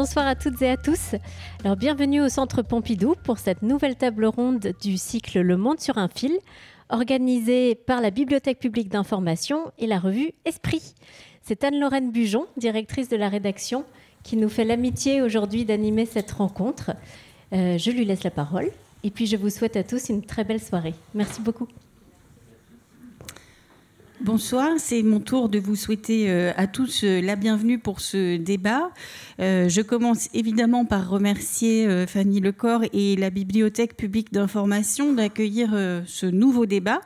bonsoir à toutes et à tous. Alors bienvenue au Centre Pompidou pour cette nouvelle table ronde du cycle Le Monde sur un fil, organisée par la Bibliothèque publique d'information et la revue Esprit. C'est Anne-Lorraine Bujon, directrice de la rédaction, qui nous fait l'amitié aujourd'hui d'animer cette rencontre. Euh, je lui laisse la parole et puis je vous souhaite à tous une très belle soirée. Merci beaucoup. Bonsoir, c'est mon tour de vous souhaiter euh, à tous euh, la bienvenue pour ce débat. Euh, je commence évidemment par remercier Fanny Lecor et la Bibliothèque publique d'information d'accueillir ce nouveau débat.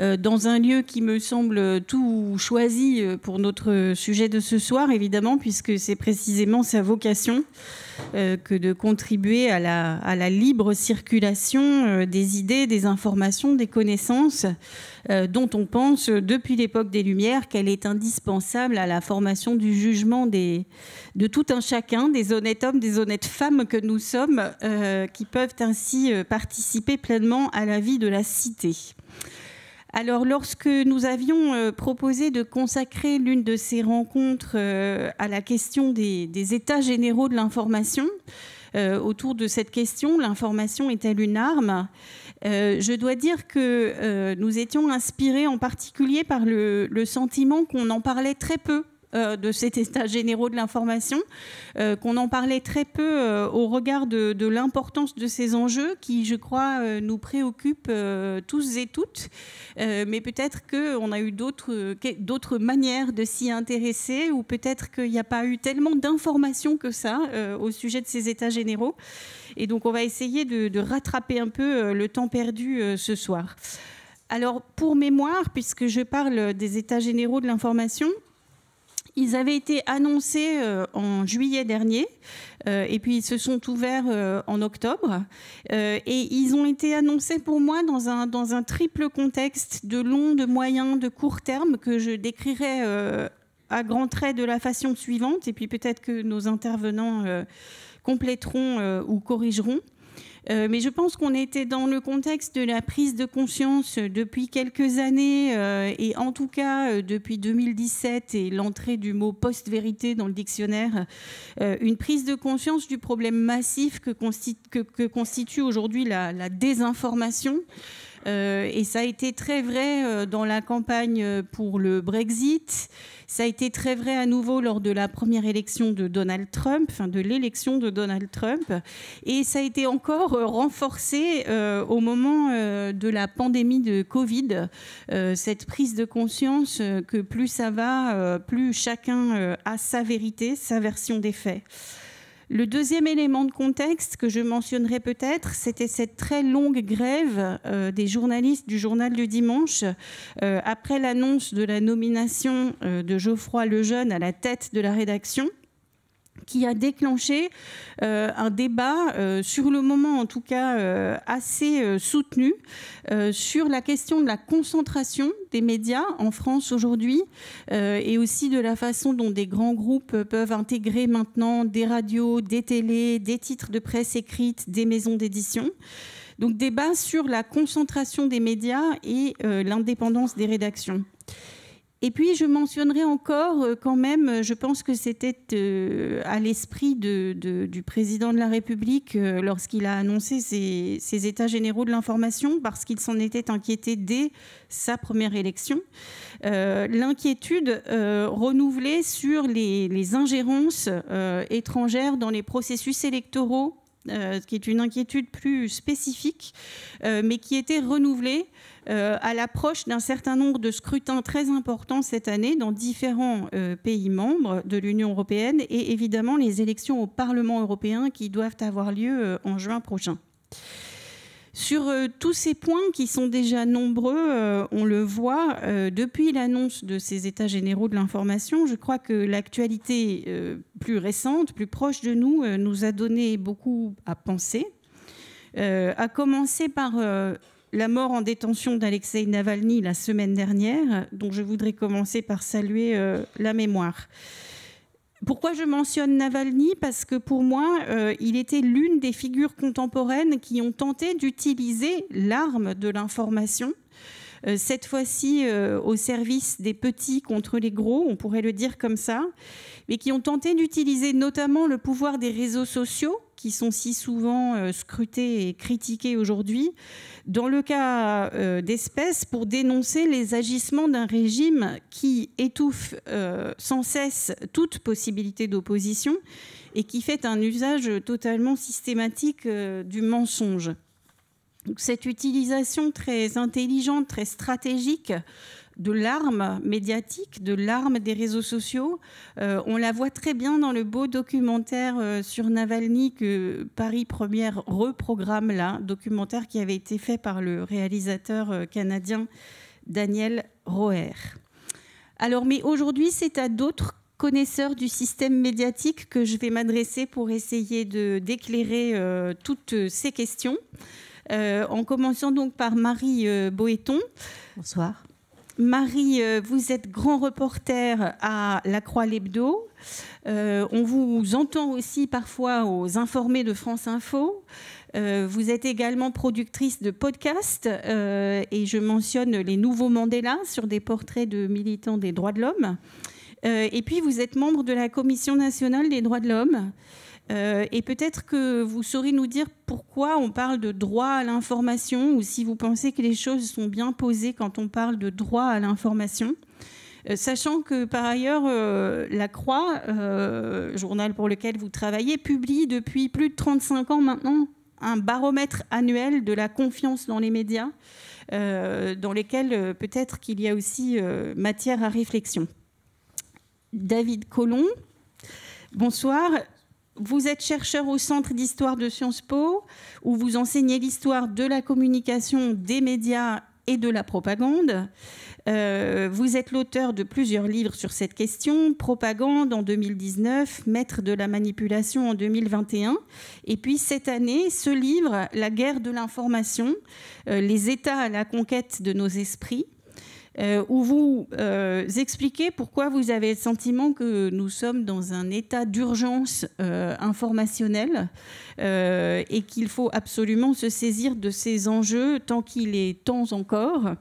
Euh, dans un lieu qui me semble tout choisi euh, pour notre sujet de ce soir, évidemment, puisque c'est précisément sa vocation euh, que de contribuer à la, libre circulation des idées, des informations, des connaissances, dont on pense depuis l'époque des Lumières qu'elle est indispensable à la formation du jugement de tout un chacun, des honnêtes hommes, des honnêtes femmes que nous sommes, qui peuvent ainsi participer pleinement à la vie de la cité. Alors, lorsque nous avions euh, proposé de consacrer l'une de ces rencontres euh, à la question des, états généraux de l'information, euh, autour de cette question, l'information est-elle une arme Je dois dire que nous étions inspirés en particulier par le sentiment qu'on en parlait très peu euh, de ces états généraux de l'information, euh, qu'on en parlait très peu euh, au regard de, l'importance de ces enjeux qui, je crois, nous préoccupent tous et toutes. mais peut-être qu'on a eu d'autres manières de s'y intéresser ou peut-être qu'il n'y a pas eu tellement d'informations que ça au sujet de ces états généraux. Et donc, on va essayer de rattraper un peu le temps perdu ce soir. Alors, pour mémoire, puisque je parle des états généraux de l'information, ils avaient été annoncés euh, en juillet dernier, euh, et puis ils se sont ouverts euh, en octobre. et ils ont été annoncés pour moi dans un, dans un triple contexte de long, de moyen, de court terme que je décrirai à grands traits de la façon suivante, et puis peut-être que nos intervenants compléteront ou corrigeront. Euh, mais je pense qu'on était dans le contexte de la prise de conscience euh, depuis quelques années, euh, et en tout cas depuis 2017 et l'entrée du mot post-vérité dans le dictionnaire, une prise de conscience du problème massif que, constitue aujourd'hui la, désinformation. Euh, et ça a été très vrai euh, dans la campagne euh, pour le Brexit. Ça a été très vrai à nouveau lors de la première élection de Donald Trump, enfin de l'élection de Donald Trump. Et ça a été encore renforcé au moment de la pandémie de Covid, cette prise de conscience que plus ça va, plus chacun a sa vérité, sa version des faits. Le deuxième élément de contexte que je mentionnerai peut-être, c'était cette très longue grève euh, des journalistes du journal du dimanche euh, après l'annonce de la nomination euh, de Geoffroy Lejeune à la tête de la rédaction qui a déclenché euh, un débat, euh, sur le moment en tout cas euh, assez soutenu, sur la question de la concentration des médias en France aujourd'hui et aussi de la façon dont des grands groupes peuvent intégrer maintenant des radios, des télés, des titres de presse écrites, des maisons d'édition. Donc débat sur la concentration des médias et l'indépendance des rédactions. Et puis, je mentionnerai encore euh, quand même, euh, je pense que c'était euh, à l'esprit du président de la République lorsqu'il a annoncé ses, états généraux de l'information, parce qu'il s'en était inquiété dès sa première élection. L'inquiétude renouvelée sur les, ingérences étrangères dans les processus électoraux euh, ce qui est une inquiétude plus spécifique, euh, mais qui était renouvelée euh, à l'approche d'un certain nombre de scrutins très importants cette année dans différents pays membres de l'Union européenne et évidemment les élections au Parlement européen qui doivent avoir lieu en juin prochain. Sur euh, tous ces points qui sont déjà nombreux, euh, on le voit, euh, depuis l'annonce de ces États généraux de l'information, je crois que l'actualité plus récente, plus proche de nous, nous a donné beaucoup à penser, à commencer par la mort en détention d'Alexei Navalny la semaine dernière, dont je voudrais commencer par saluer la mémoire. Pourquoi je mentionne Navalny Parce que pour moi, euh, il était l'une des figures contemporaines qui ont tenté d'utiliser l'arme de l'information euh, cette fois-ci euh, au service des petits contre les gros, on pourrait le dire comme ça mais qui ont tenté d'utiliser notamment le pouvoir des réseaux sociaux, qui sont si souvent euh, scrutés et critiqués aujourd'hui, dans le cas euh, d'espèces, pour dénoncer les agissements d'un régime qui étouffe euh, sans cesse toute possibilité d'opposition et qui fait un usage totalement systématique du mensonge. cette utilisation très intelligente, très stratégique de l'arme médiatique, de l'arme des réseaux sociaux. Euh, on la voit très bien dans le beau documentaire euh, sur Navalny que Paris Première reprogramme là, documentaire qui avait été fait par le réalisateur euh, canadien Daniel Roer. Alors, mais aujourd'hui, c'est à d'autres connaisseurs du système médiatique que je vais m'adresser pour essayer d'éclairer toutes ces questions. en commençant donc par Marie Boéton. Bonsoir. Marie, euh, vous êtes grand reporter à La Croix Lebdo. Euh, on vous entend aussi parfois aux informés de France Info. Euh, vous êtes également productrice de podcasts et je mentionne les nouveaux Mandela sur des portraits de militants des droits de l'homme. et puis vous êtes membre de la Commission nationale des droits de l'homme. Euh, et peut-être que vous saurez nous dire pourquoi on parle de droit à l'information ou si vous pensez que les choses sont bien posées quand on parle de droit à l'information. Euh, sachant que par ailleurs, euh, La Croix, journal pour lequel vous travaillez, publie depuis plus de 35 ans maintenant un baromètre annuel de la confiance dans les médias, dans lesquels peut-être qu'il y a aussi matière à réflexion. David Colomb, bonsoir vous êtes chercheur au Centre d'histoire de Sciences Po, où vous enseignez l'histoire de la communication, des médias et de la propagande. Euh, vous êtes l'auteur de plusieurs livres sur cette question, Propagande en 2019, Maître de la manipulation en 2021, et puis cette année, ce livre, La guerre de l'information, euh, les États à la conquête de nos esprits. Euh, où vous euh, expliquez pourquoi vous avez le sentiment que nous sommes dans un état d'urgence euh, informationnelle et qu'il faut absolument se saisir de ces enjeux tant qu'il est temps encore.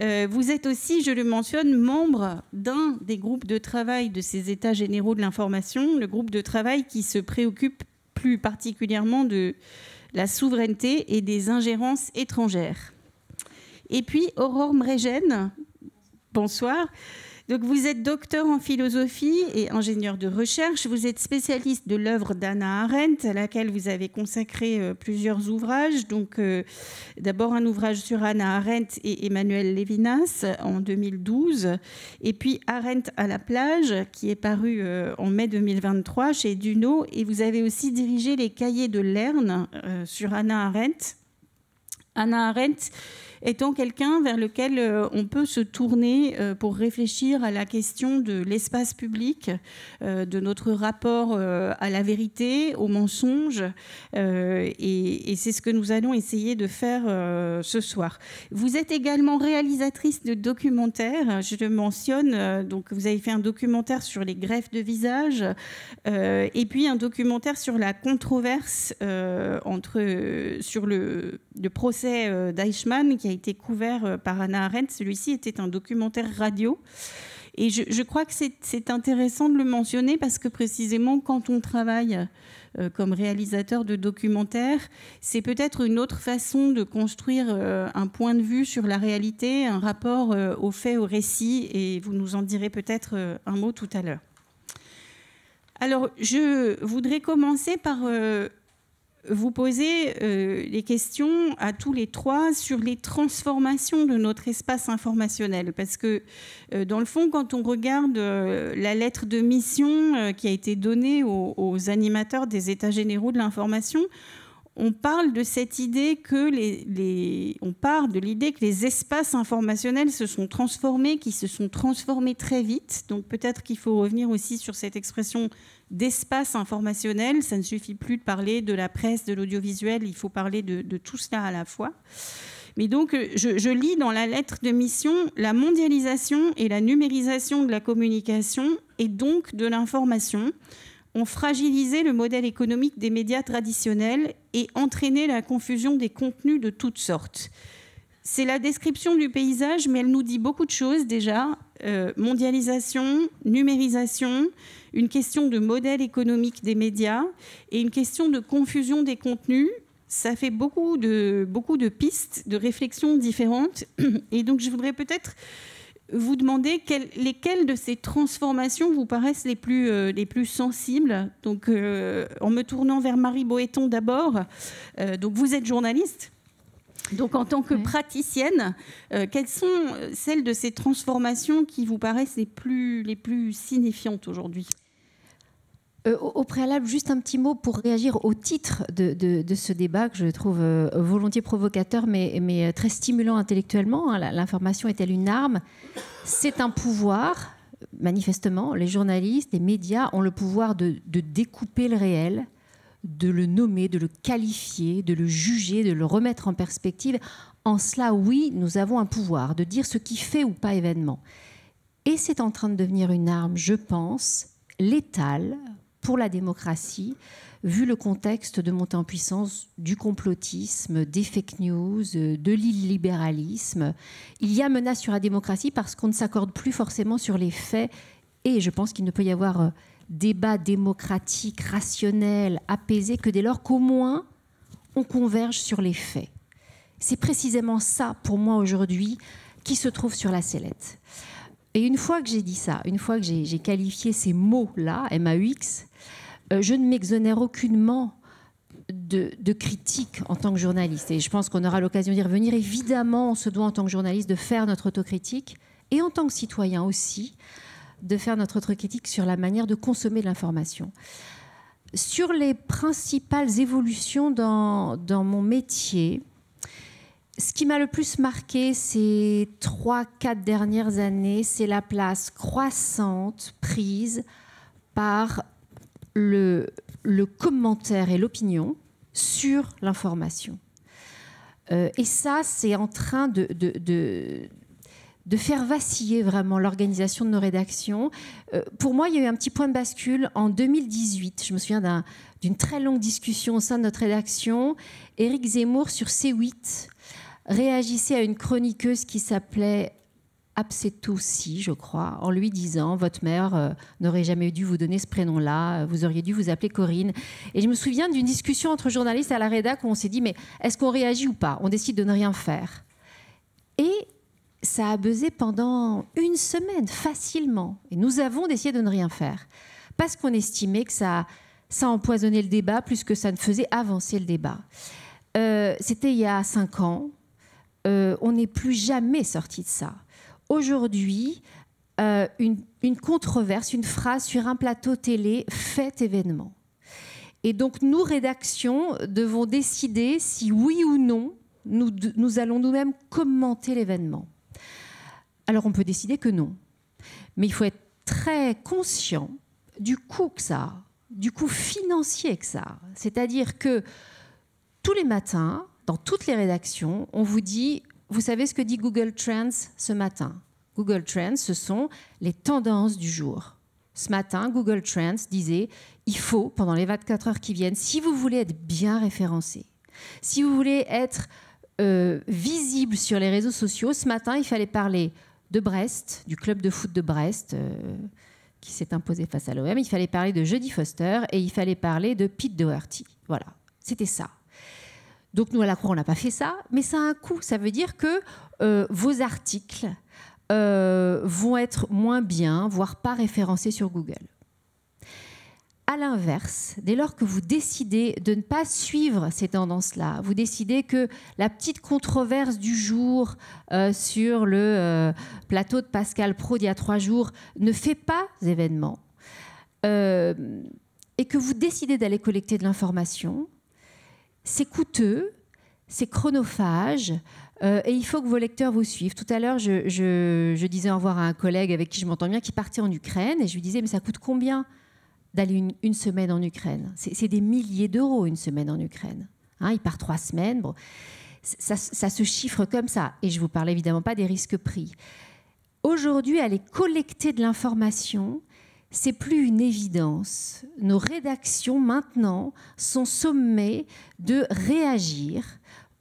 vous êtes aussi, je le mentionne, membre d'un des groupes de travail de ces États généraux de l'information, le groupe de travail qui se préoccupe plus particulièrement de la souveraineté et des ingérences étrangères. Et puis Aurore Mregen, Bonsoir. Donc vous êtes docteur en philosophie et ingénieur de recherche. Vous êtes spécialiste de l'œuvre d'Anna Arendt, à laquelle vous avez consacré euh, plusieurs ouvrages. Donc euh, d'abord un ouvrage sur Anna Arendt et Emmanuel Levinas en 2012, et puis Arendt à la plage, qui est paru euh, en mai 2023 chez Duno. Et vous avez aussi dirigé les Cahiers de Lerne sur Anna Arendt. Anna Arendt étant quelqu'un vers lequel euh, on peut se tourner euh, pour réfléchir à la question de l'espace public, euh, de notre rapport à la vérité, au mensonge. Et, c'est ce que nous allons essayer de faire ce soir. Vous êtes également réalisatrice de documentaires. Je le mentionne, donc vous avez fait un documentaire sur les greffes de visage et puis un documentaire sur la controverse entre, sur le, le procès d'Eichmann qui a été couvert euh, par Anna Arendt. Celui-ci était un documentaire radio. Et je, je crois que c'est intéressant de le mentionner parce que précisément quand on travaille euh, comme réalisateur de documentaires, c'est peut-être une autre façon de construire euh, un point de vue sur la réalité, un rapport aux faits, au récit et vous nous en direz peut-être un mot tout à l'heure. Alors, je voudrais commencer par vous posez euh, les questions à tous les trois sur les transformations de notre espace informationnel. Parce que, euh, dans le fond, quand on regarde euh, la lettre de mission qui a été donnée aux animateurs des États généraux de l'information, on parle de cette idée que les, on de l'idée que les espaces informationnels se sont transformés, qui se sont transformés très vite. Donc peut-être qu'il faut revenir aussi sur cette expression d'espace informationnel. Ça ne suffit plus de parler de la presse, de l'audiovisuel. Il faut parler de, tout cela à la fois. Mais donc, je, lis dans la lettre de mission la mondialisation et la numérisation de la communication et donc de l'information ont fragilisé le modèle économique des médias traditionnels et entraîné la confusion des contenus de toutes sortes. C'est la description du paysage, mais elle nous dit beaucoup de choses déjà. Euh, mondialisation, numérisation, une question de modèle économique des médias et une question de confusion des contenus. Ça fait beaucoup de, beaucoup de pistes de réflexions différentes. Et donc je voudrais peut-être vous demander lesquelles de ces transformations vous paraissent les plus, euh, les plus sensibles. Donc, euh, en me tournant vers Marie Boéton d'abord, euh, donc vous êtes journaliste. Donc, en tant que praticienne, quelles sont celles de ces transformations qui vous paraissent les plus, les plus signifiantes aujourd'hui euh, au préalable, juste un petit mot pour réagir au titre de, ce débat que je trouve euh, volontiers provocateur, mais, mais euh, très stimulant intellectuellement. Hein. L'information est-elle une arme C'est un pouvoir. Manifestement, les journalistes, les médias ont le pouvoir de, de découper le réel, de le nommer, de le qualifier, de le juger, de le remettre en perspective. En cela, oui, nous avons un pouvoir de dire ce qui fait ou pas événement. Et c'est en train de devenir une arme, je pense, létale, pour la démocratie, vu le contexte de montée en puissance du complotisme, des fake news, de l'illibéralisme. Il y a menace sur la démocratie parce qu'on ne s'accorde plus forcément sur les faits et je pense qu'il ne peut y avoir euh, débat démocratique, rationnel, apaisé que dès lors qu'au moins on converge sur les faits. C'est précisément ça pour moi aujourd'hui qui se trouve sur la sellette. Et une fois que j'ai dit ça, une fois que j'ai qualifié ces mots-là, MAUX, euh, je ne m'exonère aucunement de, critique en tant que journaliste. Et je pense qu'on aura l'occasion d'y revenir. Évidemment, on se doit en tant que journaliste de faire notre autocritique et en tant que citoyen aussi de faire notre autocritique sur la manière de consommer de l'information. Sur les principales évolutions dans, dans mon métier, ce qui m'a le plus marqué ces trois, quatre dernières années, c'est la place croissante prise par le, le commentaire et l'opinion sur l'information. Euh, et ça, c'est en train de, de, de, faire vaciller vraiment l'organisation de nos rédactions. Euh, pour moi, il y a eu un petit point de bascule en 2018. Je me souviens d'une très longue discussion au sein de notre rédaction. Éric Zemmour sur C8 réagissait à une chroniqueuse qui s'appelait abséto-si, je crois, en lui disant Votre mère euh, n'aurait jamais dû vous donner ce prénom-là, euh, vous auriez dû vous appeler Corinne. Et je me souviens d'une discussion entre journalistes à la rédac où on s'est dit Mais est-ce qu'on réagit ou pas On décide de ne rien faire. Et ça a buzzé pendant une semaine, facilement. Et nous avons décidé de ne rien faire. Parce qu'on estimait que ça, ça empoisonnait le débat plus que ça ne faisait avancer le débat. Euh, c'était il y a cinq ans. on n'est plus jamais sorti de ça aujourd'hui euh, une, controverse, une phrase sur un plateau télé fait événement. Et donc nous, rédaction, devons décider si oui ou non, nous, nous allons nous-mêmes commenter l'événement. Alors on peut décider que non. Mais il faut être très conscient du coût que ça a, du coût financier que ça a. C'est-à-dire que tous les matins, dans toutes les rédactions, on vous dit vous savez ce que dit Google Trends ce matin Google Trends, ce sont les tendances du jour. Ce matin, Google Trends disait, il faut, pendant les 24 heures qui viennent, si vous voulez être bien référencé, si vous voulez être euh, visible sur les réseaux sociaux, ce matin, il fallait parler de Brest, du club de foot de Brest, euh, qui s'est imposé face à l'OM, il fallait parler de Jody Foster et il fallait parler de Pete Doherty. Voilà, c'était ça. Donc nous, à la Croix, on n'a pas fait ça, mais ça a un coût. Ça veut dire que euh, vos articles euh, vont être moins bien, voire pas référencés sur Google. À l'inverse, dès lors que vous décidez de ne pas suivre ces tendances-là, vous décidez que la petite controverse du jour euh, sur le plateau de Pascal Pro d'il y a trois jours ne fait pas événement, et que vous décidez d'aller collecter de l'information, c'est coûteux, c'est chronophage. Euh, et il faut que vos lecteurs vous suivent. Tout à l'heure, je, disais au revoir à un collègue avec qui je m'entends bien, qui partait en Ukraine, et je lui disais, mais ça coûte combien d'aller une, semaine en Ukraine C'est des milliers d'euros une semaine en Ukraine. Hein, il part trois semaines. Ça, se chiffre comme ça. Et je vous parle évidemment pas des risques pris. Aujourd'hui, aller collecter de l'information, c'est plus une évidence. Nos rédactions maintenant sont sommées de réagir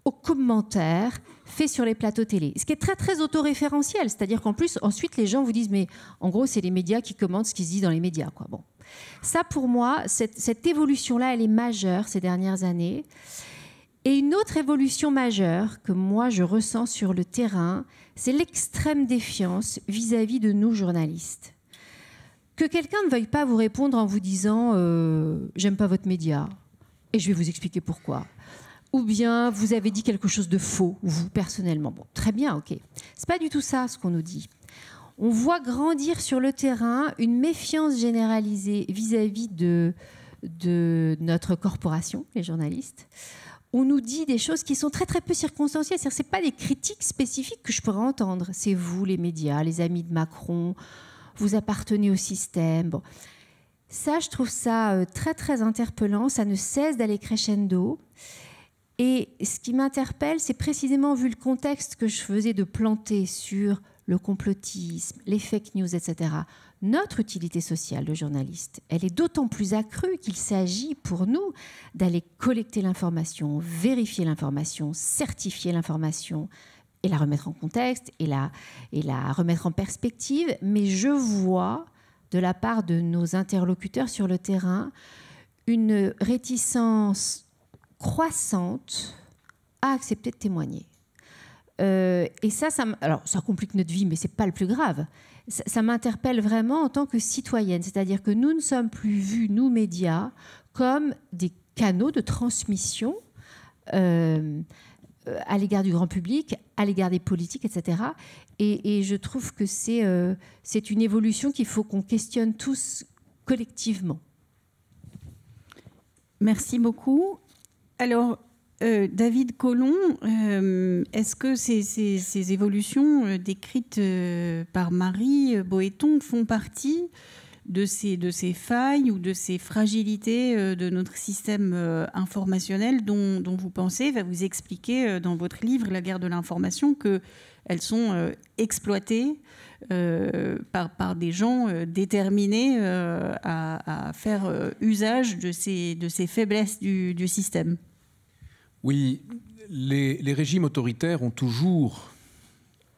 aux commentaires faits sur les plateaux télé. Ce qui est très très autoréférentiel, c'est-à-dire qu'en plus ensuite les gens vous disent mais en gros c'est les médias qui commentent ce qui se dit dans les médias Bon. Ça pour moi cette, cette évolution là elle est majeure ces dernières années. Et une autre évolution majeure que moi je ressens sur le terrain, c'est l'extrême défiance vis à -vis de nous journalistes que quelqu'un ne veuille pas vous répondre en vous disant euh, j'aime pas votre média et je vais vous expliquer pourquoi. Ou bien vous avez dit quelque chose de faux, vous personnellement. Bon, très bien, ok. C'est pas du tout ça ce qu'on nous dit. On voit grandir sur le terrain une méfiance généralisée vis-à-vis de, de notre corporation, les journalistes on nous dit des choses qui sont très très peu circonstancielles. Ce pas des critiques spécifiques que je pourrais entendre. C'est vous, les médias, les amis de Macron, vous appartenez au système. Ça, je trouve ça euh, très, très interpellant. Ça ne cesse d'aller crescendo. Et ce qui m'interpelle, c'est précisément vu le contexte que je faisais de planter sur le complotisme, les fake news, etc. Notre utilité sociale de journaliste, elle est d'autant plus accrue qu'il s'agit pour nous d'aller collecter l'information, vérifier l'information, certifier l'information, et la remettre en contexte et la, et la remettre en perspective. Mais je vois de la part de nos interlocuteurs sur le terrain une réticence croissante à accepter de témoigner. Euh, et ça, ça, alors, ça complique notre vie, mais ce n'est pas le plus grave. Ça, m'interpelle vraiment en tant que citoyenne, c'est-à-dire que nous ne sommes plus vus, nous médias, comme des canaux de transmission. Euh, euh, à l'égard du grand public, à l'égard des politiques, etc. Et, je trouve que euh, c'est une évolution qu'il faut qu'on questionne tous collectivement. Merci beaucoup. Alors, euh, David Collomb, est-ce que ces, ces, évolutions décrites par Marie Boéton font partie de ces, de ces failles ou de ces fragilités euh, de notre système euh, informationnel dont, vous pensez, va vous expliquer euh, dans votre livre La guerre de l'information qu'elles sont exploitées par, par des gens déterminés à, faire usage de ces, de ces faiblesses du, système. Oui, les, les, régimes autoritaires ont toujours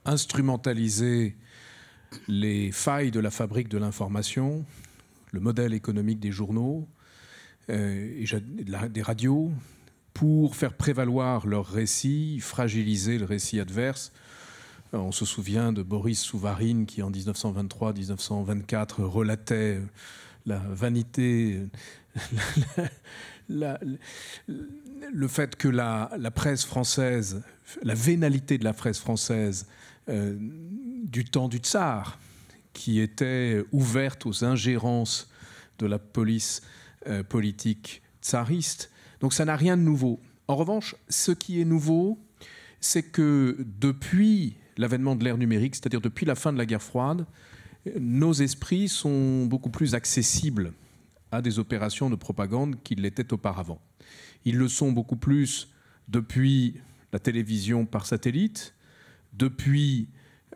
instrumentalisé les failles de la fabrique de l'information, le modèle économique des journaux euh, et des radios, pour faire prévaloir leur récit, fragiliser le récit adverse. Euh, on se souvient de Boris Souvarine qui, en 1923-1924, relatait la vanité, euh, le fait que la presse française, la vénalité de la presse française euh, du temps du tsar, qui était ouverte aux ingérences de la police euh, politique tsariste. Donc ça n'a rien de nouveau. En revanche, ce qui est nouveau, c'est que depuis l'avènement de l'ère numérique, c'est-à-dire depuis la fin de la guerre froide, nos esprits sont beaucoup plus accessibles à des opérations de propagande qu'ils l'étaient auparavant. Ils le sont beaucoup plus depuis la télévision par satellite, depuis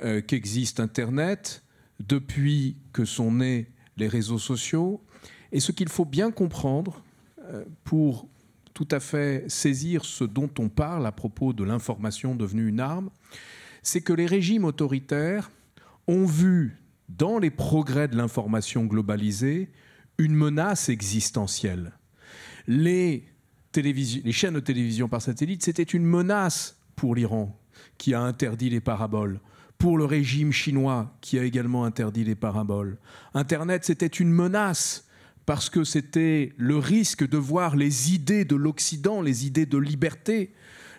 euh, qu'existe Internet, depuis que sont nés les réseaux sociaux. Et ce qu'il faut bien comprendre euh, pour tout à fait saisir ce dont on parle à propos de l'information devenue une arme, c'est que les régimes autoritaires ont vu dans les progrès de l'information globalisée une menace existentielle. Les, les chaînes de télévision par satellite, c'était une menace pour l'Iran qui a interdit les paraboles, pour le régime chinois qui a également interdit les paraboles. Internet, c'était une menace parce que c'était le risque de voir les idées de l'Occident, les idées de liberté,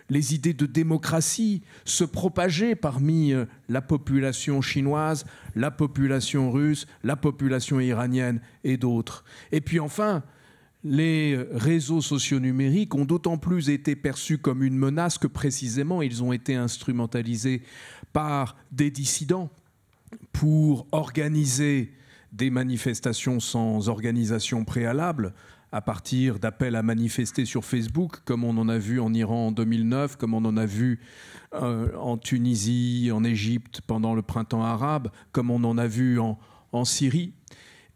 les idées de démocratie se propager parmi euh, la population chinoise, la population russe, la population iranienne et d'autres. Et puis enfin, les réseaux sociaux numériques ont d'autant plus été perçus comme une menace que précisément ils ont été instrumentalisés par des dissidents pour organiser des manifestations sans organisation préalable à partir d'appels à manifester sur Facebook, comme on en a vu en Iran en 2009, comme on en a vu euh, en Tunisie, en Égypte pendant le printemps arabe, comme on en a vu en Syrie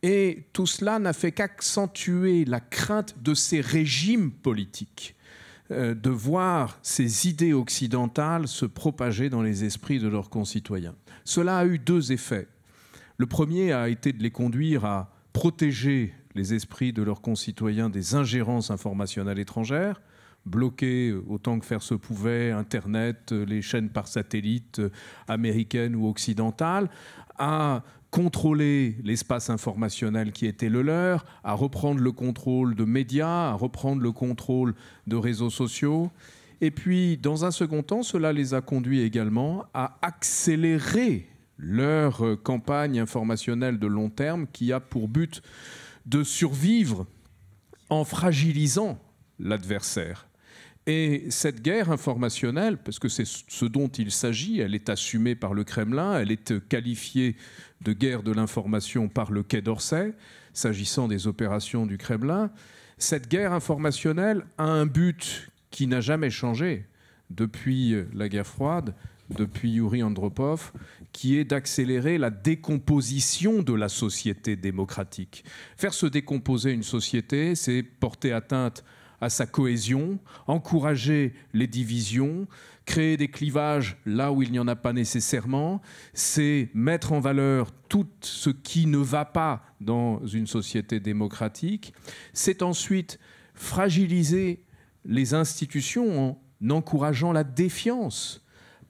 et tout cela n'a fait qu'accentuer la crainte de ces régimes politiques euh, de voir ces idées occidentales se propager dans les esprits de leurs concitoyens. Cela a eu deux effets. Le premier a été de les conduire à protéger les esprits de leurs concitoyens des ingérences informationnelles étrangères, bloquer euh, autant que faire se pouvait Internet, euh, les chaînes par satellite américaines ou occidentales, à contrôler l'espace informationnel qui était le leur, à reprendre le contrôle de médias, à reprendre le contrôle de réseaux sociaux. Et puis, dans un second temps, cela les a conduits également à accélérer leur campagne informationnelle de long terme qui a pour but de survivre en fragilisant l'adversaire. Et cette guerre informationnelle, parce que c'est ce dont il s'agit, elle est assumée par le Kremlin, elle est qualifiée de guerre de l'information par le Quai d'Orsay, s'agissant des opérations du Kremlin, cette guerre informationnelle a un but qui n'a jamais changé depuis la guerre froide, depuis Yuri Andropov, qui est d'accélérer la décomposition de la société démocratique. Faire se décomposer une société, c'est porter atteinte à sa cohésion, encourager les divisions, créer des clivages là où il n'y en a pas nécessairement, c'est mettre en valeur tout ce qui ne va pas dans une société démocratique, c'est ensuite fragiliser les institutions en encourageant la défiance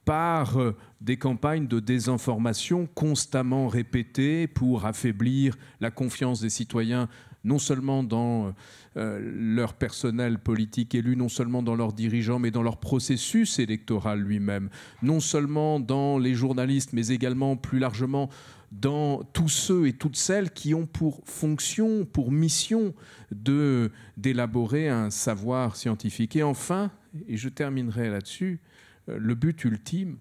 par euh, des campagnes de désinformation constamment répétées pour affaiblir la confiance des citoyens non seulement dans euh, leur personnel politique élu, non seulement dans leurs dirigeants, mais dans leur processus électoral lui-même, non seulement dans les journalistes, mais également plus largement dans tous ceux et toutes celles qui ont pour fonction, pour mission d'élaborer un savoir scientifique. Et enfin, et je terminerai là-dessus, euh, le but ultime,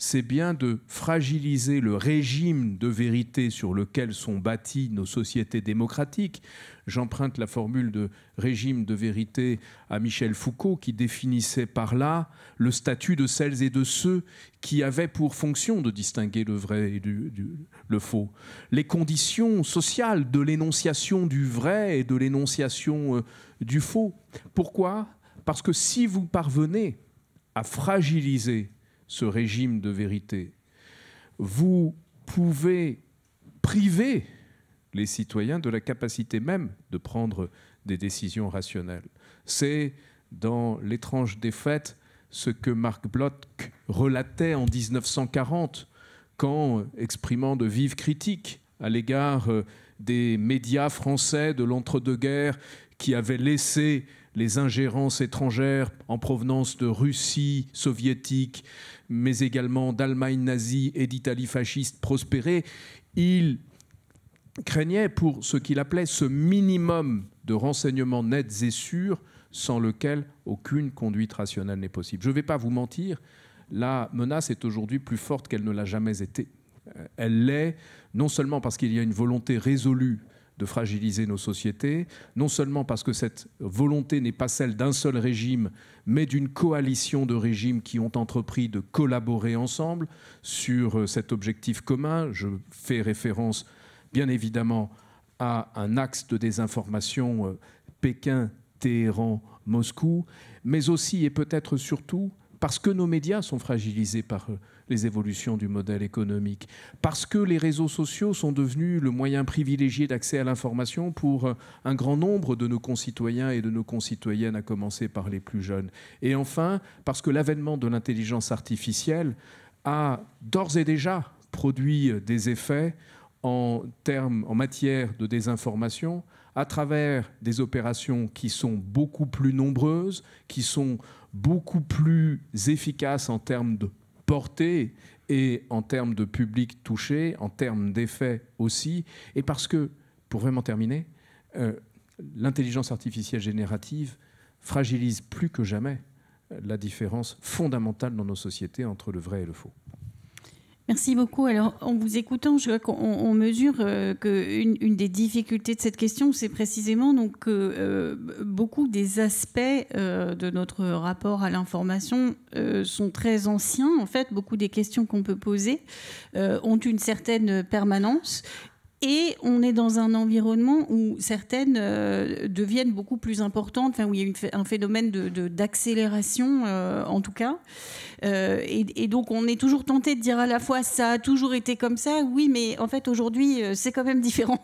c'est bien de fragiliser le régime de vérité sur lequel sont bâties nos sociétés démocratiques. J'emprunte la formule de régime de vérité à Michel Foucault, qui définissait par là le statut de celles et de ceux qui avaient pour fonction de distinguer le vrai et le faux. Les conditions sociales de l'énonciation du vrai et de l'énonciation euh, du faux. Pourquoi Parce que si vous parvenez à fragiliser ce régime de vérité. Vous pouvez priver les citoyens de la capacité même de prendre des décisions rationnelles. C'est dans l'étrange défaite ce que Marc Bloch relatait en 1940 quand, exprimant de vives critiques à l'égard euh, des médias français de l'entre-deux-guerres qui avaient laissé les ingérences étrangères en provenance de Russie soviétique mais également d'Allemagne nazie et d'Italie fasciste prospérer, il craignait pour ce qu'il appelait ce minimum de renseignements nets et sûrs sans lequel aucune conduite rationnelle n'est possible. Je ne vais pas vous mentir, la menace est aujourd'hui plus forte qu'elle ne l'a jamais été. Euh, elle l'est non seulement parce qu'il y a une volonté résolue de fragiliser nos sociétés, non seulement parce que cette volonté n'est pas celle d'un seul régime, mais d'une coalition de régimes qui ont entrepris de collaborer ensemble sur euh, cet objectif commun. Je fais référence, bien évidemment, à un axe de désinformation euh, Pékin, Téhéran, Moscou, mais aussi et peut-être surtout parce que nos médias sont fragilisés par eux les évolutions du modèle économique. Parce que les réseaux sociaux sont devenus le moyen privilégié d'accès à l'information pour un grand nombre de nos concitoyens et de nos concitoyennes, à commencer par les plus jeunes. Et enfin, parce que l'avènement de l'intelligence artificielle a d'ores et déjà produit des effets en termes, en matière de désinformation, à travers des opérations qui sont beaucoup plus nombreuses, qui sont beaucoup plus efficaces en termes de portée et en termes de public touché, en termes d'effet aussi, et parce que, pour vraiment terminer, euh, l'intelligence artificielle générative fragilise plus que jamais la différence fondamentale dans nos sociétés entre le vrai et le faux. Merci beaucoup. Alors, en vous écoutant, je vois qu'on mesure euh, que qu'une une des difficultés de cette question, c'est précisément donc euh, beaucoup des aspects euh, de notre rapport à l'information sont très anciens. En fait, beaucoup des questions qu'on peut poser ont une certaine permanence et on est dans un environnement où certaines euh, deviennent beaucoup plus importantes, enfin, où il y a un phénomène d'accélération, de, euh, en tout cas. Euh, et, donc, on est toujours tenté de dire à la fois, ça a toujours été comme ça, oui, mais en fait, aujourd'hui, c'est quand même différent.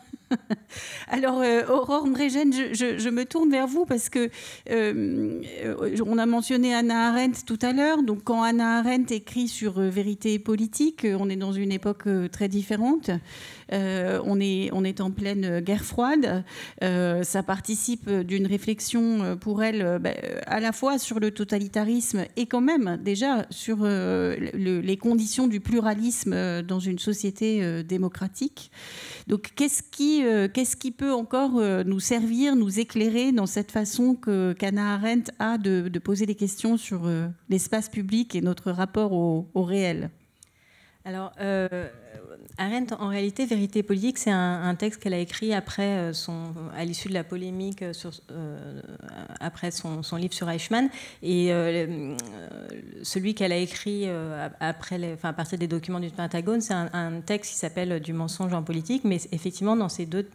Alors, Aurore Mregen, je, je, me tourne vers vous parce que on a mentionné Anna Arendt tout à l'heure. Donc, quand Anna Arendt écrit sur vérité politique, on est dans une époque très différente. Euh, on, est, on est en pleine guerre froide. Euh, ça participe d'une réflexion euh, pour elle ben, à la fois sur le totalitarisme et quand même déjà sur les conditions du pluralisme dans une société démocratique. Donc qu'est-ce qui, qu'est-ce qui peut encore nous servir, nous éclairer dans cette façon que Kana Arendt a de, poser des questions sur l'espace public et notre rapport au, réel alors, Arendt, en réalité, Vérité politique, c'est un, texte qu'elle a écrit après euh, son, à l'issue de la polémique euh, euh, après son, son, livre sur Eichmann. Et celui qu'elle a écrit après enfin, à partir des documents du Pentagone, c'est un, un, texte qui s'appelle Du mensonge en politique. Mais effectivement, dans ces deux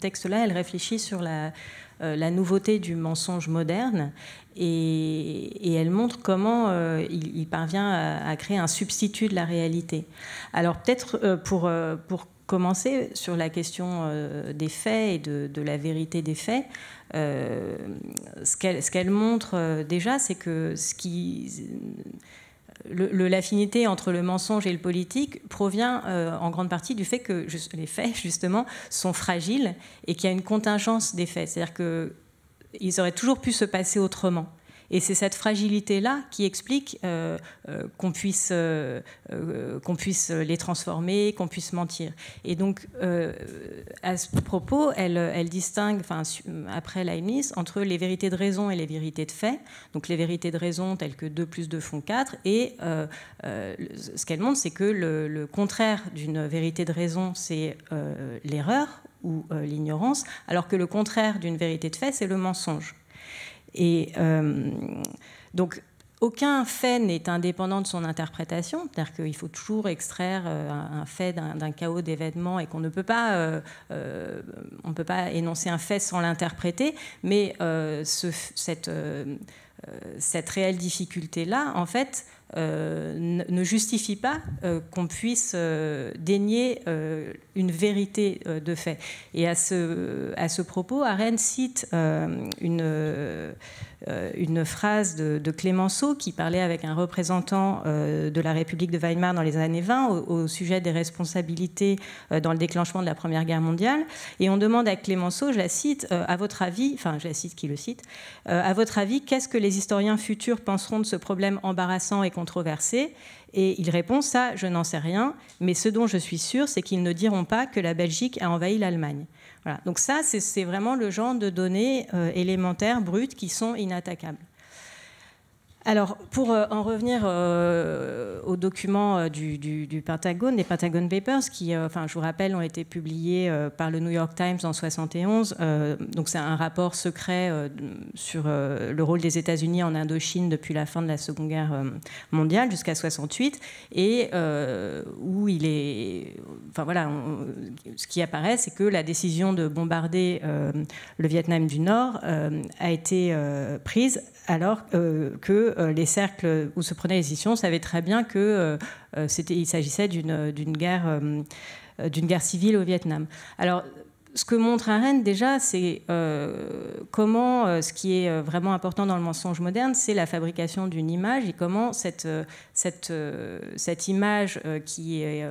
textes-là, elle réfléchit sur la, la nouveauté du mensonge moderne et, elle montre comment euh, il, parvient à, créer un substitut de la réalité. Alors peut-être euh, pour, euh, pour, commencer sur la question des faits et de, la vérité des faits, ce qu'elle montre déjà, c'est que ce qui... L'affinité entre le mensonge et le politique provient en grande partie du fait que les faits, justement, sont fragiles et qu'il y a une contingence des faits. C'est-à-dire que ils auraient toujours pu se passer autrement. Et c'est cette fragilité-là qui explique euh, euh, qu'on puisse, euh, qu'on puisse les transformer, qu'on puisse mentir. Et donc, à ce propos, elle, distingue, après Leibniz, entre les vérités de raison et les vérités de fait. Donc, les vérités de raison telles que 2 plus 2 font 4. Et ce qu'elle montre, c'est que le contraire d'une vérité de raison, c'est l'erreur, ou euh, l'ignorance, alors que le contraire d'une vérité de fait, c'est le mensonge. Et euh, donc, aucun fait n'est indépendant de son interprétation, c'est-à-dire qu'il faut toujours extraire euh, un fait d'un chaos d'événements et qu'on ne peut pas, euh, on peut pas énoncer un fait sans l'interpréter, mais euh, cette, euh, cette réelle difficulté-là, en fait, euh, ne justifie pas euh, qu'on puisse dénier une vérité de fait. Et à ce, à ce propos, Arendt cite une euh, une phrase de, Clémenceau qui parlait avec un représentant euh, de la République de Weimar dans les années 20 au, sujet des responsabilités euh, dans le déclenchement de la Première Guerre mondiale. Et on demande à Clémenceau, je la cite, à votre avis, enfin je la cite qui le cite, à votre avis, qu'est-ce que les historiens futurs penseront de ce problème embarrassant et controversé et il répond ça, je n'en sais rien, mais ce dont je suis sûr, c'est qu'ils ne diront pas que la Belgique a envahi l'Allemagne. Donc ça, c'est vraiment le genre de données euh, élémentaires, brutes, qui sont inattaquables. Alors, pour euh, en revenir euh, au aux documents euh, du, Pentagone, les Pentagon Papers, qui, enfin, je vous rappelle, ont été publiés par le New York Times en 71. donc, c'est un rapport secret sur le rôle des États-Unis en Indochine depuis la fin de la Seconde Guerre mondiale jusqu'à 68, et où il est, enfin voilà, ce qui apparaît, c'est que la décision de bombarder le Vietnam du Nord a été prise alors que euh, les cercles où se prenaient les décisions savaient très bien que euh, euh, c'était, il s'agissait d'une guerre d'une guerre civile au Vietnam. Alors ce que montre Arène déjà, c'est euh, comment euh, ce qui est euh, vraiment important dans le mensonge moderne, c'est la fabrication d'une image et comment cette, cette, cette image qui est...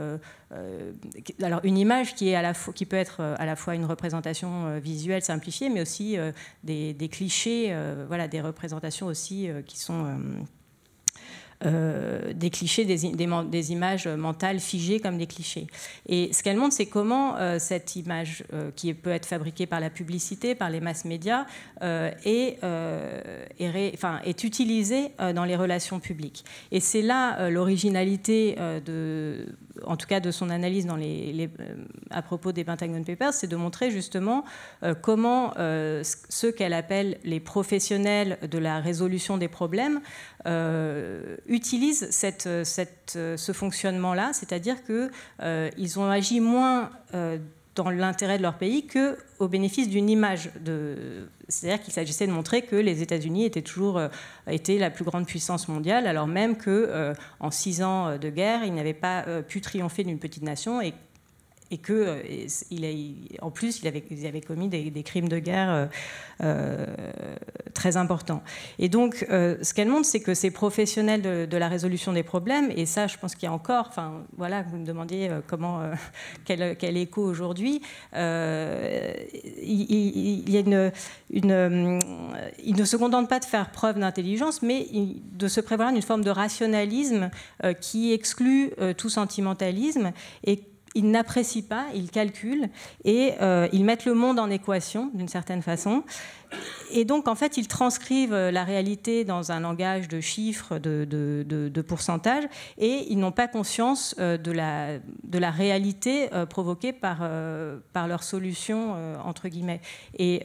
alors une image qui, est à la qui peut être à la fois une représentation visuelle simplifiée, mais aussi des, des clichés, voilà, des représentations aussi qui sont... Euh, des clichés, des, images mentales figées comme des clichés. Et ce qu'elle montre, c'est comment euh, cette image euh, qui peut être fabriquée par la publicité, par les masses médias, est, utilisée dans les relations publiques. Et c'est là l'originalité de en tout cas de son analyse dans les, euh, à propos des Pentagon Papers, c'est de montrer justement euh, comment euh, ceux qu'elle appelle les professionnels de la résolution des problèmes utilisent ce fonctionnement-là, c'est-à-dire qu'ils ont agi moins dans l'intérêt de leur pays que au bénéfice d'une image. De... C'est-à-dire qu'il s'agissait de montrer que les États-Unis étaient toujours euh, la plus grande puissance mondiale, alors même que euh, en six ans euh, de guerre, ils n'avaient pas pu triompher d'une petite nation et et que euh, il a, en plus il avait, commis des, crimes de guerre euh, euh, très importants. Et donc ce qu'elle montre, c'est que ces professionnels de, la résolution des problèmes, et ça je pense qu'il y a encore, enfin voilà, vous me demandiez comment, quel, écho aujourd'hui, il, une, une ne se contente pas de faire preuve d'intelligence, mais de se prévoir une forme de rationalisme qui exclut tout sentimentalisme et ils n'apprécient pas, ils calculent et euh, ils mettent le monde en équation d'une certaine façon et donc, en fait, ils transcrivent euh, la réalité dans un langage de chiffres, de, de, de, pourcentages, et ils n'ont pas conscience euh, de la, de la réalité euh, provoquée par, par solutions, solutions entre guillemets. Et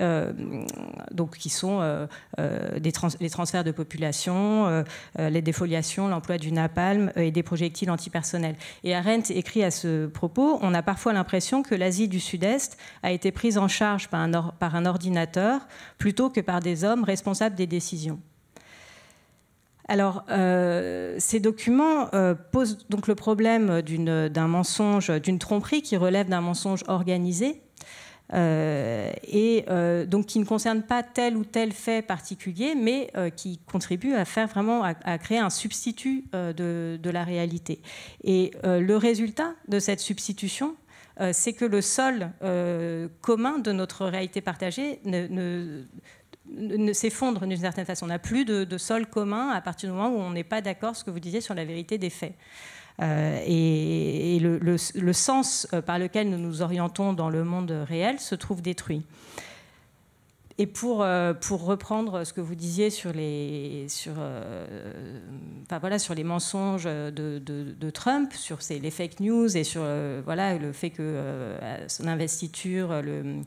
donc, qui sont des les transferts de population, les défoliations, l'emploi du napalm et des projectiles antipersonnels. Et Arendt écrit à ce propos On a parfois l'impression que l'Asie du Sud-Est a été prise en charge par un, par un ordinateur plutôt que par des hommes responsables des décisions. Alors, euh, ces documents euh, posent donc le problème d'un mensonge, d'une tromperie qui relève d'un mensonge organisé. Euh, et donc qui ne concerne pas tel ou tel fait particulier, mais qui contribue à faire vraiment à, créer un substitut de, de, la réalité. Et le résultat de cette substitution, euh, c'est que le sol euh, commun de notre réalité partagée ne, s'effondre d'une certaine façon. On n'a plus de, sol commun à partir du moment où on n'est pas d'accord, ce que vous disiez, sur la vérité des faits. Euh, et, le, sens par lequel nous nous orientons dans le monde réel se trouve détruit et pour, euh, pour reprendre ce que vous disiez sur les, sur, euh, voilà, sur les mensonges de, Trump, sur ses, les fake news et sur euh, voilà, le fait que son investiture, le,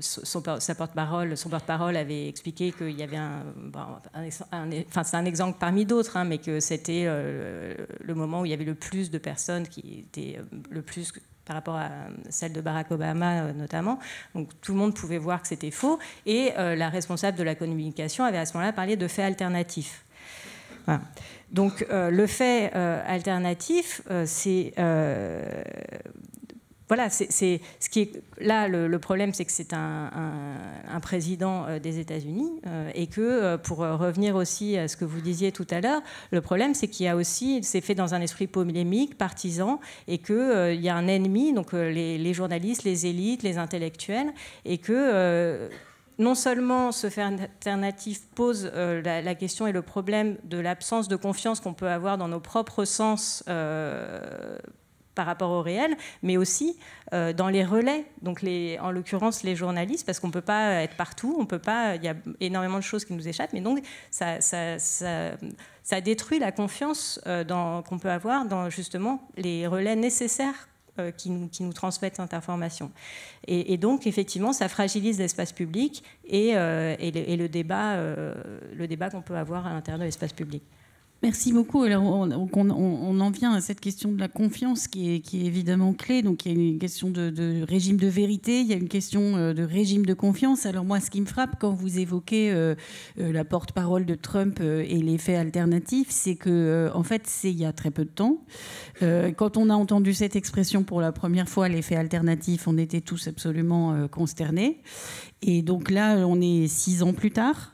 son, porte-parole, son porte-parole avait expliqué qu'il y avait un, un enfin c'est un exemple parmi d'autres, hein, mais que c'était le moment où il y avait le plus de personnes qui étaient le plus par rapport à euh, celle de Barack Obama euh, notamment. Donc tout le monde pouvait voir que c'était faux. Et euh, la responsable de la communication avait à ce moment-là parlé de faits alternatifs. Donc le fait alternatif, c'est voilà, c'est ce qui est là le, problème, c'est que c'est un, président euh, des États-Unis euh, et que euh, pour revenir aussi à ce que vous disiez tout à l'heure, le problème c'est qu'il y a aussi, c'est fait dans un esprit polémique, partisan, et que il y a un ennemi, donc les, journalistes, les élites, les intellectuels, et que non seulement ce faire alternatif pose la, question et le problème de l'absence de confiance qu'on peut avoir dans nos propres sens par rapport au réel, mais aussi euh, dans les relais, donc en l'occurrence les journalistes, parce qu'on ne peut pas être partout, on peut pas, il y a énormément de choses qui nous échappent, mais donc ça, détruit la confiance euh, qu'on peut avoir dans justement les relais nécessaires euh, qui, nous, transmettent cette information. Et, donc effectivement, ça fragilise l'espace public et, le débat qu'on peut avoir à l'intérieur de l'espace public. Merci beaucoup. Alors, on, on, on, en vient à cette question de la confiance qui est, qui est évidemment clé. Donc, il y a une question de, de, régime de vérité, il y a une question euh, de régime de confiance. Alors, moi, ce qui me frappe quand vous évoquez euh, euh, la porte-parole de Trump et l'effet alternatif, c'est que, en fait, c'est il y a très peu de temps. quand on a entendu cette expression pour la première fois, l'effet alternatif, on était tous absolument consternés. Et donc là, on est six ans plus tard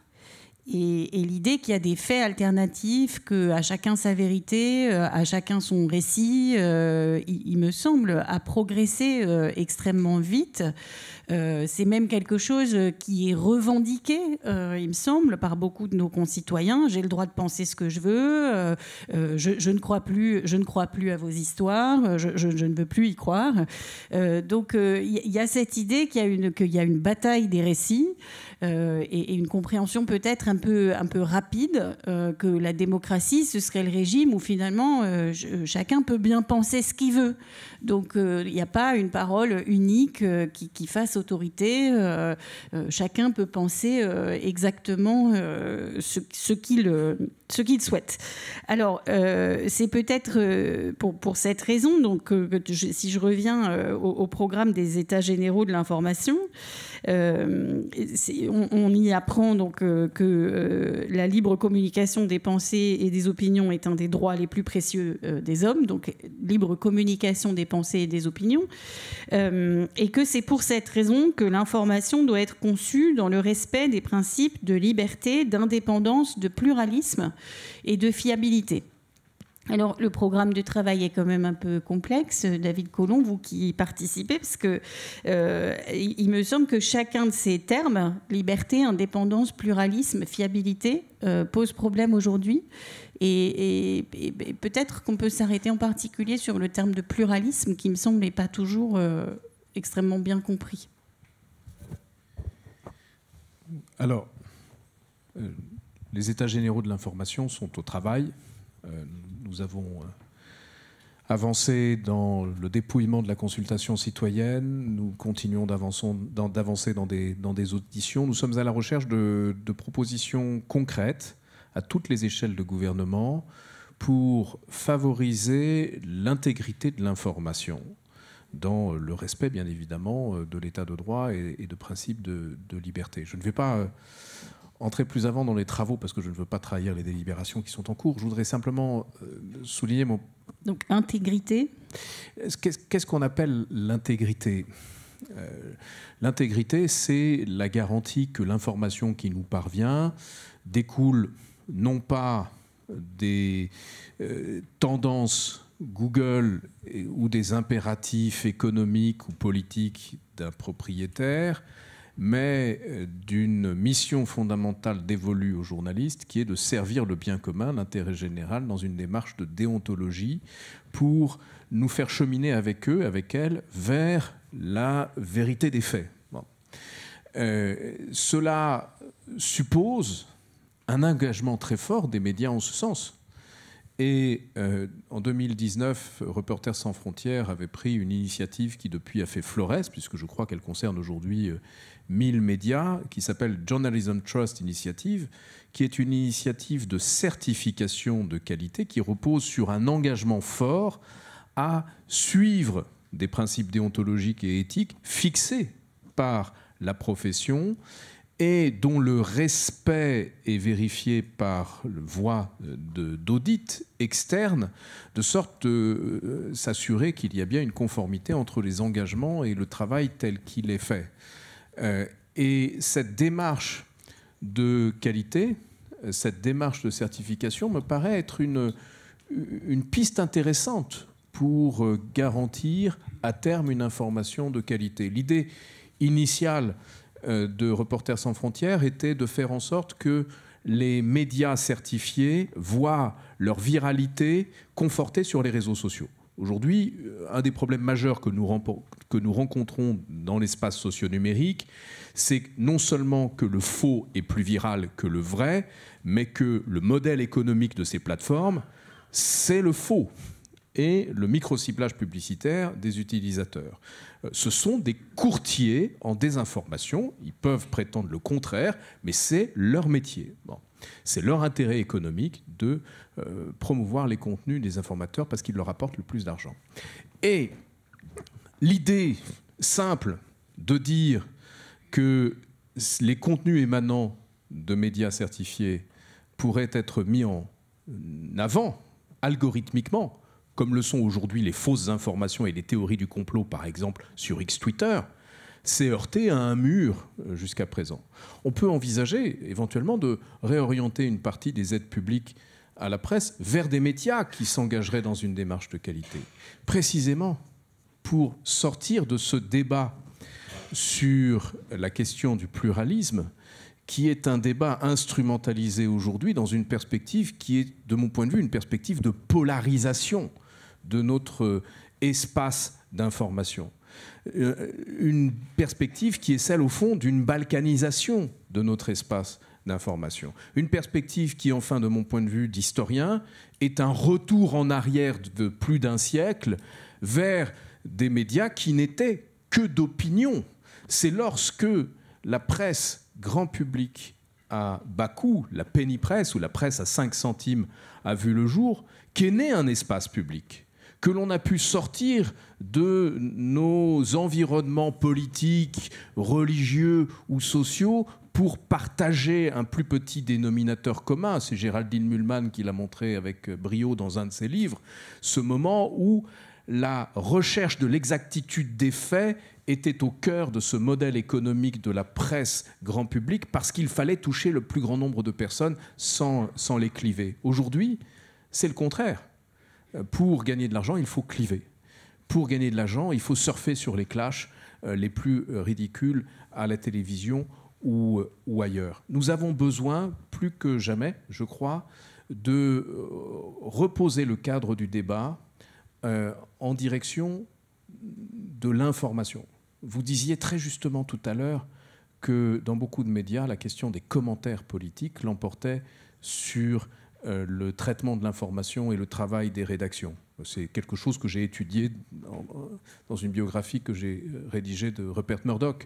et, l'idée qu'il y a des faits alternatifs, que à chacun sa vérité, euh, à chacun son récit, euh, il, me semble, a progressé euh, extrêmement vite. Euh, c'est même quelque chose euh, qui est revendiqué, euh, il me semble, par beaucoup de nos concitoyens. J'ai le droit de penser ce que je veux. je, ne crois plus, je ne crois plus à vos histoires. Je, ne veux plus y croire. donc il y, a cette idée qu'il y, qu'il y, a une bataille des récits et, une compréhension peut-être un peu, un peu rapide que la démocratie, ce serait le régime où finalement chacun peut bien penser ce qu'il veut. Donc il n'y a pas une parole unique qui, qui fasse autorité. Euh, euh, chacun peut penser euh, exactement ce, qu'il souhaite. Alors, c'est peut-être pour, cette raison, donc, si je reviens au programme des États généraux de l'information, euh, on, y apprend donc euh, que euh, la libre communication des pensées et des opinions est un des droits les plus précieux des hommes, donc libre communication des pensées et des opinions, et que c'est pour cette raison que l'information doit être conçue dans le respect des principes de liberté, d'indépendance, de pluralisme et de fiabilité. Alors, le programme de travail est quand même un peu complexe. David Colomb, vous qui participez, parce que euh, il me semble que chacun de ces termes, liberté, indépendance, pluralisme, fiabilité, euh, pose problème aujourd'hui. Et, peut-être qu'on peut, s'arrêter en particulier sur le terme de pluralisme, qui me semble n'est pas toujours euh, extrêmement bien compris. Alors, les états généraux de l'information sont au travail nous avons euh, avancé dans le dépouillement de la consultation citoyenne, nous continuons d'avancer dans des, auditions. Nous sommes à la recherche de, propositions concrètes à toutes les échelles de gouvernement pour favoriser l'intégrité de l'information dans le respect, bien évidemment, euh, de l'état de droit et, de principes de, de, liberté. Je ne vais pas euh, entrer plus avant dans les travaux parce que je ne veux pas trahir les délibérations qui sont en cours. Je voudrais simplement euh, souligner mon... Donc intégrité Qu'est-ce qu'on appelle l'intégrité euh, L'intégrité, c'est la garantie que l'information qui nous parvient découle non pas des euh, tendances Google ou des impératifs économiques ou politiques d'un propriétaire, mais euh, d'une mission fondamentale dévolue aux journalistes qui est de servir le bien commun, l'intérêt général, dans une démarche de déontologie pour nous faire cheminer avec eux, avec elles, vers la vérité des faits. Euh, cela suppose un engagement très fort des médias en ce sens. Et euh, en 2019, Reporters sans frontières avait pris une initiative qui depuis a fait florès, puisque je crois qu'elle concerne aujourd'hui 1000 médias qui s'appelle Journalism Trust Initiative, qui est une initiative de certification de qualité qui repose sur un engagement fort à suivre des principes déontologiques et éthiques fixés par la profession et dont le respect est vérifié par le voie euh, d'audit externe, de sorte de euh, euh, s'assurer qu'il y a bien une conformité entre les engagements et le travail tel qu'il est fait. Euh, et cette démarche de qualité, euh, cette démarche de certification me paraît être une, une piste intéressante pour euh, garantir à terme une information de qualité. L'idée initiale de Reporters sans frontières était de faire en sorte que les médias certifiés voient leur viralité confortée sur les réseaux sociaux. Aujourd'hui, euh, un des problèmes majeurs que nous, rencontrons dans l'espace socio-numérique, c'est non seulement que le faux est plus viral que le vrai, mais que le modèle économique de ces plateformes, c'est le faux et le micro-ciblage publicitaire des utilisateurs. Euh, ce sont des courtiers en désinformation, ils peuvent prétendre le contraire, mais c'est leur métier. C'est leur intérêt économique de euh, promouvoir les contenus des informateurs parce qu'ils leur apportent le plus d'argent. Et l'idée simple de dire que les contenus émanant de médias certifiés pourraient être mis en euh, avant algorithmiquement, comme le sont aujourd'hui les fausses informations et les théories du complot, par exemple, sur X Twitter, s'est heurté à un mur euh, jusqu'à présent. On peut envisager éventuellement de réorienter une partie des aides publiques à la presse vers des médias qui s'engageraient dans une démarche de qualité. Précisément pour sortir de ce débat sur la question du pluralisme, qui est un débat instrumentalisé aujourd'hui dans une perspective qui est, de mon point de vue, une perspective de polarisation de notre espace d'information. Euh, une perspective qui est celle, au fond, d'une balkanisation de notre espace d'information. Une perspective qui, enfin, de mon point de vue d'historien, est un retour en arrière de plus d'un siècle vers des médias qui n'étaient que d'opinion. C'est lorsque la presse grand public à Bakou, la penny Presse, ou la presse à 5 centimes a vu le jour, qu'est né un espace public que l'on a pu sortir de nos environnements politiques, religieux ou sociaux pour partager un plus petit dénominateur commun, c'est Géraldine Mühlmann qui l'a montré avec euh, brio dans un de ses livres, ce moment où la recherche de l'exactitude des faits était au cœur de ce modèle économique de la presse grand public parce qu'il fallait toucher le plus grand nombre de personnes sans, sans les cliver. Aujourd'hui, c'est le contraire. Euh, pour gagner de l'argent, il faut cliver. Pour gagner de l'argent, il faut surfer sur les clashs euh, les plus ridicules à la télévision euh, ou, ailleurs. Nous avons besoin, plus que jamais, je crois, de euh, reposer le cadre du débat euh, en direction de l'information. Vous disiez très justement tout à l'heure que dans beaucoup de médias, la question des commentaires politiques l'emportait sur le traitement de l'information et le travail des rédactions. C'est quelque chose que j'ai étudié dans une biographie que j'ai euh, rédigée de Rupert Murdoch.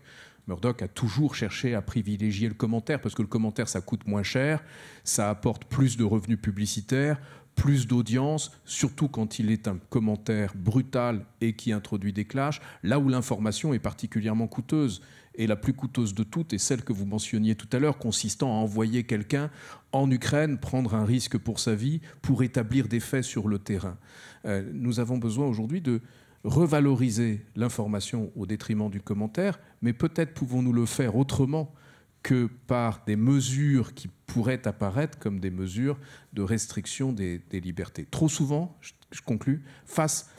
Murdoch a toujours cherché à privilégier le commentaire parce que le commentaire, ça coûte moins cher, ça apporte plus de revenus publicitaires, plus d'audience, surtout quand il est un commentaire brutal et qui introduit des clashs, là où l'information est particulièrement coûteuse. Et la plus coûteuse de toutes est celle que vous mentionniez tout à l'heure, consistant à envoyer quelqu'un en Ukraine prendre un risque pour sa vie pour établir des faits sur le terrain. Euh, nous avons besoin aujourd'hui de revaloriser l'information au détriment du commentaire, mais peut-être pouvons-nous le faire autrement que par des mesures qui pourraient apparaître comme des mesures de restriction des, libertés. Trop souvent, je, conclue, face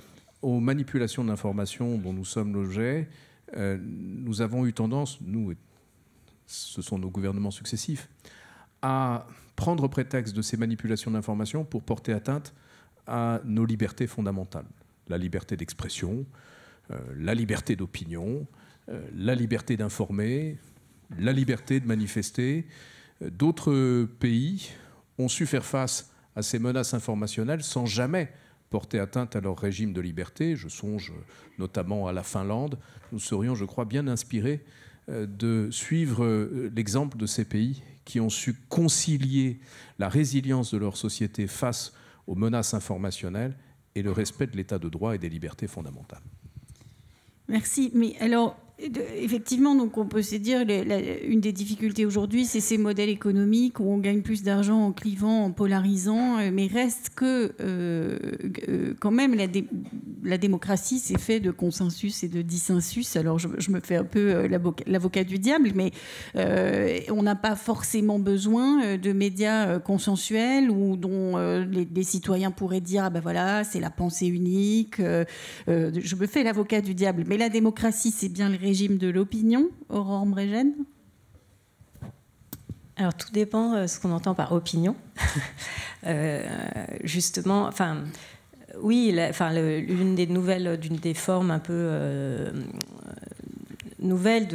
aux manipulations d'informations dont nous sommes l'objet, euh, nous avons eu tendance, nous, ce sont nos gouvernements successifs, à prendre prétexte de ces manipulations d'information pour porter atteinte à nos libertés fondamentales. La liberté d'expression, euh, la liberté d'opinion, euh, la liberté d'informer, la liberté de manifester. Euh, d'autres pays ont su faire face à ces menaces informationnelles sans jamais porter atteinte à leur régime de liberté. Je songe notamment à la Finlande. Nous serions, je crois, bien inspirés de suivre l'exemple de ces pays qui ont su concilier la résilience de leur société face aux menaces informationnelles et le respect de l'état de droit et des libertés fondamentales. Merci. Mais alors, Effectivement, donc on peut se dire une des difficultés aujourd'hui, c'est ces modèles économiques où on gagne plus d'argent en clivant, en polarisant, euh, mais reste que euh, euh, quand même la, la démocratie s'est fait de consensus et de dissensus. Alors je, me fais un peu l'avocat du diable, mais on n'a pas forcément besoin de médias consensuels ou dont les, citoyens pourraient dire ah ben voilà c'est la pensée unique. je me fais l'avocat du diable, mais la démocratie c'est bien le régime de l'opinion, Aurore Brégenne alors tout dépend de euh, ce qu'on entend par opinion. Euh, justement, enfin, oui, enfin, l'une des nouvelles, d'une des formes un peu euh, nouvelles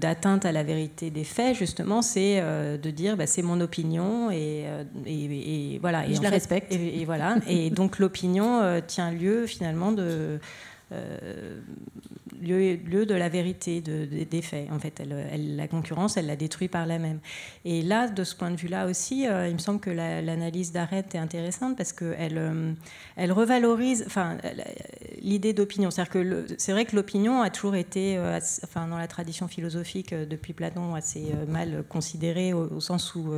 d'atteinte à la vérité des faits, justement, c'est de dire bah, c'est mon opinion et, voilà. Et, je la respecte. Et, voilà. et donc l'opinion tient lieu finalement de lieu, de la vérité, des faits. En fait, la concurrence, elle la détruit par la même. Et là, de ce point de vue-là aussi, euh, il me semble que l'analyse est intéressante parce qu'elle elle euh, elle revalorise enfin, l'idée d'opinion. C'est vrai que l'opinion a toujours été, euh, enfin, dans la tradition philosophique depuis Platon, assez mal considérée au, sens où,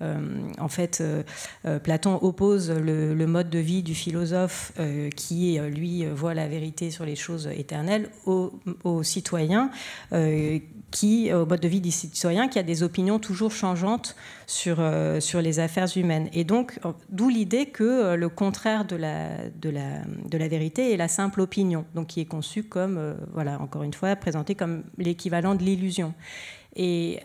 en fait, Platon oppose le, mode de vie du philosophe qui, lui, voit la vérité sur les choses éternelles au aux, citoyens, euh, qui, au mode de vie des citoyens, qui a des opinions toujours changeantes sur, euh, sur les affaires humaines. Et donc, euh, d'où l'idée que le contraire de la, de, de la vérité est la simple opinion, donc qui est conçue comme, voilà, encore une fois, présentée comme l'équivalent de l'illusion. Et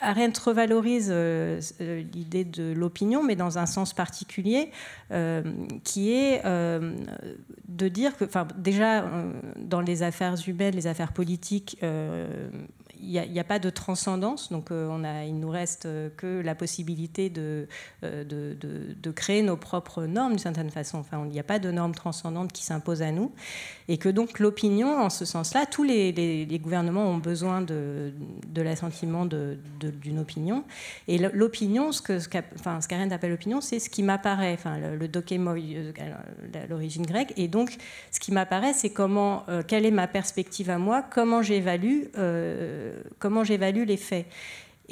Arendt revalorise euh, euh, l'idée de l'opinion, mais dans un sens particulier, euh, qui est de dire que, déjà, dans les affaires humaines, les affaires politiques, il n'y a, pas de transcendance, donc euh, on a, il nous reste euh, que la possibilité euh, de, de, de, créer nos propres normes d'une certaine façon. Enfin, il n'y a pas de normes transcendantes qui s'imposent à nous, et que donc l'opinion, en ce sens-là, tous les, gouvernements ont besoin de, l'assentiment d'une opinion. Et l'opinion, ce que ce appelle opinion, c'est ce qui m'apparaît, enfin, le, le l'origine grecque, et donc ce qui m'apparaît, c'est comment, quelle est ma perspective à moi, comment j'évalue comment j'évalue les faits.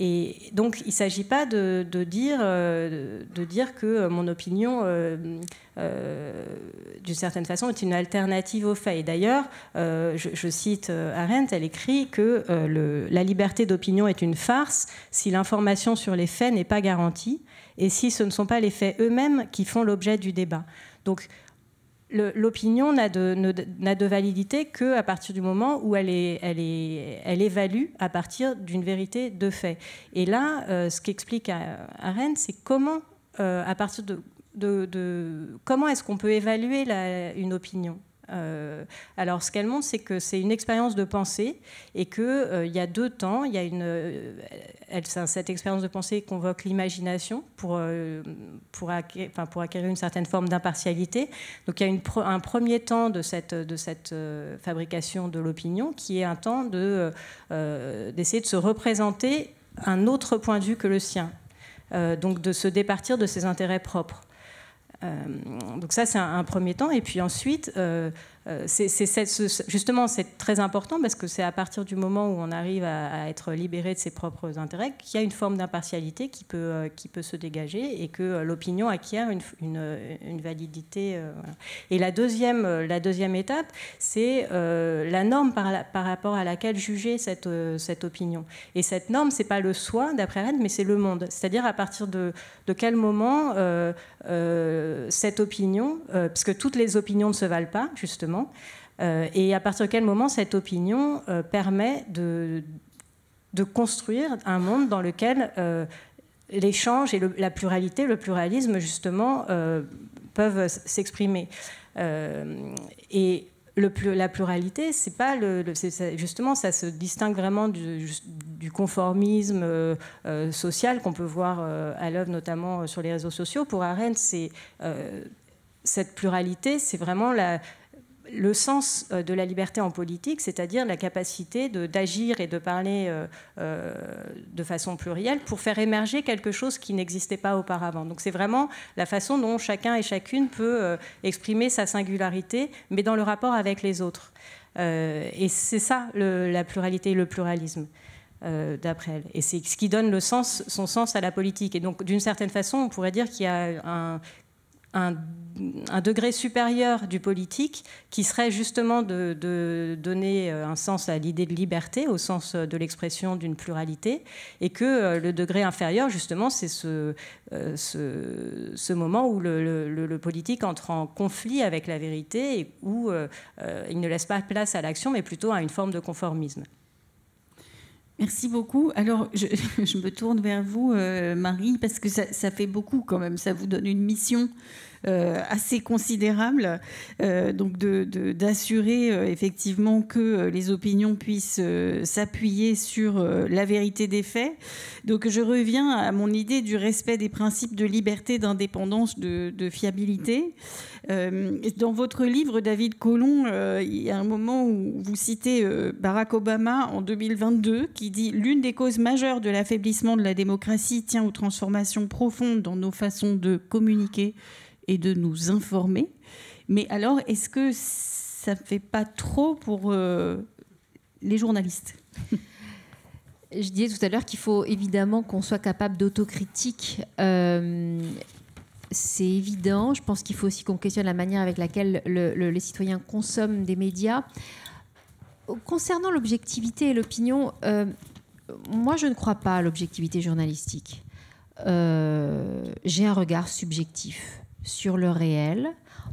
Et donc, il ne s'agit pas euh, de, dire, que mon opinion, euh, euh, d'une certaine façon, est une alternative aux faits. Et d'ailleurs, je, cite Arendt, elle écrit que la liberté d'opinion est une farce si l'information sur les faits n'est pas garantie et si ce ne sont pas les faits eux-mêmes qui font l'objet du débat. Donc, l'opinion n'a de, de, validité qu'à partir du moment où elle, est, elle, évalue à partir d'une vérité de fait. Et là, euh, ce qu'explique Arendt, c'est comment, euh, à partir de, comment est-ce qu'on peut évaluer une opinion euh, alors, ce qu'elle montre, c'est que c'est une expérience de pensée et qu'il euh, y a deux temps. Il y a euh, cette expérience de pensée convoque l'imagination pour, pour, acquérir, une certaine forme d'impartialité. Donc, il y a un premier temps de cette, de cette fabrication de l'opinion qui est un temps d'essayer de se représenter un autre point de vue que le sien. donc, de se départir de ses intérêts propres. Euh, donc ça, c'est un, premier temps. Et puis ensuite, euh, euh, justement, c'est très important parce que c'est à partir du moment où on arrive à, être libéré de ses propres intérêts qu'il y a une forme d'impartialité qui peut, euh, qui peut se dégager et que euh, l'opinion acquiert une, une, validité. Et la deuxième, la deuxième étape, c'est la norme par, rapport à laquelle juger cette, cette opinion. Et cette norme, c'est pas le soi d'après Rennes, mais c'est le monde. C'est-à-dire à partir de, de quel moment cette opinion, parce que toutes les opinions ne se valent pas, justement, euh, et à partir de quel moment cette opinion euh, permet de, de, construire un monde dans lequel euh, l'échange et la pluralité, le pluralisme justement peuvent s'exprimer. et le, la pluralité, c'est pas le, justement ça se distingue vraiment du, conformisme social qu'on peut voir à l'œuvre notamment sur les réseaux sociaux. Pour Arendt, c'est cette pluralité, c'est vraiment la, le sens euh, de la liberté en politique, c'est-à-dire la capacité d'agir et de parler euh, euh, de façon plurielle pour faire émerger quelque chose qui n'existait pas auparavant. Donc c'est vraiment la façon dont chacun et chacune peut exprimer sa singularité, mais dans le rapport avec les autres. et c'est ça la pluralité et le pluralisme. d'après elle. Et c'est ce qui donne le sens, son sens à la politique. Et donc, d'une certaine façon, on pourrait dire qu'il y a un, un, degré supérieur du politique qui serait justement de, donner euh, un sens à l'idée de liberté, au sens euh, de l'expression d'une pluralité, et que euh, le degré inférieur, justement, c'est ce, moment où le, politique entre en conflit avec la vérité et où il ne laisse pas place à l'action, mais plutôt à une forme de conformisme. Merci beaucoup. Alors, je, me tourne vers vous, euh, Marie, parce que ça, ça, fait beaucoup quand même. Ça vous donne une mission euh, assez considérable, euh, donc d'assurer euh, effectivement que les opinions puissent s'appuyer sur la vérité des faits. Donc je reviens à mon idée du respect des principes de liberté, d'indépendance, de, fiabilité. dans votre livre, David Colomb, il y a un moment où vous citez Barack Obama en 2022 qui dit l'une des causes majeures de l'affaiblissement de la démocratie tient aux transformations profondes dans nos façons de communiquer et de nous informer. Mais alors, est-ce que ça ne fait pas trop pour euh, les journalistes Je disais tout à l'heure qu'il faut évidemment qu'on soit capable d'autocritique. Euh, c'est évident. Je pense qu'il faut aussi qu'on questionne la manière avec laquelle les citoyens consomment des médias. Concernant l'objectivité et l'opinion, euh, moi je ne crois pas à l'objectivité journalistique. j'ai un regard subjectif sur le réel.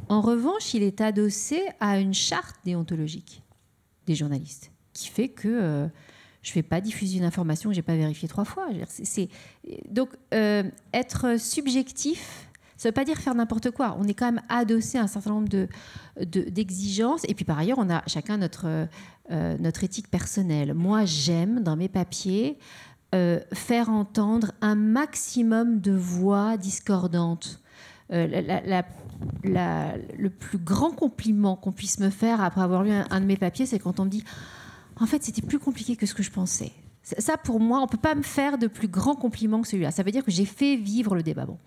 En revanche, il est adossé à une charte déontologique des journalistes, qui fait que euh, je ne vais pas diffuser une information que je n'ai pas vérifiée trois fois. donc, euh, être subjectif, ça ne veut pas dire faire n'importe quoi. On est quand même adossé à un certain nombre d'exigences. et puis, par ailleurs, on a chacun notre, euh, notre éthique personnelle. Moi, j'aime, dans mes papiers, faire entendre un maximum de voix discordantes euh, la, le plus grand compliment qu'on puisse me faire après avoir lu un, de mes papiers, c'est quand on me dit En fait, c'était plus compliqué que ce que je pensais. Ça, pour moi, on ne peut pas me faire de plus grand compliment que celui-là. Ça veut dire que j'ai fait vivre le débat. Bon.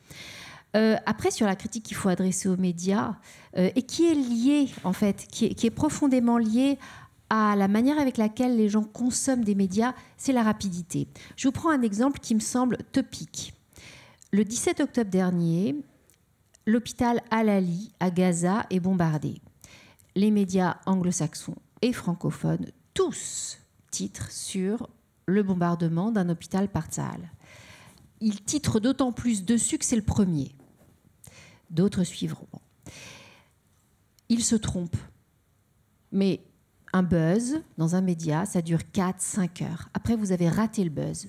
Euh, après, sur la critique qu'il faut adresser aux médias, euh, et qui est liée, en fait, qui est, qui est, profondément liée à la manière avec laquelle les gens consomment des médias, c'est la rapidité. Je vous prends un exemple qui me semble topique. Le 17 octobre dernier, l'hôpital Al-Ali à Gaza est bombardé. Les médias anglo-saxons et francophones, tous titrent sur le bombardement d'un hôpital par Tzahal. Ils titrent d'autant plus dessus que c'est le premier. D'autres suivront. Ils se trompent. Mais un buzz dans un média, ça dure 4-5 heures. Après, vous avez raté le buzz.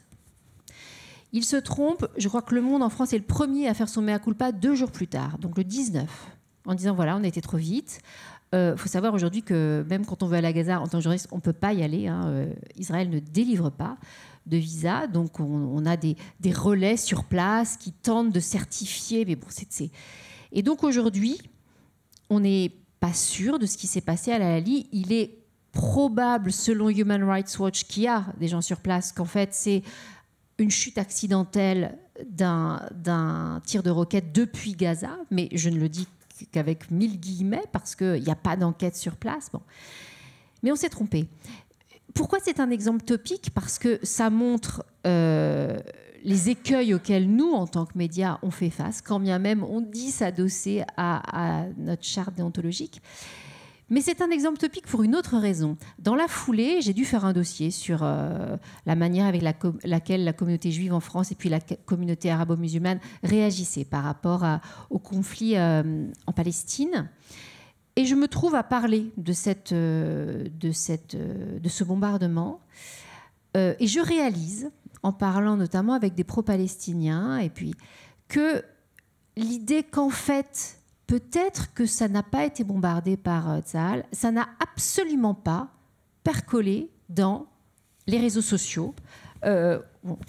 Il se trompe. Je crois que Le Monde en France est le premier à faire son mea culpa deux jours plus tard, donc le 19, en disant voilà, on a été trop vite. Il euh, faut savoir aujourd'hui que même quand on veut aller à Gaza en tant que journaliste, on ne peut pas y aller. Hein. Euh, Israël ne délivre pas de visa. Donc on, a des, relais sur place qui tentent de certifier. Mais bon, c'est. Et donc aujourd'hui, on n'est pas sûr de ce qui s'est passé à la Lali. Il est probable, selon Human Rights Watch, qu'il y a des gens sur place, qu'en fait c'est une chute accidentelle d'un tir de roquette depuis Gaza, mais je ne le dis qu'avec mille guillemets parce qu'il n'y a pas d'enquête sur place. Bon. Mais on s'est trompé. Pourquoi c'est un exemple topique Parce que ça montre euh, les écueils auxquels nous, en tant que médias, on fait face, quand bien même on dit s'adosser à, à notre charte déontologique. Mais c'est un exemple topique pour une autre raison. Dans la foulée, j'ai dû faire un dossier sur euh, la manière avec laquelle la communauté juive en France et puis la communauté arabo-musulmane réagissaient par rapport au conflit euh, en Palestine. Et je me trouve à parler de, cette, euh, de, cette, de ce bombardement. et je réalise, en parlant notamment avec des pro-palestiniens, et puis que l'idée qu'en fait, Peut-être que ça n'a pas été bombardé par euh, Tzahal, ça n'a absolument pas percolé dans les réseaux sociaux. Euh,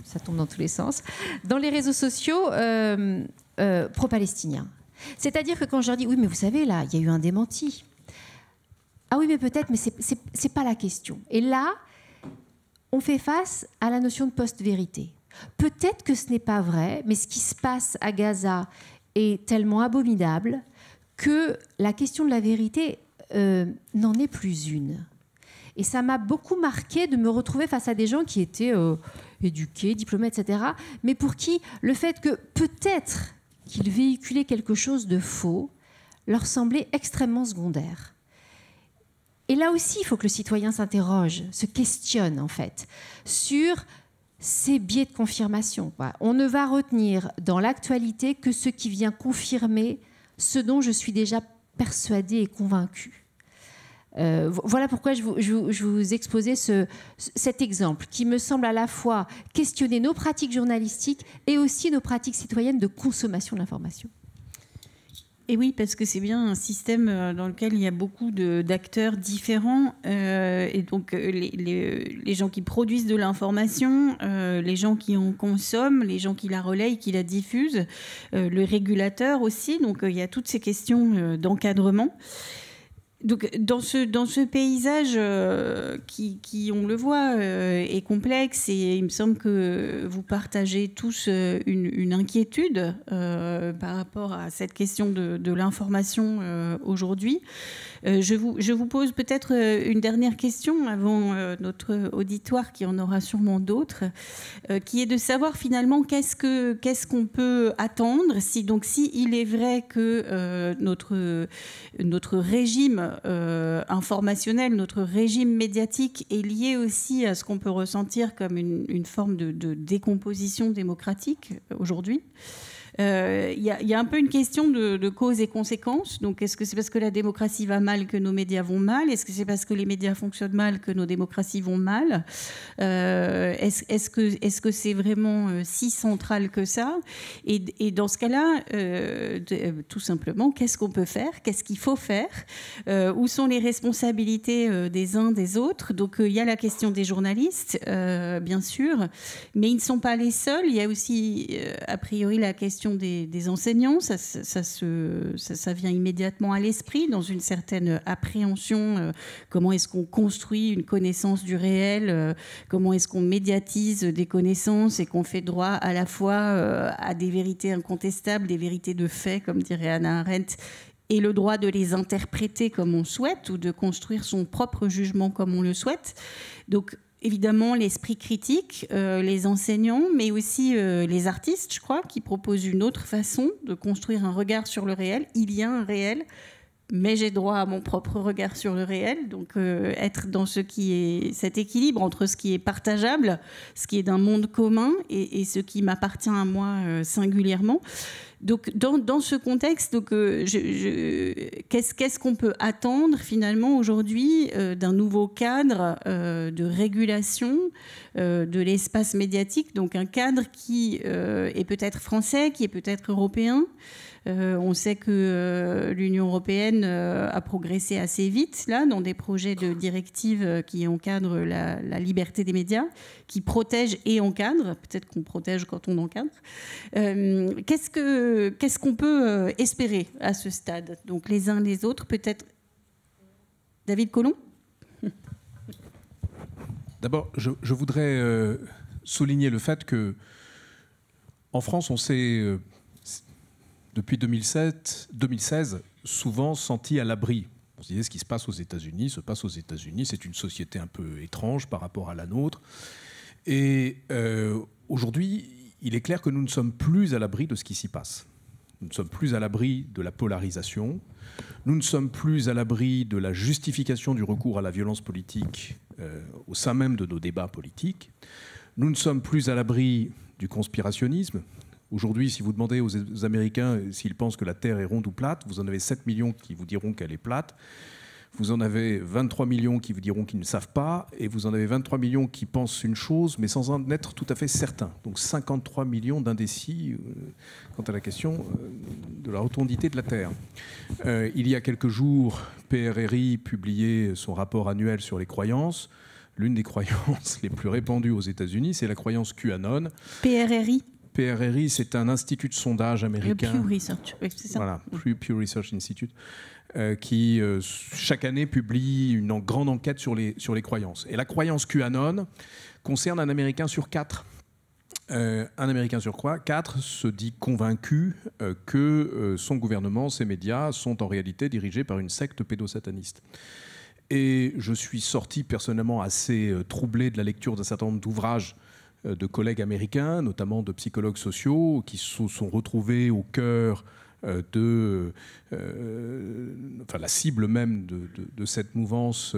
ça tombe dans tous les sens. Dans les réseaux sociaux euh, pro-palestiniens. C'est-à-dire que quand je leur dis, oui, mais vous savez, là, il y a eu un démenti. Ah oui, mais peut-être, mais ce n'est pas la question. Et là, on fait face à la notion de post-vérité. Peut-être que ce n'est pas vrai, mais ce qui se passe à Gaza est tellement abominable que la question de la vérité euh, n'en est plus une. Et ça m'a beaucoup marqué de me retrouver face à des gens qui étaient euh, éduqués, diplômés, etc., mais pour qui le fait que peut-être qu'ils véhiculaient quelque chose de faux leur semblait extrêmement secondaire. Et là aussi, il faut que le citoyen s'interroge, se questionne en fait, sur ces biais de confirmation. On ne va retenir dans l'actualité que ce qui vient confirmer ce dont je suis déjà persuadée et convaincue. Euh, voilà pourquoi je vous, exposais cet exemple qui me semble à la fois questionner nos pratiques journalistiques et aussi nos pratiques citoyennes de consommation de l'information. Et oui, parce que c'est bien un système euh, dans lequel il y a beaucoup d'acteurs différents. Euh, et donc, euh, les, gens qui produisent de l'information, les gens qui en consomment, les gens qui la relayent, qui la diffusent, le régulateur aussi. Donc, il y a toutes ces questions d'encadrement donc dans ce, dans ce paysage euh, qui, on le voit, euh, est complexe et il me semble que vous partagez tous euh, une, inquiétude par rapport à cette question de, de l'information aujourd'hui, euh, je, vous, pose peut-être euh, une dernière question avant euh, notre auditoire qui en aura sûrement d'autres, qui est de savoir finalement qu'est-ce qu'on peut attendre si donc il est vrai que notre, régime informationnel, notre régime médiatique est lié aussi à ce qu'on peut ressentir comme une, forme de décomposition démocratique aujourd'hui. Euh, il y, a un peu une question de, cause et conséquence. Donc, est-ce que c'est parce que la démocratie va mal que nos médias vont mal Est-ce que c'est parce que les médias fonctionnent mal que nos démocraties vont mal euh, Est-ce est -ce que c'est vraiment euh, si central que ça et, dans ce cas-là, tout simplement, qu'est-ce qu'on peut faire Qu'est-ce qu'il faut faire Où sont les responsabilités des uns des autres Donc, il y a la question des journalistes, bien sûr, mais ils ne sont pas les seuls. Il y a aussi, a priori, la question des, enseignants, ça, se, ça, vient immédiatement à l'esprit, dans une certaine appréhension. Euh, comment est-ce qu'on construit une connaissance du réel euh, Comment est-ce qu'on médiatise des connaissances et qu'on fait droit à la fois euh, à des vérités incontestables, des vérités de fait, comme dirait Anna Arendt, et le droit de les interpréter comme on souhaite ou de construire son propre jugement comme on le souhaite. Donc évidemment l'esprit critique, euh, les enseignants, mais aussi euh, les artistes, je crois, qui proposent une autre façon de construire un regard sur le réel. Il y a un réel, mais j'ai droit à mon propre regard sur le réel. Donc euh, être dans ce qui est cet équilibre entre ce qui est partageable, ce qui est d'un monde commun et ce qui m'appartient à moi singulièrement. Donc, dans, ce contexte, euh, qu'est-ce, qu'on peut attendre finalement aujourd'hui euh, d'un nouveau cadre euh, de régulation de l'espace médiatique Donc, un cadre qui est peut-être français, qui est peut-être européen euh, on sait que euh, l'Union européenne euh, a progressé assez vite là dans des projets de directives qui encadrent la, liberté des médias, qui protègent et encadrent. Peut-être qu'on protège quand on encadre. qu'est-ce qu'on peut espérer à ce stade Donc les uns les autres, peut-être. David Colomb. D'abord, je, voudrais souligner le fait que en France, on sait depuis 2007, 2016, souvent senti à l'abri. On se disait ce qui se passe aux États-Unis se passe aux États-Unis, c'est une société un peu étrange par rapport à la nôtre. Et euh, aujourd'hui, il est clair que nous ne sommes plus à l'abri de ce qui s'y passe. Nous ne sommes plus à l'abri de la polarisation, nous ne sommes plus à l'abri de la justification du recours à la violence politique euh, au sein même de nos débats politiques, nous ne sommes plus à l'abri du conspirationnisme, Aujourd'hui, si vous demandez aux Américains s'ils pensent que la Terre est ronde ou plate, vous en avez 7 millions qui vous diront qu'elle est plate. Vous en avez 23 millions qui vous diront qu'ils ne savent pas, et vous en avez 23 millions qui pensent une chose, mais sans en être tout à fait certain. Donc 53 millions d'indécis euh, quant à la question euh, de la rotondité de la Terre. Euh, il y a quelques jours, PRRI publiait son rapport annuel sur les croyances. L'une des croyances les plus répandues aux États-Unis, c'est la croyance QAnon. PRRI c'est un institut de sondage américain. Le Pew Research, mm. Pew, Research Institute, euh, qui euh, chaque année publie une grande enquête sur les, sur les croyances. Et la croyance QAnon concerne un Américain sur quatre. Euh, un Américain sur quoi Quatre se dit convaincu que son gouvernement, ses médias sont en réalité dirigés par une secte pédosataniste. Et je suis sorti personnellement assez troublé de la lecture d'un certain nombre d'ouvrages euh, de collègues américains, notamment de psychologues sociaux, qui se sont retrouvés au cœur euh, de euh, enfin, la cible même de, cette mouvance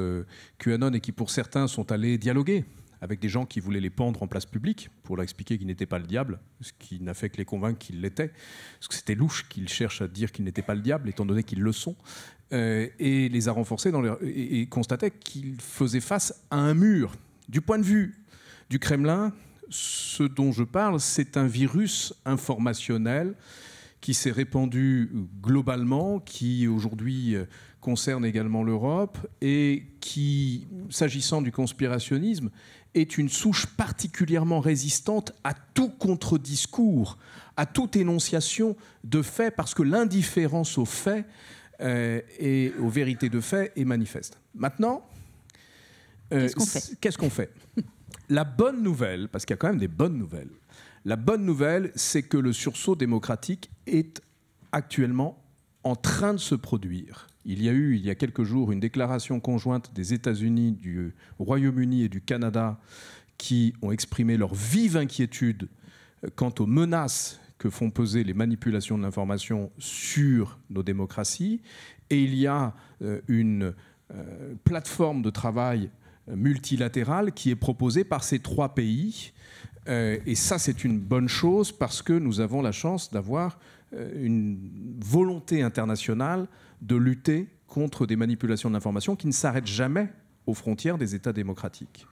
QAnon et qui pour certains sont allés dialoguer avec des gens qui voulaient les pendre en place publique pour leur expliquer qu'ils n'étaient pas le diable, ce qui n'a fait que les convaincre qu'ils l'étaient, parce que c'était louche qu'ils cherchent à dire qu'ils n'étaient pas le diable, étant donné qu'ils le sont, et les a renforcés dans leur, et, constatait qu'ils faisaient face à un mur. Du point de vue du Kremlin, ce dont je parle, c'est un virus informationnel qui s'est répandu globalement, qui aujourd'hui euh, concerne également l'Europe et qui, s'agissant du conspirationnisme, est une souche particulièrement résistante à tout contre-discours, à toute énonciation de faits, parce que l'indifférence aux faits euh, et aux vérités de faits est manifeste. Maintenant, euh, qu'est-ce qu'on fait La bonne nouvelle, parce qu'il y a quand même des bonnes nouvelles, la bonne nouvelle, c'est que le sursaut démocratique est actuellement en train de se produire. Il y a eu, il y a quelques jours, une déclaration conjointe des États-Unis, du Royaume-Uni et du Canada qui ont exprimé leur vive inquiétude euh, quant aux menaces que font peser les manipulations de l'information sur nos démocraties. Et il y a euh, une euh, plateforme de travail multilatérale qui est proposée par ces trois pays. Euh, et ça, c'est une bonne chose parce que nous avons la chance d'avoir euh, une volonté internationale de lutter contre des manipulations de qui ne s'arrêtent jamais aux frontières des États démocratiques.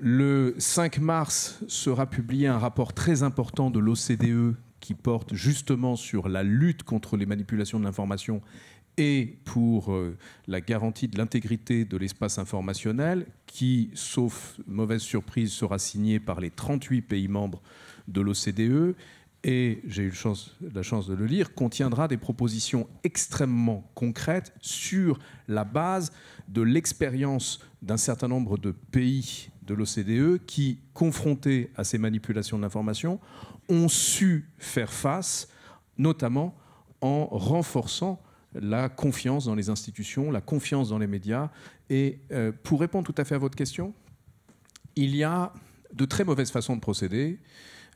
Le 5 mars sera publié un rapport très important de l'OCDE qui porte justement sur la lutte contre les manipulations de l'information et pour euh, la garantie de l'intégrité de l'espace informationnel, qui, sauf mauvaise surprise, sera signé par les 38 pays membres de l'OCDE, et j'ai eu la chance de le lire, contiendra des propositions extrêmement concrètes sur la base de l'expérience d'un certain nombre de pays de l'OCDE qui, confrontés à ces manipulations de l'information, ont su faire face, notamment en renforçant la confiance dans les institutions, la confiance dans les médias. Et euh, pour répondre tout à fait à votre question, il y a de très mauvaises façons de procéder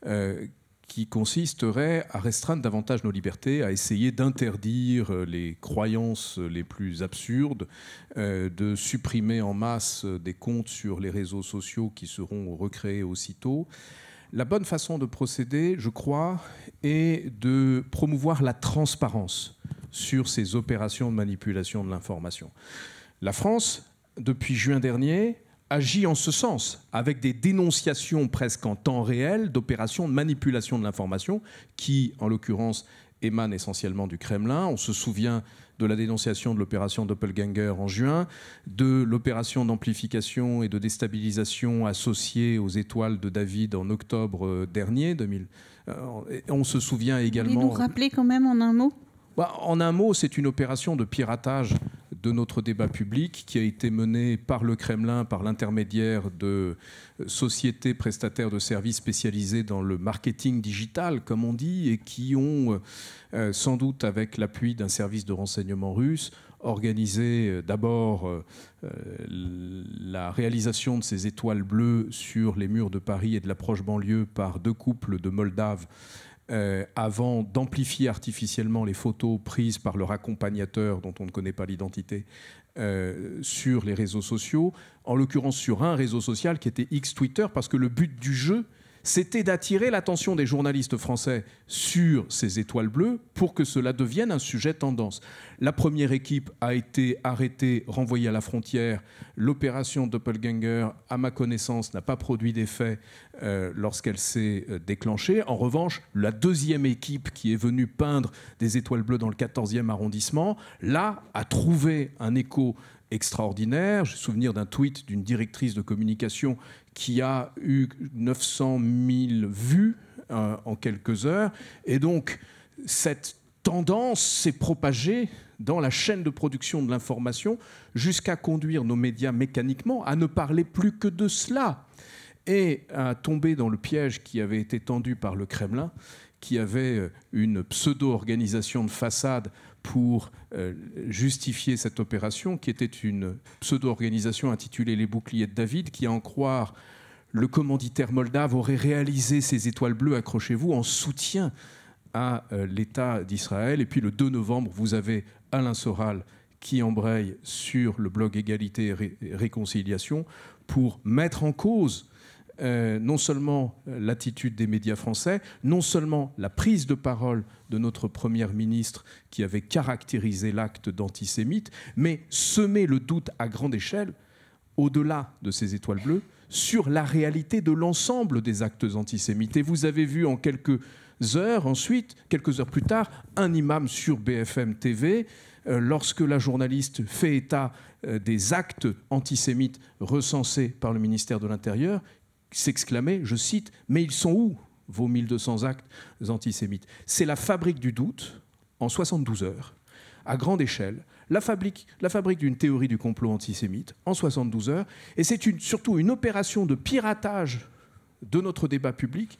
euh, qui consisteraient à restreindre davantage nos libertés, à essayer d'interdire euh, les croyances les plus absurdes, de supprimer en masse des comptes sur les réseaux sociaux qui seront recréés aussitôt. La bonne façon de procéder, je crois, est de promouvoir la transparence sur ces opérations de manipulation de l'information. La France, depuis juin dernier, agit en ce sens, avec des dénonciations presque en temps réel d'opérations de manipulation de l'information, qui, en l'occurrence, émanent essentiellement du Kremlin. On se souvient de la dénonciation de l'opération Doppelganger en juin, de l'opération d'amplification et de déstabilisation associée aux étoiles de David en octobre euh, dernier. 2000. Euh, on se souvient également. Vous nous rappeler quand même en un mot bah, en un mot, c'est une opération de piratage de notre débat public qui a été menée par le Kremlin par l'intermédiaire de euh, sociétés prestataires de services spécialisées dans le marketing digital, comme on dit, et qui ont, euh, euh, sans doute avec l'appui d'un service de renseignement russe, organisé d'abord la réalisation de ces étoiles bleues sur les murs de Paris et de l'approche banlieue par deux couples de Moldaves euh, avant d'amplifier artificiellement les photos prises par leur accompagnateur, dont on ne connaît pas l'identité, euh, sur les réseaux sociaux, en l'occurrence sur un réseau social qui était X Twitter, parce que le but du jeu, c'était d'attirer l'attention des journalistes français sur ces étoiles bleues pour que cela devienne un sujet tendance. La première équipe a été arrêtée, renvoyée à la frontière. L'opération Doppelganger, à ma connaissance, n'a pas produit d'effet euh, lorsqu'elle s'est euh, déclenchée. En revanche, la deuxième équipe qui est venue peindre des étoiles bleues dans le 14e arrondissement, là, a trouvé un écho extraordinaire. me souviens d'un tweet d'une directrice de communication qui a eu 900 000 vues euh, en quelques heures. Et donc, cette tendance s'est propagée dans la chaîne de production de l'information jusqu'à conduire nos médias mécaniquement à ne parler plus que de cela et à tomber dans le piège qui avait été tendu par le Kremlin, qui avait une pseudo-organisation de façade pour euh, justifier cette opération, qui était une pseudo-organisation intitulée Les Boucliers de David, qui, à en croire le commanditaire moldave, aurait réalisé ces étoiles bleues, accrochez-vous, en soutien à euh, l'État d'Israël. Et puis le 2 novembre, vous avez Alain Soral qui embraye sur le blog Égalité et Réconciliation pour mettre en cause euh, non seulement euh, l'attitude des médias français, non seulement la prise de parole de notre Première ministre qui avait caractérisé l'acte d'antisémite, mais semer le doute à grande échelle, au-delà de ces étoiles bleues, sur la réalité de l'ensemble des actes antisémites. Et vous avez vu en quelques heures ensuite, quelques heures plus tard, un imam sur BFM TV, euh, lorsque la journaliste fait état des actes antisémites recensés par le ministère de l'Intérieur, s'exclamait, je cite, Mais ils sont où vos 1200 actes antisémites C'est la fabrique du doute en 72 heures, à grande échelle, la fabrique, la fabrique d'une théorie du complot antisémite en 72 heures, et c'est surtout une opération de piratage de notre débat public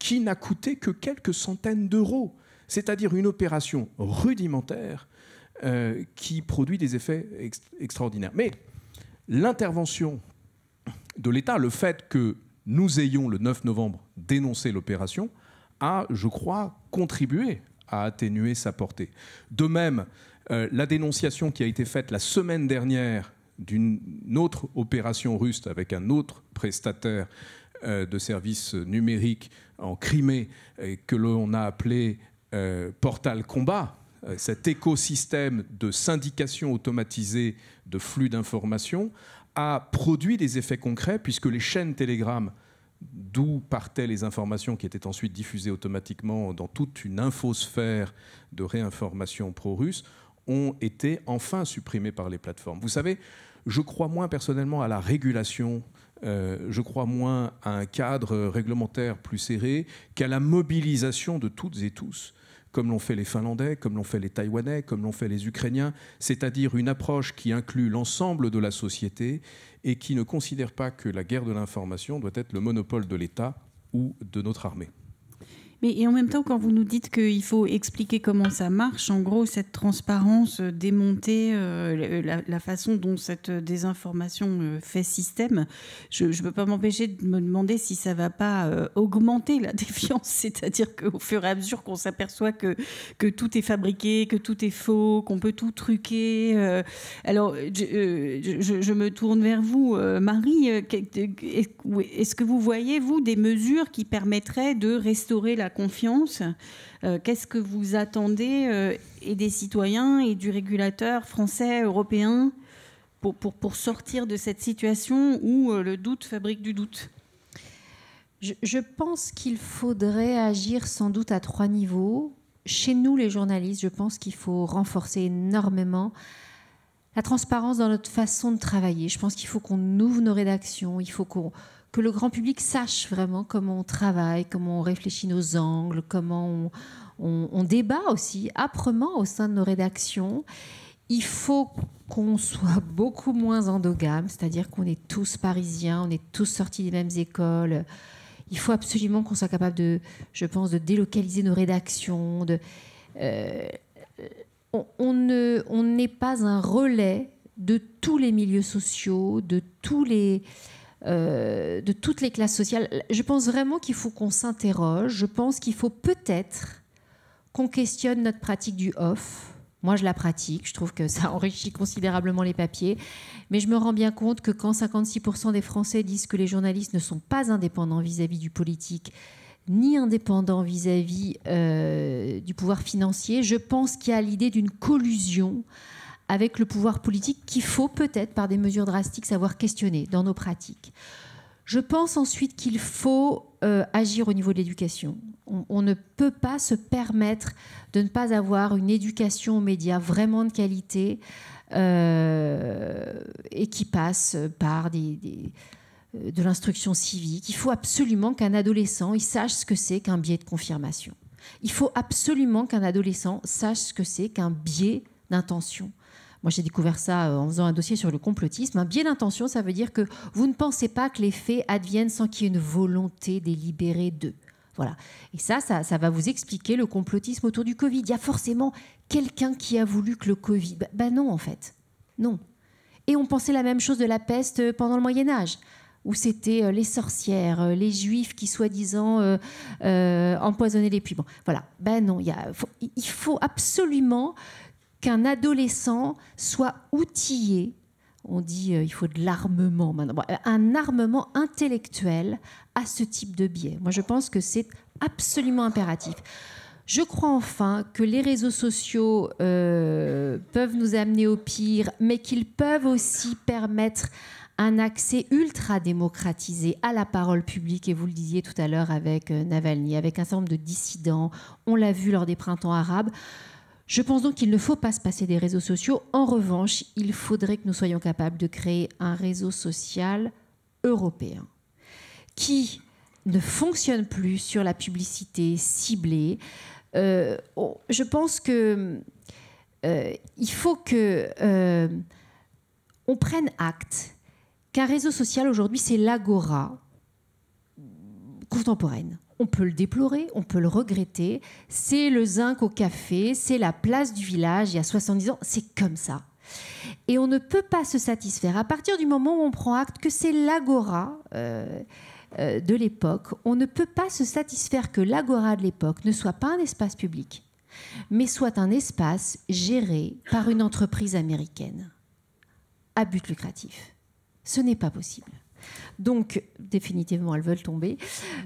qui n'a coûté que quelques centaines d'euros, c'est-à-dire une opération rudimentaire euh, qui produit des effets extraordinaires. Mais l'intervention de l'État, le fait que nous ayons le 9 novembre dénoncé l'opération, a, je crois, contribué à atténuer sa portée. De même, euh, la dénonciation qui a été faite la semaine dernière d'une autre opération russe avec un autre prestataire euh, de services numériques en Crimée euh, que l'on a appelé Portal Combat, cet écosystème de syndication automatisée de flux d'informations a produit des effets concrets puisque les chaînes Telegram, d'où partaient les informations qui étaient ensuite diffusées automatiquement dans toute une infosphère de réinformation pro-russe, ont été enfin supprimées par les plateformes. Vous savez, je crois moins personnellement à la régulation euh, je crois moins à un cadre réglementaire plus serré qu'à la mobilisation de toutes et tous comme l'ont fait les Finlandais, comme l'ont fait les Taïwanais, comme l'ont fait les Ukrainiens, c'est-à-dire une approche qui inclut l'ensemble de la société et qui ne considère pas que la guerre de l'information doit être le monopole de l'État ou de notre armée. Mais et en même temps, quand vous nous dites qu'il faut expliquer comment ça marche, en gros, cette transparence, euh, démonter euh, la, façon dont cette euh, désinformation fait système, je ne peux pas m'empêcher de me demander si ça ne va pas augmenter la défiance. C'est-à-dire qu'au fur et à mesure qu'on s'aperçoit que, que tout est fabriqué, que tout est faux, qu'on peut tout truquer. alors, je, je, me tourne vers vous, Marie. Est-ce que vous voyez, vous, des mesures qui permettraient de restaurer la la confiance euh, Qu'est-ce que vous attendez euh, et des citoyens et du régulateur français, européen pour, pour, sortir de cette situation où euh, le doute fabrique du doute je pense qu'il faudrait agir sans doute à trois niveaux. Chez nous, les journalistes, je pense qu'il faut renforcer énormément la transparence dans notre façon de travailler. Je pense qu'il faut qu'on ouvre nos rédactions, il faut qu'on que le grand public sache vraiment comment on travaille, comment on réfléchit nos angles, comment on, débat aussi âprement au sein de nos rédactions. Il faut qu'on soit beaucoup moins endogame, c'est-à-dire qu'on est tous parisiens, on est tous sortis des mêmes écoles. Il faut absolument qu'on soit capable de, je pense, de délocaliser nos rédactions. De, euh, on, n'est pas un relais de tous les milieux sociaux, de tous les, euh, de toutes les classes sociales. Je pense vraiment qu'il faut qu'on s'interroge. Je pense qu'il faut peut-être qu'on questionne notre pratique du off. Moi, je la pratique. Je trouve que ça enrichit considérablement les papiers. Mais je me rends bien compte que quand 56% des Français disent que les journalistes ne sont pas indépendants vis-à-vis du politique, ni indépendants vis-à-vis euh, du pouvoir financier, je pense qu'il y a l'idée d'une collusion avec le pouvoir politique qu'il faut peut-être, par des mesures drastiques, savoir questionner dans nos pratiques. Je pense ensuite qu'il faut euh, agir au niveau de l'éducation. On, ne peut pas se permettre de ne pas avoir une éducation aux médias vraiment de qualité euh, et qui passe par des euh, de l'instruction civique. Il faut absolument qu'un adolescent il sache ce que c'est qu'un biais de confirmation. Il faut absolument qu'un adolescent sache ce que c'est qu'un biais d'intention. Moi, j'ai découvert ça euh, en faisant un dossier sur le complotisme. Hein. bien biais d'intention, ça veut dire que vous ne pensez pas que les faits adviennent sans qu'il y ait une volonté délibérée d'eux. Voilà. Et ça, ça, ça, va vous expliquer le complotisme autour du Covid. Il y a forcément quelqu'un qui a voulu que le Covid. Ben, non, en fait. Non. Et on pensait la même chose de la peste euh, pendant le Moyen Âge où c'était euh, les sorcières, les juifs qui soi-disant empoisonnaient les puits. voilà. Ben non, il, il faut absolument qu'un adolescent soit outillé, on dit euh, il faut de l'armement maintenant, un armement intellectuel à ce type de biais. Moi, je pense que c'est absolument impératif. Je crois enfin que les réseaux sociaux euh, peuvent nous amener au pire, mais qu'ils peuvent aussi permettre un accès ultra démocratisé à la parole publique, et vous le disiez tout à l'heure avec euh, Navalny, avec un certain nombre de dissidents, on l'a vu lors des printemps arabes. Je pense donc qu'il ne faut pas se passer des réseaux sociaux. En revanche, il faudrait que nous soyons capables de créer un réseau social européen qui ne fonctionne plus sur la publicité ciblée. Euh, je pense que euh, il faut que euh, on prenne acte qu'un réseau social aujourd'hui c'est l'agora contemporaine on peut le déplorer, on peut le regretter. C'est le zinc au café, c'est la place du village il y a 70 ans, c'est comme ça. Et on ne peut pas se satisfaire. À partir du moment où on prend acte que c'est l'agora euh, euh, de l'époque, on ne peut pas se satisfaire que l'agora de l'époque ne soit pas un espace public, mais soit un espace géré par une entreprise américaine à but lucratif. Ce n'est pas possible. Donc, définitivement, elles veulent tomber.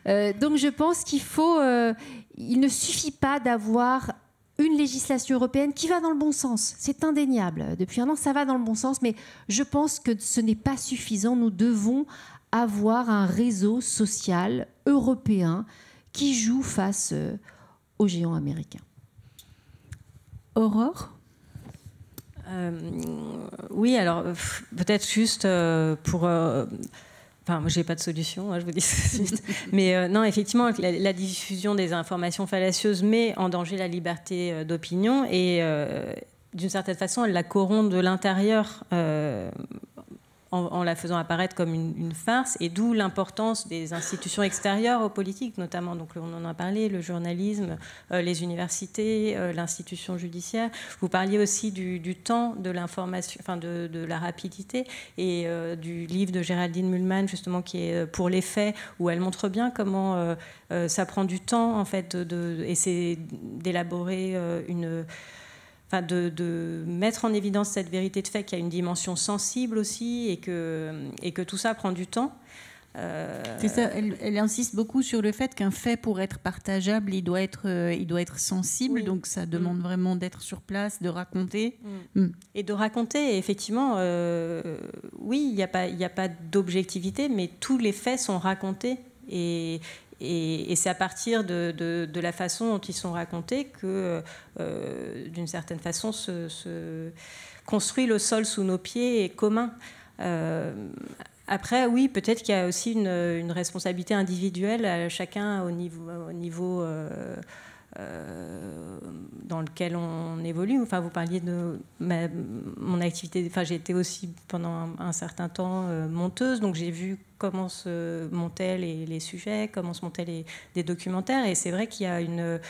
Euh, donc, je pense qu'il faut. Euh, il ne suffit pas d'avoir une législation européenne qui va dans le bon sens. C'est indéniable. Depuis un an, ça va dans le bon sens, mais je pense que ce n'est pas suffisant. Nous devons avoir un réseau social européen qui joue face euh, aux géants américains. Aurore Oui, alors peut-être juste pour Enfin, moi, j'ai pas de solution, hein, je vous dis juste. Mais euh, non, effectivement, la, diffusion des informations fallacieuses met en danger la liberté euh, d'opinion et, euh, d'une certaine façon, elle la corrompt de l'intérieur en, la faisant apparaître comme une, farce, et d'où l'importance des institutions extérieures aux politiques, notamment, donc on en a parlé, le journalisme, euh, les universités, euh, l'institution judiciaire. Vous parliez aussi du, temps de l'information, enfin de, la rapidité, et euh, du livre de Géraldine Mühlmann, justement, qui est pour les faits, où elle montre bien comment ça prend du temps, en fait, de, d'élaborer une enfin de, mettre en évidence cette vérité de fait qui a une dimension sensible aussi et que, et que tout ça prend du temps. Euh, ça, elle, insiste beaucoup sur le fait qu'un fait, pour être partageable, il doit être, euh, il doit être sensible. Donc ça demande mm. vraiment d'être sur place, de raconter. Mm. Mm. Et de raconter, effectivement, euh, oui, il n'y a pas, a pas d'objectivité, mais tous les faits sont racontés. Et, et, c'est à partir de, la façon dont ils sont racontés que, euh, d'une certaine façon, se, construit le sol sous nos pieds est commun. Euh, après, oui, peut-être qu'il y a aussi une, responsabilité individuelle à chacun au niveau, euh, euh, dans lequel on évolue. Enfin, vous parliez de mon activité. Enfin, j'ai été aussi pendant un, certain temps euh, monteuse, donc j'ai vu comment se montaient les, les, sujets, comment se montaient les, des documentaires. Et c'est vrai qu'il y a une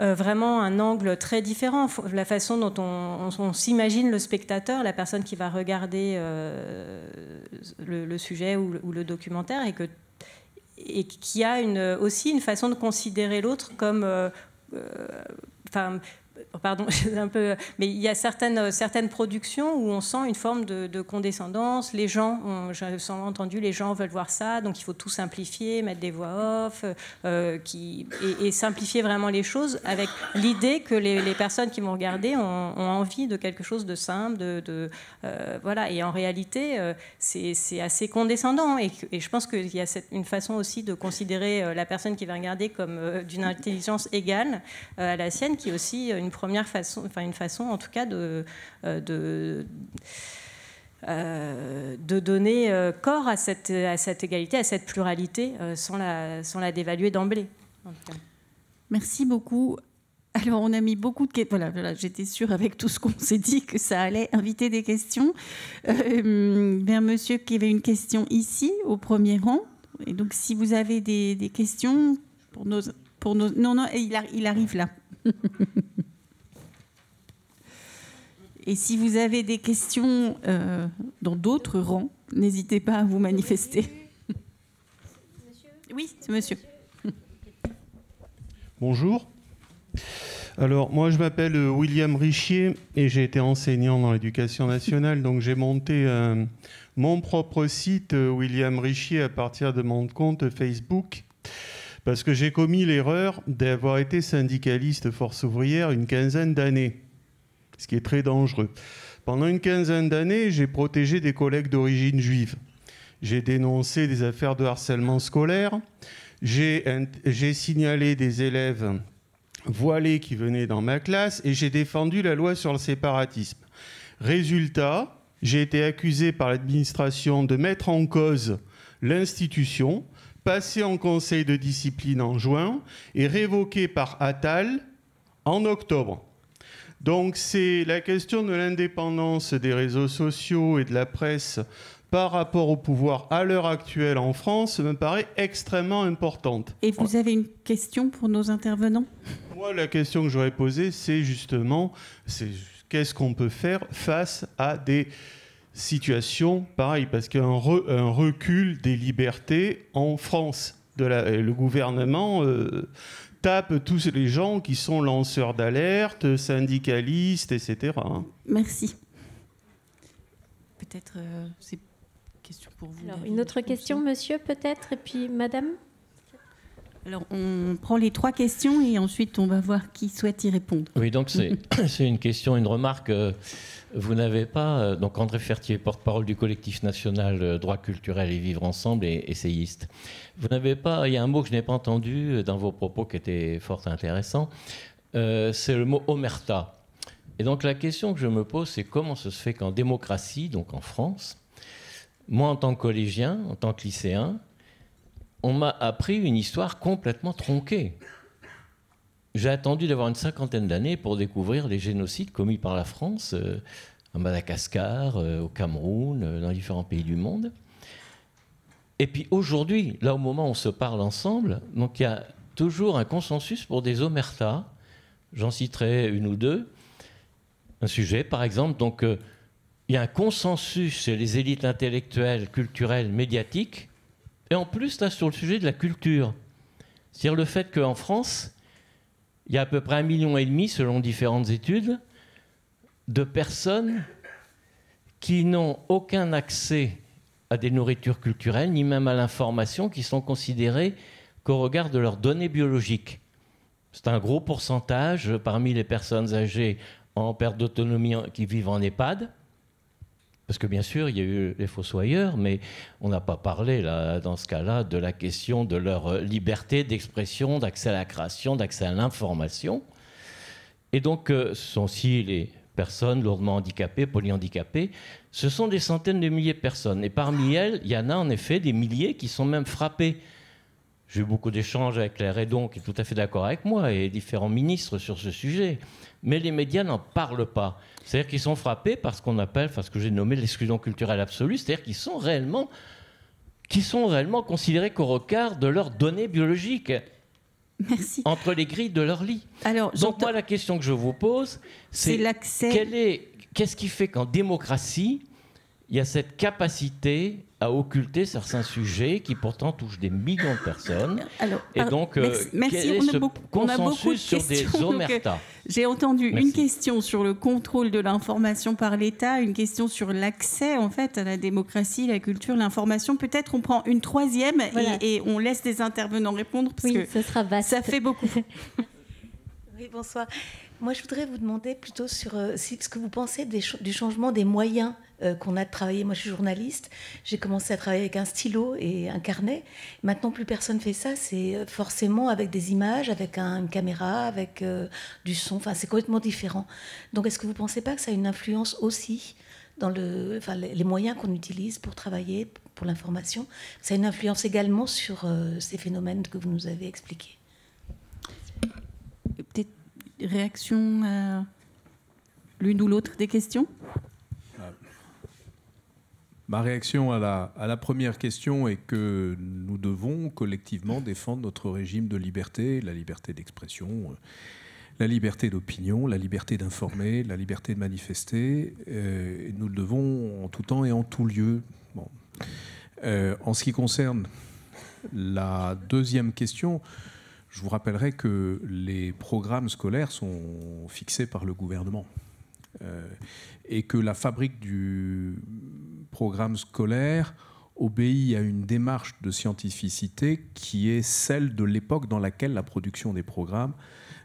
euh, vraiment un angle très différent. La façon dont on, s'imagine le spectateur, la personne qui va regarder le, sujet ou le, ou le, documentaire, et que et qui a aussi une façon de considérer l'autre comme, euh, euh, euh, pardon, un peu, mais il y a certaines, euh, certaines productions où on sent une forme de, condescendance. Les gens, j'ai entendu, les gens veulent voir ça, donc il faut tout simplifier, mettre des voix off, euh, qui, et, simplifier vraiment les choses avec l'idée que les, personnes qui vont regarder ont, envie de quelque chose de simple, de, voilà. Et en réalité, c'est, assez condescendant, et, je pense qu'il y a une façon aussi de considérer la personne qui va regarder comme d'une intelligence égale à la sienne, qui est aussi une première façon, enfin une façon en tout cas de, euh, de euh, de donner euh, corps à cette, à cette égalité, à cette pluralité, sans, la, sans la dévaluer d'emblée. Merci beaucoup. Alors, on a mis beaucoup de questions. Voilà, j'étais sûre avec tout ce qu'on s'est dit que ça allait inviter des questions. bien, monsieur qui avait une question ici, au premier rang. Et donc, si vous avez des, questions pour nos, pour nos. Non, non, il arrive là. Et si vous avez des questions euh, dans d'autres rangs, n'hésitez pas à vous manifester. Monsieur oui, c'est monsieur. Bonjour. Alors, moi, je m'appelle euh, William Richier et j'ai été enseignant dans l'éducation nationale. Donc, j'ai monté euh, mon propre site, William Richier, à partir de mon compte Facebook. Parce que j'ai commis l'erreur d'avoir été syndicaliste force ouvrière une quinzaine d'années ce qui est très dangereux. Pendant une quinzaine d'années, j'ai protégé des collègues d'origine juive. J'ai dénoncé des affaires de harcèlement scolaire. J'ai signalé des élèves voilés qui venaient dans ma classe et j'ai défendu la loi sur le séparatisme. Résultat, j'ai été accusé par l'administration de mettre en cause l'institution, passé en conseil de discipline en juin et révoqué par Attal en octobre. Donc c'est la question de l'indépendance des réseaux sociaux et de la presse par rapport au pouvoir à l'heure actuelle en France me paraît extrêmement importante. Et vous avez une question pour nos intervenants Moi, la question que j'aurais posée, c'est justement, qu'est-ce qu'on peut faire face à des situations pareilles Parce qu'il y a un, recul des libertés en France. De le gouvernement... Euh, Tape tous les gens qui sont lanceurs d'alerte, syndicalistes, etc. Merci. Peut-être, euh, c'est question pour vous. une autre question, monsieur, peut-être, et puis madame alors, on prend les trois questions et ensuite on va voir qui souhaite y répondre. Oui, donc c'est une question, une remarque. Euh, vous n'avez pas. Euh, donc, André Fertier, porte-parole du collectif national euh, Droit culturel et vivre ensemble et essayiste. Vous n'avez pas. Il y a un mot que je n'ai pas entendu dans vos propos qui était fort intéressant. c'est le mot omerta. Et donc, la question que je me pose, c'est comment ça se fait qu'en démocratie, donc en France, moi en tant que collégien, en tant que lycéen, on m'a appris une histoire complètement tronquée. J'ai attendu d'avoir une cinquantaine d'années pour découvrir les génocides commis par la France euh, à Madagascar, euh, au Cameroun, euh, dans différents pays du monde. Et puis aujourd'hui, là au moment où on se parle ensemble, donc il y a toujours un consensus pour des omertas. J'en citerai une ou deux. Un sujet, par exemple, donc il y a un consensus chez les élites intellectuelles, culturelles, médiatiques et en plus, là, sur le sujet de la culture, c'est-à-dire le fait qu'en France, il y a à peu près un million et demi, selon différentes études, de personnes qui n'ont aucun accès à des nourritures culturelles, ni même à l'information, qui sont considérées qu'au regard de leurs données biologiques. C'est un gros pourcentage parmi les personnes âgées en perte d'autonomie qui vivent en EHPAD, parce que bien sûr, il y a eu les fossoyeurs, mais on n'a pas parlé là, dans ce cas-là de la question de leur euh, liberté d'expression, d'accès à la création, d'accès à l'information. Et donc, euh, ce sont aussi les personnes lourdement handicapées, polyhandicapées. Ce sont des centaines de milliers de personnes. Et parmi elles, il y en a en effet des milliers qui sont même frappées j'ai eu beaucoup d'échanges avec Claire Redon, qui est tout à fait d'accord avec moi, et différents ministres sur ce sujet. Mais les médias n'en parlent pas. C'est-à-dire qu'ils sont frappés par ce qu'on appelle, enfin ce que j'ai nommé l'exclusion culturelle absolue, c'est-à-dire qu'ils sont réellement, qui sont réellement considérés qu'au regard de leurs données biologiques. Entre les grilles de leur lit. Donc moi, la question que je vous pose, c'est Qu'est-ce qui fait qu'en démocratie, il y a cette capacité à occulter certains sujets qui pourtant touchent des millions de personnes. et donc, euh, merci, quel est a ce consensus sur des euh, omertas J'ai entendu une question sur le contrôle de l'information par l'État, une question sur l'accès en fait à la démocratie, la culture, l'information. Peut-être on prend une troisième et, on laisse les intervenants répondre parce que ce sera ça fait beaucoup. oui, bonsoir. Moi, je voudrais vous demander plutôt sur euh, si, ce que vous pensez du changement des moyens euh, qu'on a de travailler. Moi, je suis journaliste. J'ai commencé à travailler avec un stylo et un carnet. Maintenant, plus personne fait ça. C'est euh, forcément avec des images, avec un, une caméra, avec euh, du son. Enfin, c'est complètement différent. Donc, est-ce que vous ne pensez pas que ça a une influence aussi dans les moyens qu'on utilise pour travailler, pour l'information Ça a une influence également sur ces phénomènes que vous nous avez expliqués. Peut-être réaction l'une ou l'autre des questions Ma réaction à la, première question est que nous devons collectivement défendre notre régime de liberté, la liberté d'expression, euh, la liberté d'opinion, la liberté d'informer, la liberté de manifester. Euh, nous le devons en tout temps et en tout lieu. Euh, en ce qui concerne la deuxième question, je vous rappellerai que les programmes scolaires sont fixés par le gouvernement et que la fabrique du programme scolaires obéit à une démarche de scientificité qui est celle de l'époque dans laquelle la production des programmes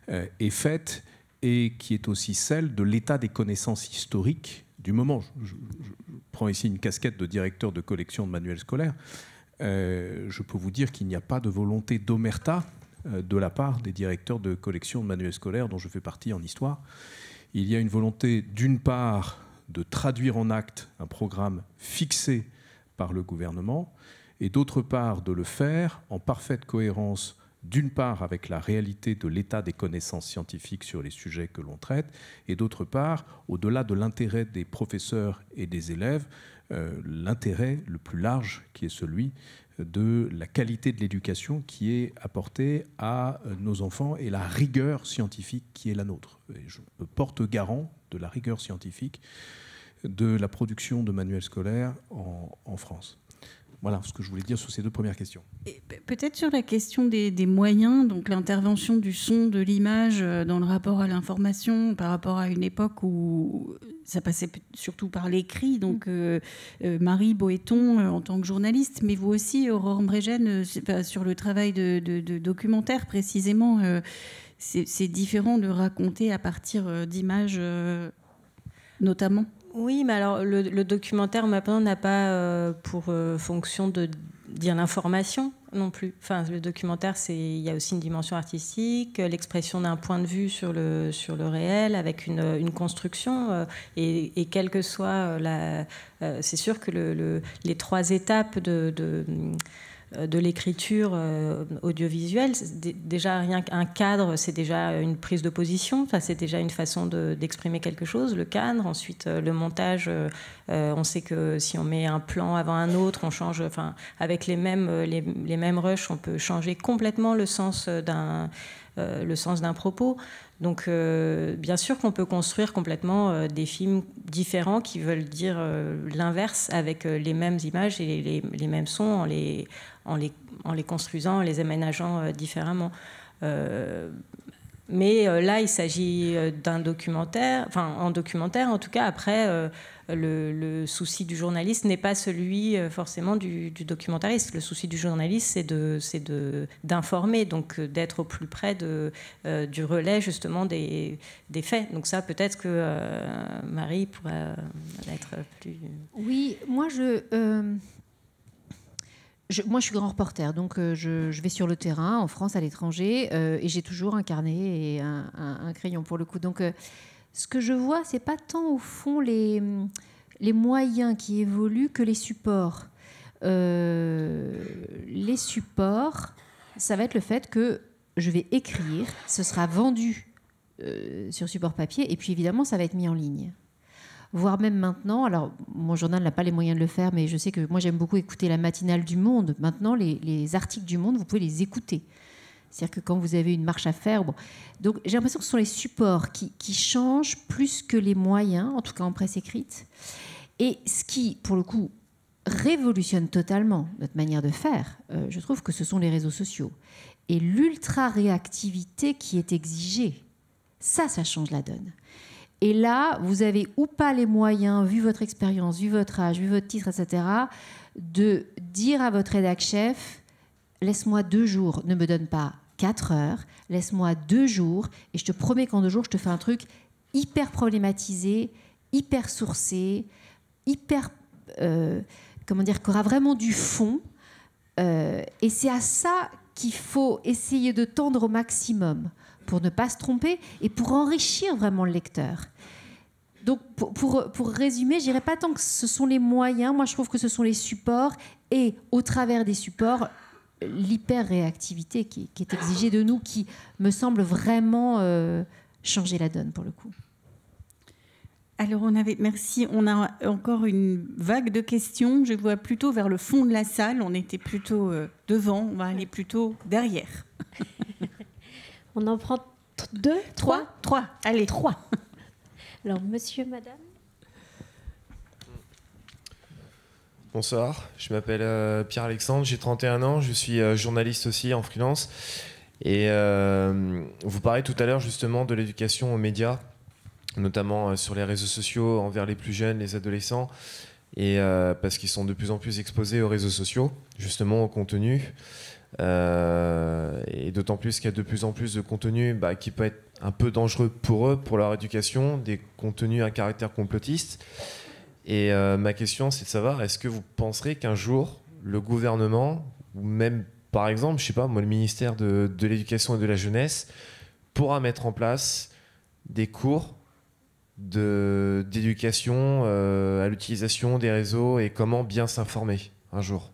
euh, est faite et qui est aussi celle de l'état des connaissances historiques du moment. Je, prends ici une casquette de directeur de collection de manuels scolaires. Euh, je peux vous dire qu'il n'y a pas de volonté d'omerta euh, de la part des directeurs de collection de manuels scolaires dont je fais partie en histoire. Il y a une volonté d'une part de traduire en acte un programme fixé par le gouvernement, et d'autre part de le faire en parfaite cohérence d'une part avec la réalité de l'état des connaissances scientifiques sur les sujets que l'on traite, et d'autre part, au-delà de l'intérêt des professeurs et des élèves, euh, l'intérêt le plus large qui est celui de la qualité de l'éducation qui est apportée à euh, nos enfants et la rigueur scientifique qui est la nôtre. je me porte garant de la rigueur scientifique de la production de manuels scolaires en France. Voilà ce que je voulais dire sur ces deux premières questions. Peut-être sur la question des, moyens, donc l'intervention du son, de l'image euh, dans le rapport à l'information, par rapport à une époque où euh, ça passait surtout par l'écrit. Donc mm. euh, Marie Boéton en tant que journaliste, mais vous aussi, Aurore Brégène, sur le travail de, documentaire précisément, c'est différent de raconter à partir d'images notamment oui, mais alors le, documentaire maintenant n'a pas euh, pour euh, fonction de dire l'information non plus. Enfin, le documentaire, c'est il y a aussi une dimension artistique, euh, l'expression d'un point de vue sur le sur le réel, avec une, une construction et, et, quelle que soit la, c'est sûr que les trois étapes de euh, de l'écriture euh, audiovisuelle. Déjà, rien qu'un cadre, c'est déjà une prise de position, enfin, c'est déjà une façon d'exprimer quelque chose, le cadre. Ensuite, euh, le montage, on sait que si on met un plan avant un autre, on change, enfin, avec les mêmes, les, mêmes rushs, on peut changer complètement le sens d'un le sens d'un propos. Donc, bien sûr qu'on peut construire complètement des films différents qui veulent dire l'inverse avec les mêmes images et les, mêmes sons en les, en les, en les construisant, en les aménageant euh, différemment. Euh, mais euh, là, il s'agit d'un documentaire, enfin en documentaire en tout cas. Après, le, souci du journaliste n'est pas celui forcément du, documentariste. Le souci du journaliste, c'est de, d'informer, donc d'être au plus près de, du relais justement des, faits. Donc ça, peut-être que Marie pourrait être plus. Oui, moi je je, moi, je suis grand reporter, donc euh, je, vais sur le terrain, en France, à l'étranger, euh, et j'ai toujours un carnet et un, crayon pour le coup. Donc, euh, ce que je vois, c'est pas tant au fond les, les moyens qui évoluent que les supports. les supports, ça va être le fait que je vais écrire, ce sera vendu sur support papier, et puis évidemment, ça va être mis en ligne voire même maintenant. Alors, mon journal n'a pas les moyens de le faire, mais je sais que moi, j'aime beaucoup écouter la matinale du Monde. Maintenant, les, articles du Monde, vous pouvez les écouter. C'est-à-dire que quand vous avez une marche à faire, donc j'ai l'impression que ce sont les supports qui, changent plus que les moyens, en tout cas en presse écrite, et ce qui, pour le coup, révolutionne totalement notre manière de faire. Euh, je trouve que ce sont les réseaux sociaux et l'ultra réactivité qui est exigée. Ça, ça change la donne. Et là, vous avez ou pas les moyens, vu votre expérience, vu votre âge, vu votre titre, etc., de dire à votre rédac chef, laisse-moi deux jours, ne me donne pas quatre heures, laisse-moi deux jours, et je te promets qu'en deux jours, je te fais un truc hyper problématisé, hyper sourcé, hyper... Euh, comment dire, qui aura vraiment du fond. Euh, et c'est à ça qu'il faut essayer de tendre au maximum pour ne pas se tromper et pour enrichir vraiment le lecteur. Donc, pour, pour, résumer, je pas tant que ce sont les moyens, moi je trouve que ce sont les supports et au travers des supports, l'hyper-réactivité qui, est exigée de nous, qui me semble vraiment euh, changer la donne pour le coup. Alors on avait, merci, on a encore une vague de questions. Je vois plutôt vers le fond de la salle. On était plutôt euh, devant, on va aller plutôt derrière. On en prend deux Trois Trois. Allez. Trois. Alors, monsieur, madame Bonsoir, je m'appelle euh, Pierre-Alexandre, j'ai 31 ans, je suis euh, journaliste aussi en freelance. Et euh, vous parlez tout à l'heure justement de l'éducation aux médias, notamment sur les réseaux sociaux envers les plus jeunes, les adolescents, et parce qu'ils sont de plus en plus exposés aux réseaux sociaux, justement au contenu. Euh, et d'autant plus qu'il y a de plus en plus de contenus bah, qui peuvent être un peu dangereux pour eux, pour leur éducation, des contenus à caractère complotiste. Et euh, ma question, c'est de savoir, est-ce que vous penserez qu'un jour, le gouvernement, ou même par exemple, je sais pas, moi, le ministère de, l'Éducation et de la Jeunesse, pourra mettre en place des cours d'éducation de, euh, à l'utilisation des réseaux et comment bien s'informer un jour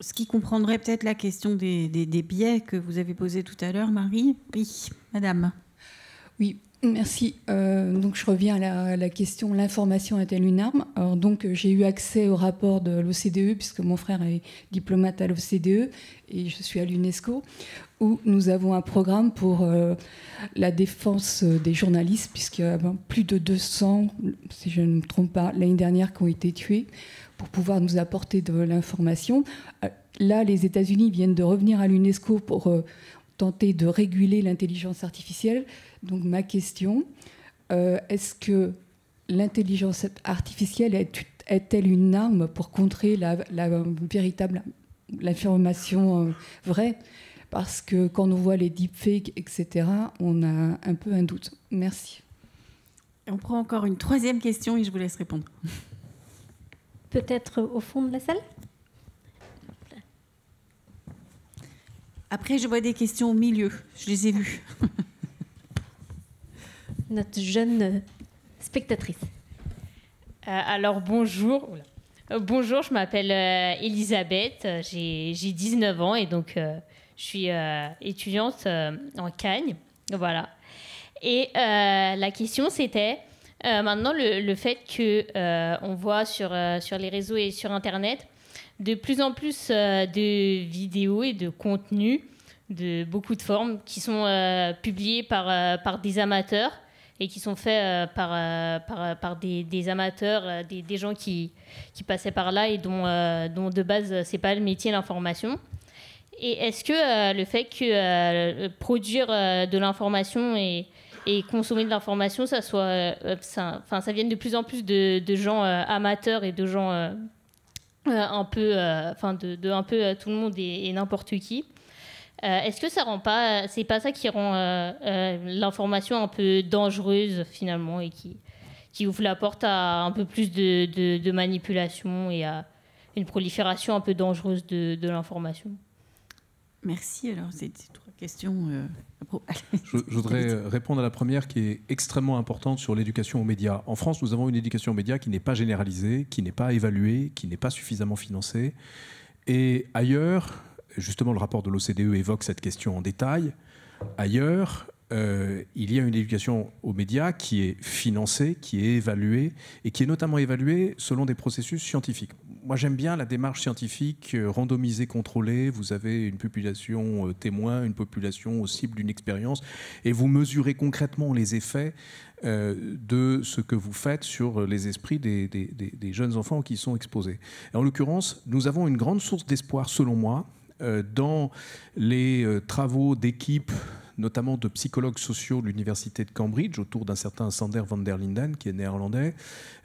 ce qui comprendrait peut-être la question des, biais que vous avez posé tout à l'heure, Marie. Oui, madame. Oui, merci. Euh, donc je reviens à la, question l'information est-elle une arme donc j'ai eu accès au rapport de l'OCDE puisque mon frère est diplomate à l'OCDE et je suis à l'UNESCO où nous avons un programme pour euh, la défense des journalistes puisque ben, plus de 200, si je ne me trompe pas, l'année dernière qui ont été tués pour pouvoir nous apporter de l'information. Euh, là, les États-Unis viennent de revenir à l'UNESCO pour euh, tenter de réguler l'intelligence artificielle. Donc ma question, euh, est-ce que l'intelligence artificielle est-elle une arme pour contrer la, véritable l'information vraie Parce que quand on voit les deepfakes, etc., on a un peu un doute. Merci. On prend encore une troisième question et je vous laisse répondre peut-être au fond de la salle. Après, je vois des questions au milieu. Je les ai vues. Notre jeune euh, spectatrice. Euh, alors, bonjour. Euh, bonjour, je m'appelle Elisabeth. J'ai 19 ans et donc je suis étudiante en Cagne. Voilà. Et la question, c'était euh, maintenant, le, fait que euh, on voit sur, euh, sur les réseaux et sur Internet de plus en plus de vidéos et de contenus de beaucoup de formes qui sont publiés par, par des amateurs et qui sont faits par, par, des, amateurs, des, gens qui, qui passaient par là et dont, dont de base, c'est pas le métier l'information. Et est-ce que le fait que produire de l'information est et consommer de l'information, ça soit, euh, euh, enfin, ça vienne de plus en plus de, gens euh, amateurs et de gens un peu, enfin, de, un peu tout le monde et, n'importe qui. Est-ce que ça rend pas, c'est pas ça qui rend l'information un peu dangereuse finalement et qui, qui ouvre la porte à un peu plus de, manipulation et à une prolifération un peu dangereuse de, l'information Merci. Alors, c'est tout. Question euh, je, voudrais euh, répondre à la première qui est extrêmement importante sur l'éducation aux médias. En France, nous avons une éducation aux médias qui n'est pas généralisée, qui n'est pas évaluée, qui n'est pas suffisamment financée. Et ailleurs, justement, le rapport de l'OCDE évoque cette question en détail. Ailleurs, euh, il y a une éducation aux médias qui est financée, qui est évaluée, et qui est notamment évaluée selon des processus scientifiques moi j'aime bien la démarche scientifique euh, randomisée, contrôlée. Vous avez une population euh, témoin, une population cible d'une expérience, et vous mesurez concrètement les effets euh, de ce que vous faites sur les esprits des, jeunes enfants qui sont exposés. en l'occurrence, nous avons une grande source d'espoir, selon moi, dans les travaux d'équipe, notamment de psychologues sociaux de l'Université de Cambridge, autour d'un certain Sander van der Linden, qui est néerlandais,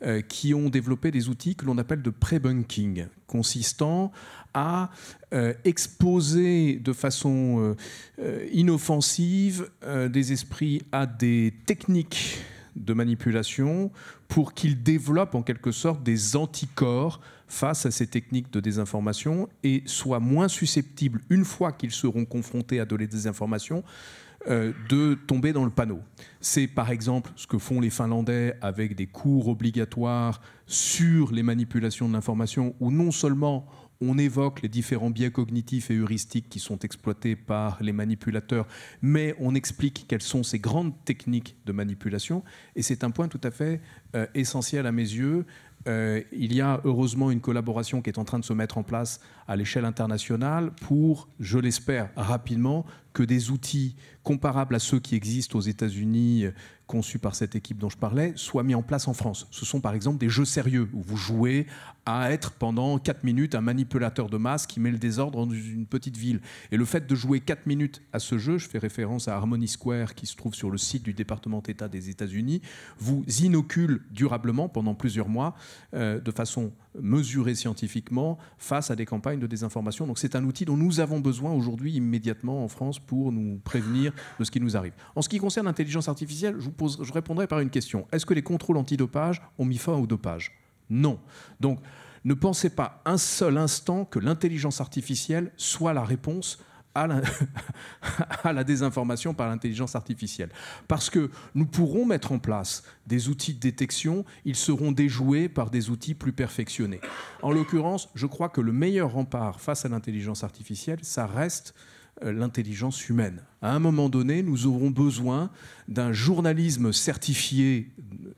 euh, qui ont développé des outils que l'on appelle de pré-bunking, consistant à euh, exposer de façon euh, inoffensive des esprits à des techniques de manipulation pour qu'ils développent en quelque sorte des anticorps face à ces techniques de désinformation et soient moins susceptibles, une fois qu'ils seront confrontés à de la désinformation, euh, de tomber dans le panneau. C'est par exemple ce que font les Finlandais avec des cours obligatoires sur les manipulations de l'information, où non seulement on évoque les différents biais cognitifs et heuristiques qui sont exploités par les manipulateurs, mais on explique quelles sont ces grandes techniques de manipulation. Et c'est un point tout à fait euh, essentiel à mes yeux euh, il y a heureusement une collaboration qui est en train de se mettre en place à l'échelle internationale pour, je l'espère, rapidement, que des outils comparables à ceux qui existent aux États-Unis, conçu par cette équipe dont je parlais soit mis en place en France. Ce sont par exemple des jeux sérieux où vous jouez à être pendant 4 minutes un manipulateur de masse qui met le désordre dans une petite ville. Et le fait de jouer 4 minutes à ce jeu, je fais référence à Harmony Square qui se trouve sur le site du département d'État des États-Unis, vous inocule durablement pendant plusieurs mois euh, de façon mesurée scientifiquement face à des campagnes de désinformation. Donc c'est un outil dont nous avons besoin aujourd'hui immédiatement en France pour nous prévenir de ce qui nous arrive. En ce qui concerne l'intelligence artificielle, je vous je répondrai par une question. Est-ce que les contrôles antidopage ont mis fin au dopage Non. Donc, ne pensez pas un seul instant que l'intelligence artificielle soit la réponse à la, désinformation par l'intelligence artificielle. Parce que nous pourrons mettre en place des outils de détection, ils seront déjoués par des outils plus perfectionnés. En l'occurrence, je crois que le meilleur rempart face à l'intelligence artificielle, ça reste euh, l'intelligence humaine. À un moment donné, nous aurons besoin d'un journalisme certifié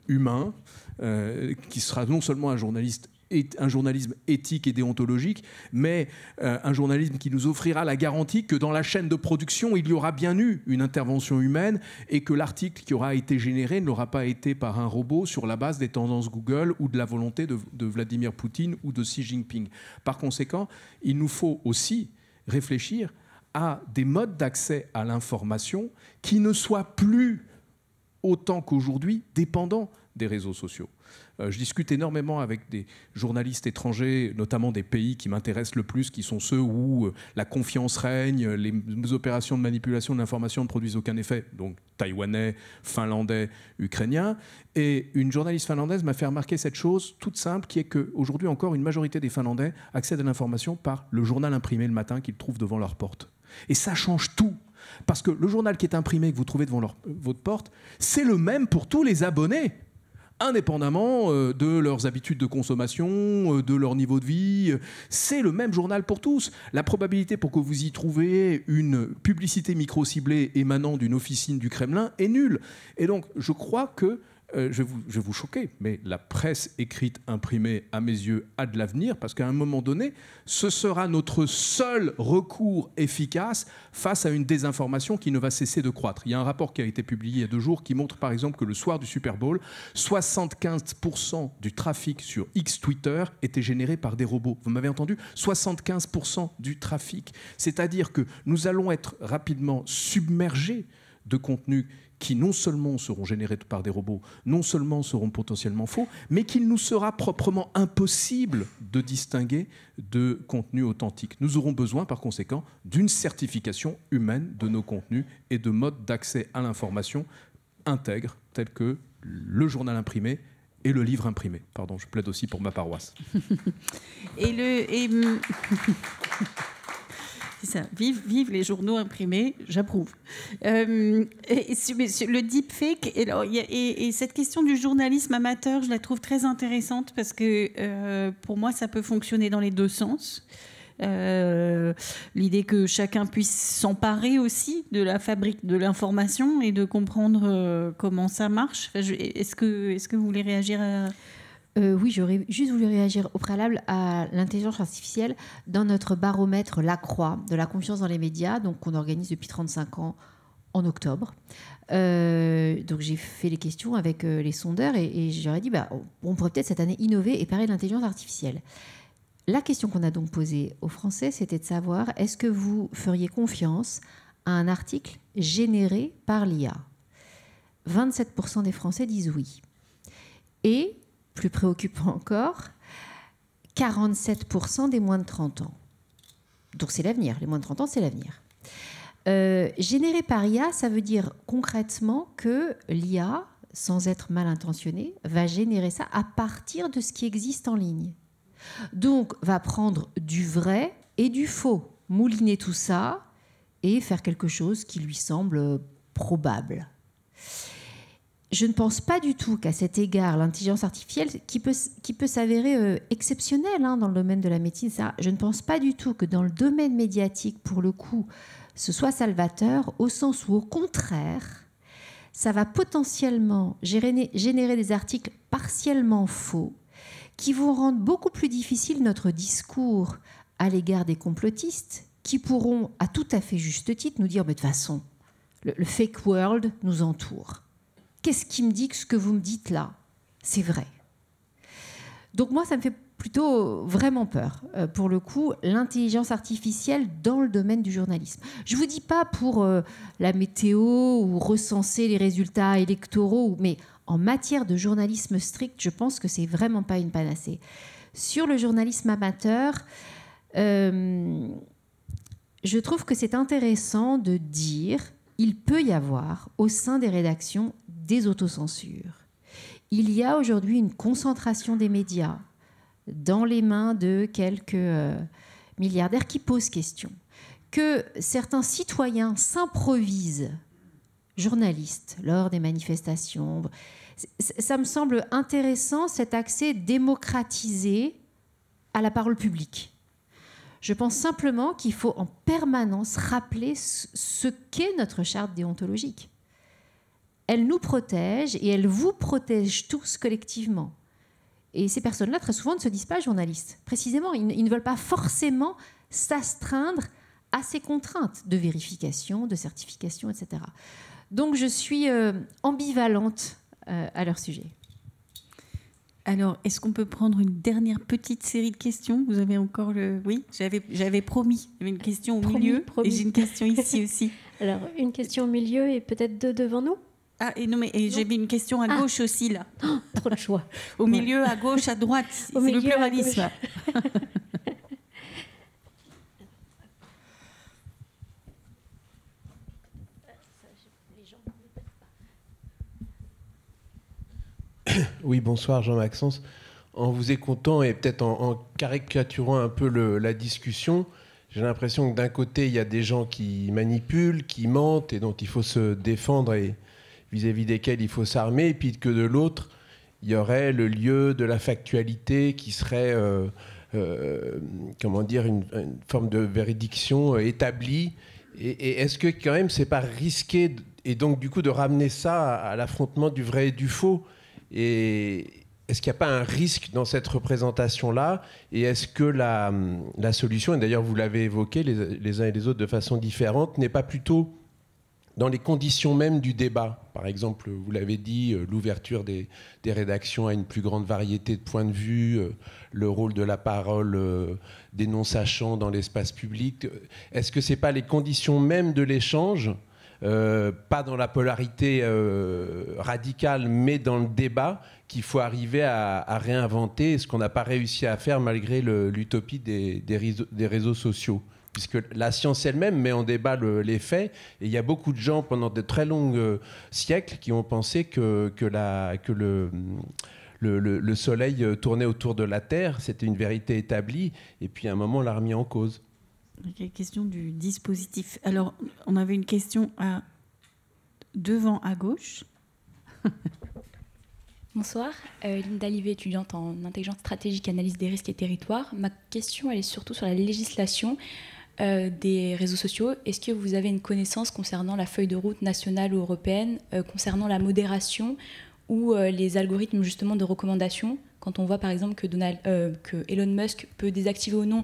humain, euh, qui sera non seulement un journaliste un journalisme éthique et déontologique, mais euh, un journalisme qui nous offrira la garantie que dans la chaîne de production, il y aura bien eu une intervention humaine et que l'article qui aura été généré n'aura pas été par un robot sur la base des tendances Google ou de la volonté de, de Vladimir Poutine ou de Xi Jinping. Par conséquent, il nous faut aussi réfléchir à des modes d'accès à l'information qui ne soient plus autant qu'aujourd'hui dépendants des réseaux sociaux. Euh, je discute énormément avec des journalistes étrangers, notamment des pays qui m'intéressent le plus, qui sont ceux où euh, la confiance règne, les opérations de manipulation de l'information ne produisent aucun effet, donc taïwanais, finlandais, ukrainiens. Et une journaliste finlandaise m'a fait remarquer cette chose toute simple, qui est qu'aujourd'hui encore, une majorité des Finlandais accèdent à l'information par le journal imprimé le matin qu'ils trouvent devant leur porte. Et ça change tout. Parce que le journal qui est imprimé, que vous trouvez devant votre porte, c'est le même pour tous les abonnés indépendamment euh, de leurs habitudes de consommation, euh, de leur niveau de vie. Euh, c'est le même journal pour tous. La probabilité pour que vous y trouviez une publicité micro-ciblée émanant d'une officine du Kremlin est nulle. Et donc, je crois que euh, je, vais vous, je vous choquer, mais la presse écrite, imprimée, à mes yeux, a de l'avenir, parce qu'à un moment donné, ce sera notre seul recours efficace face à une désinformation qui ne va cesser de croître. Il y a un rapport qui a été publié il y a deux jours qui montre par exemple que le soir du Super Bowl, 75% du trafic sur X Twitter était généré par des robots. Vous m'avez entendu 75% du trafic. C'est-à-dire que nous allons être rapidement submergés de contenus qui non seulement seront générés par des robots, non seulement seront potentiellement faux, mais qu'il nous sera proprement impossible de distinguer de contenu authentique. Nous aurons besoin par conséquent d'une certification humaine de nos contenus et de modes d'accès à l'information intègres tels que le journal imprimé, et le livre imprimé. Pardon, je plaide aussi pour ma paroisse. et le. c'est ça. Vive, les journaux imprimés, j'approuve. Euh, le deepfake, et, et, cette question du journalisme amateur, je la trouve très intéressante parce que euh, pour moi, ça peut fonctionner dans les deux sens. Euh, l'idée que chacun puisse s'emparer aussi de la fabrique de l'information et de comprendre comment ça marche. est-ce que, est que vous voulez réagir euh, oui, j'aurais juste voulu réagir au préalable à l'intelligence artificielle dans notre baromètre La Croix de la confiance dans les médias, donc qu'on organise depuis 35 ans en octobre. Euh, donc j'ai fait les questions avec euh, les sondeurs et, j'aurais dit, bah, on pourrait peut-être cette année innover et parler de l'intelligence artificielle. La question qu'on a donc posée aux Français, c'était de savoir, est-ce que vous feriez confiance à un article généré par l'IA 27% des Français disent oui. Et plus préoccupant encore, 47% des moins de 30 ans. Donc c'est l'avenir, les moins de 30 ans, c'est l'avenir. Euh, généré par IA, ça veut dire concrètement que l'IA, sans être mal intentionnée, va générer ça à partir de ce qui existe en ligne. Donc va prendre du vrai et du faux, mouliner tout ça et faire quelque chose qui lui semble probable je ne pense pas du tout qu'à cet égard, l'intelligence artificielle, qui peut, s'avérer euh, exceptionnelle hein, dans le domaine de la médecine, ça, je ne pense pas du tout que dans le domaine médiatique, pour le coup, ce soit salvateur, au sens où, au contraire, ça va potentiellement générer, des articles partiellement faux qui vont rendre beaucoup plus difficile notre discours à l'égard des complotistes, qui pourront, à tout à fait juste titre, nous dire, de toute façon, le fake world nous entoure qu'est-ce qui me dit que ce que vous me dites là, c'est vrai Donc moi, ça me fait plutôt vraiment peur, euh, pour le coup, l'intelligence artificielle dans le domaine du journalisme. Je ne vous dis pas pour euh, la météo ou recenser les résultats électoraux, mais en matière de journalisme strict, je pense que c'est vraiment pas une panacée. Sur le journalisme amateur, euh, je trouve que c'est intéressant de dire il peut y avoir au sein des rédactions des autocensures. Il y a aujourd'hui une concentration des médias dans les mains de quelques euh, milliardaires qui posent question. Que certains citoyens s'improvisent journalistes lors des manifestations, ça me semble intéressant cet accès démocratisé à la parole publique. Je pense simplement qu'il faut en permanence rappeler ce qu'est notre charte déontologique elle nous protège et elle vous protège tous collectivement. Et ces personnes-là, très souvent, ne se disent pas journalistes. Précisément, ils, ne veulent pas forcément s'astreindre à ces contraintes de vérification, de certification, etc. Donc je suis euh, ambivalente euh, à leur sujet. Alors, est-ce qu'on peut prendre une dernière petite série de questions Vous avez encore le... Oui, j'avais promis. une question au milieu et j'ai une question ici aussi. Alors, une question au milieu et peut-être deux devant nous ah, et non, mais j'ai mis une question à ah. gauche aussi, là. Oh, pour trop la choix. Au milieu, à gauche, à droite. C'est le pluralisme. Oui, bonsoir Jean-Maxence. En vous écoutant et peut-être en, caricaturant un peu la discussion, j'ai l'impression que d'un côté, il y a des gens qui manipulent, qui mentent et dont il faut se défendre et, vis-à-vis desquels il faut s'armer, et puis que de l'autre, il y aurait le lieu de la factualité qui serait, euh, euh, comment dire, une, forme de véridiction euh, établie. Et, est-ce que quand même, c'est pas risqué, et donc du coup, de ramener ça à, l'affrontement du vrai et du faux et, est-ce qu'il n'y a pas un risque dans cette représentation-là Et est-ce que la, solution, et d'ailleurs vous l'avez évoqué les, uns et les autres de façon différente, n'est pas plutôt dans les conditions même du débat. Par exemple, vous l'avez dit, euh, l'ouverture des, rédactions à une plus grande variété de points de vue, euh, le rôle de la parole euh, des non-sachants dans l'espace public. Est-ce que ce n'est pas les conditions même de l'échange pas dans la polarité radicale, mais dans le débat, qu'il faut arriver à, réinventer, ce qu'on n'a pas réussi à faire malgré l'utopie des réseaux sociaux puisque la science elle-même met en débat les faits. Et il y a beaucoup de gens pendant de très longs euh, siècles qui ont pensé que, que le, le, soleil euh, tournait autour de la Terre. C'était une vérité établie. Et puis à un moment, on l'a remis en cause. La question du dispositif. Alors, on avait une question devant à gauche. Bonsoir, euh, Linda Livet, étudiante en intelligence stratégique, analyse des risques et territoires. Ma question, elle est surtout sur la législation. Euh, des réseaux sociaux, est-ce que vous avez une connaissance concernant la feuille de route nationale ou européenne, euh, concernant la modération ou euh, les algorithmes justement de recommandation Quand on voit par exemple que, Elon Musk peut désactiver ou non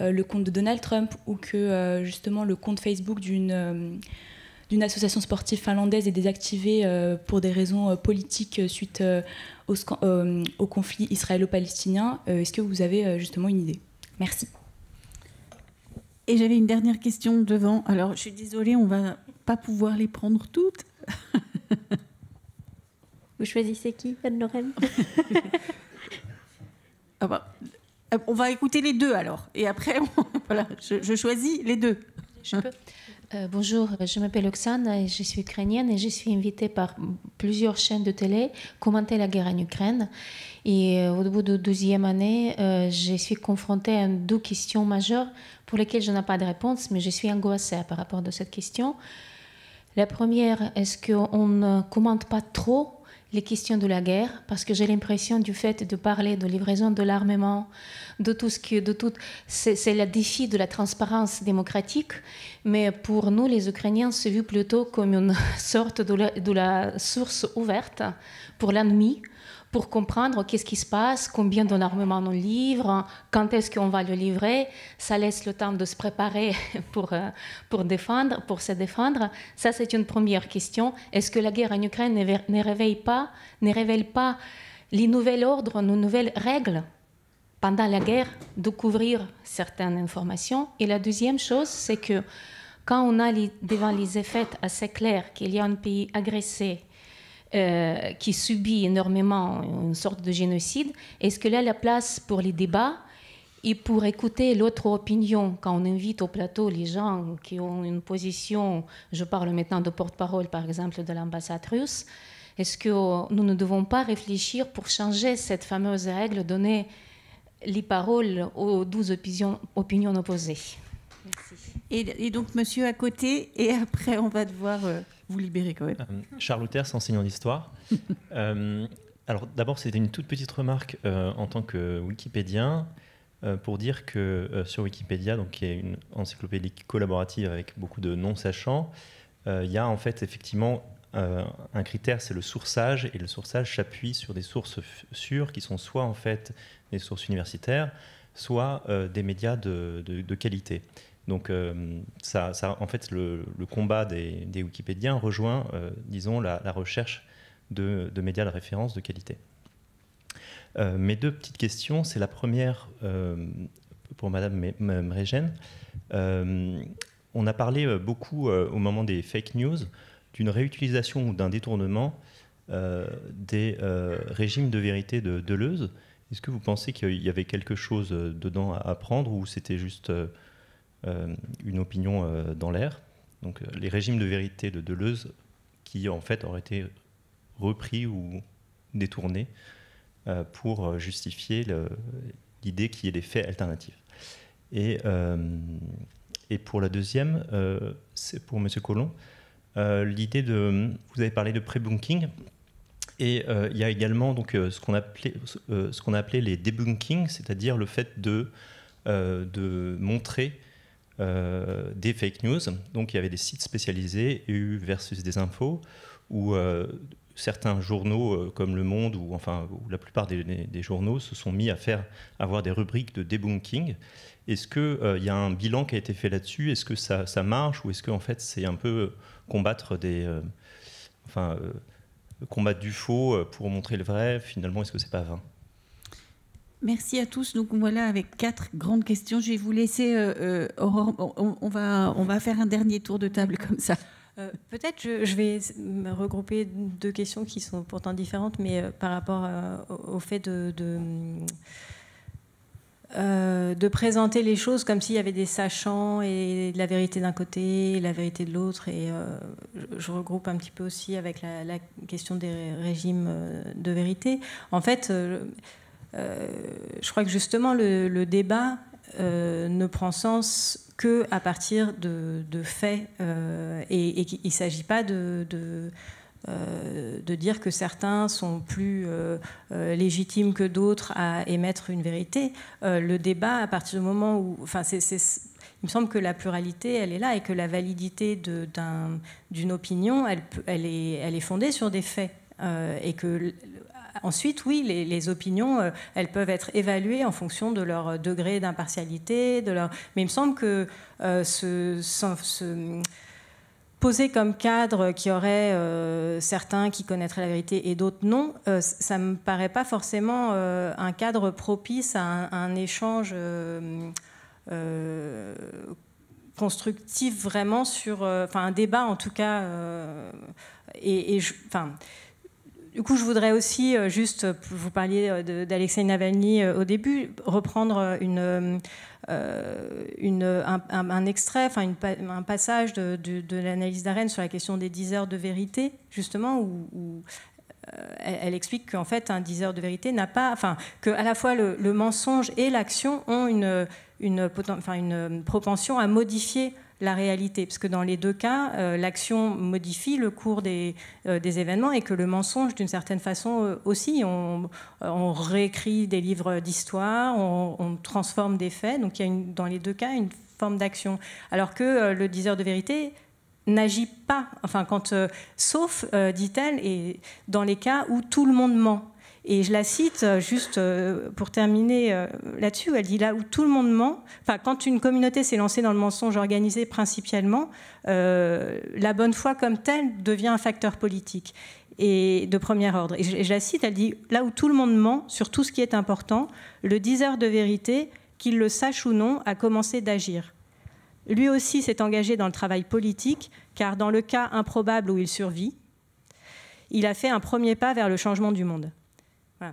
le compte de Donald Trump ou que justement le compte Facebook d'une association sportive finlandaise est désactivé pour des raisons politiques suite au, au, conflit israélo-palestinien. Est-ce que vous avez justement une idée Merci. Et j'avais une dernière question devant. Alors, je suis désolée, on va pas pouvoir les prendre toutes. Vous choisissez qui, Anne-Lorraine ah bah, euh, On va écouter les deux alors. Et après, voilà, je, choisis les deux. Euh, bonjour, euh, je m'appelle Oksana et je suis ukrainienne et je suis invitée par plusieurs chaînes de télé commenter la guerre en Ukraine. Et euh, au bout de deuxième année, je suis confrontée à deux questions majeures pour lesquelles je n'ai pas de réponse, mais je suis angoissée par rapport à cette question. La première, est-ce qu'on ne commente pas trop les questions de la guerre, parce que j'ai l'impression du fait de parler de livraison de l'armement, de tout ce que, de tout, c'est le défi de la transparence démocratique. Mais pour nous, les Ukrainiens, c'est vu plutôt comme une sorte de de la source ouverte pour l'ennemi pour comprendre qu'est-ce qui se passe, combien d'armements on livre, quand est-ce qu'on va le livrer. Ça laisse le temps de se préparer pour, euh, pour, défendre, pour se défendre. Ça, c'est une première question. Est-ce que la guerre en Ukraine ne, réveille pas, ne révèle pas les nouveaux ordres, nos nouvelles règles pendant la guerre de couvrir certaines informations. Et la deuxième chose, c'est que quand on a devant les effets assez clairs qu'il y a un pays agressé, euh, qui subit énormément une sorte de génocide, est-ce qu'elle a la place pour les débats et pour écouter l'autre opinion Quand on invite au plateau les gens qui ont une position, je parle maintenant de porte-parole par exemple de l'ambassade russe, est-ce que nous ne devons pas réfléchir pour changer cette fameuse règle, donner les paroles aux douze opinions, opposées Merci. Et, donc, monsieur à côté, et après, on va devoir euh, vous libérer quand même. Euh, Charles Louters, enseignant d'histoire. Euh, alors d'abord, c'était une toute petite remarque euh, en tant que Wikipédien pour dire que sur Wikipédia, donc, qui est une encyclopédie collaborative avec beaucoup de non-sachants, il y a en fait effectivement un critère, c'est le sourçage, et le sourçage s'appuie sur des sources sûres qui sont soit en fait des sources universitaires, soit des médias de qualité. Donc, euh, ça, en fait, le, combat des, Wikipédiens rejoint, euh, disons, la, recherche de, médias de référence de qualité. Euh, mes deux petites questions, c'est la première pour Madame Mregen. on a parlé beaucoup au moment des fake news d'une réutilisation ou d'un détournement des régimes de vérité de Deleuze. Est-ce que vous pensez qu'il y avait quelque chose dedans à apprendre ou c'était juste euh, une opinion euh, dans l'air. Donc euh, les régimes de vérité de Deleuze qui en fait auraient été repris ou détournés pour justifier l'idée qu'il y ait des faits alternatifs. Et, et pour la deuxième, c'est pour M. Collomb, l'idée de... Vous avez parlé de pre bunking et il y a également donc, ce qu'on appelait, ce les debunking, c'est-à-dire le fait de, de montrer euh, des fake news. Donc il y avait des sites spécialisés, EU versus des infos, où euh, certains journaux euh, comme Le Monde ou enfin la plupart des, journaux se sont mis à faire avoir des rubriques de debunking. Est-ce qu'il y a un bilan qui a été fait là-dessus Est-ce que ça, ça, marche ou est-ce que fait c'est un peu combattre des enfin combattre du faux pour montrer le vrai Finalement, est-ce que c'est pas vain Merci à tous. Donc voilà, avec quatre grandes questions, je vais vous laisser. Euh, euh, Aurore, on, va, on va faire un dernier tour de table comme ça. Euh, peut-être je, je, vais regrouper deux questions qui sont pourtant différentes, mais par rapport au, fait de, de présenter les choses comme s'il y avait des sachants et de la vérité d'un côté la vérité de l'autre. Et je regroupe un petit peu aussi avec la, la, question des régimes de vérité. En fait, euh, je crois que justement le, débat euh, ne prend sens que à partir de, faits euh, et, et qu'il ne s'agit pas de, de dire que certains sont plus légitimes que d'autres à émettre une vérité. le débat, à partir du moment où, enfin, c'est, il me semble que la pluralité, elle est là et que la validité d'une opinion, elle, elle, est, elle, est, fondée sur des faits et que ensuite, oui, les, opinions, euh, elles peuvent être évaluées en fonction de leur euh, degré d'impartialité, Mais il me semble que se euh, poser comme cadre qui aurait certains qui connaîtraient la vérité et d'autres non, ça ne me paraît pas forcément un cadre propice à un, échange constructif vraiment sur, enfin un débat en tout cas. et, du coup, je voudrais aussi, euh, juste, euh, vous parliez euh, d'Alexei Navalny au début, reprendre une, un, extrait, enfin un passage de, l'analyse d'Arène sur la question des 10 heures de vérité, justement, où, elle, explique qu'en fait, un 10 heures de vérité n'a pas, enfin, que à la fois le, mensonge et l'action ont une, enfin, une propension à modifier la réalité, parce que dans les deux cas, euh, l'action modifie le cours euh, des, événements et que le mensonge, d'une certaine façon, euh, aussi. On, réécrit des livres d'histoire, on, transforme des faits, donc il y a dans les deux cas une forme d'action. Alors que le diseur de vérité, n'agit pas, enfin quand, sauf, dit-elle, et dans les cas où tout le monde ment. Et je la cite euh, juste euh, pour terminer euh, là-dessus. Elle dit là où tout le monde ment, enfin, quand une communauté s'est lancée dans le mensonge organisé principalement, la bonne foi comme telle devient un facteur politique et de premier ordre. Et je, et je la cite, elle dit là où tout le monde ment sur tout ce qui est important, le diseur de vérité, qu'il le sache ou non, a commencé d'agir. Lui aussi s'est engagé dans le travail politique, car dans le cas improbable où il survit, il a fait un premier pas vers le changement du monde.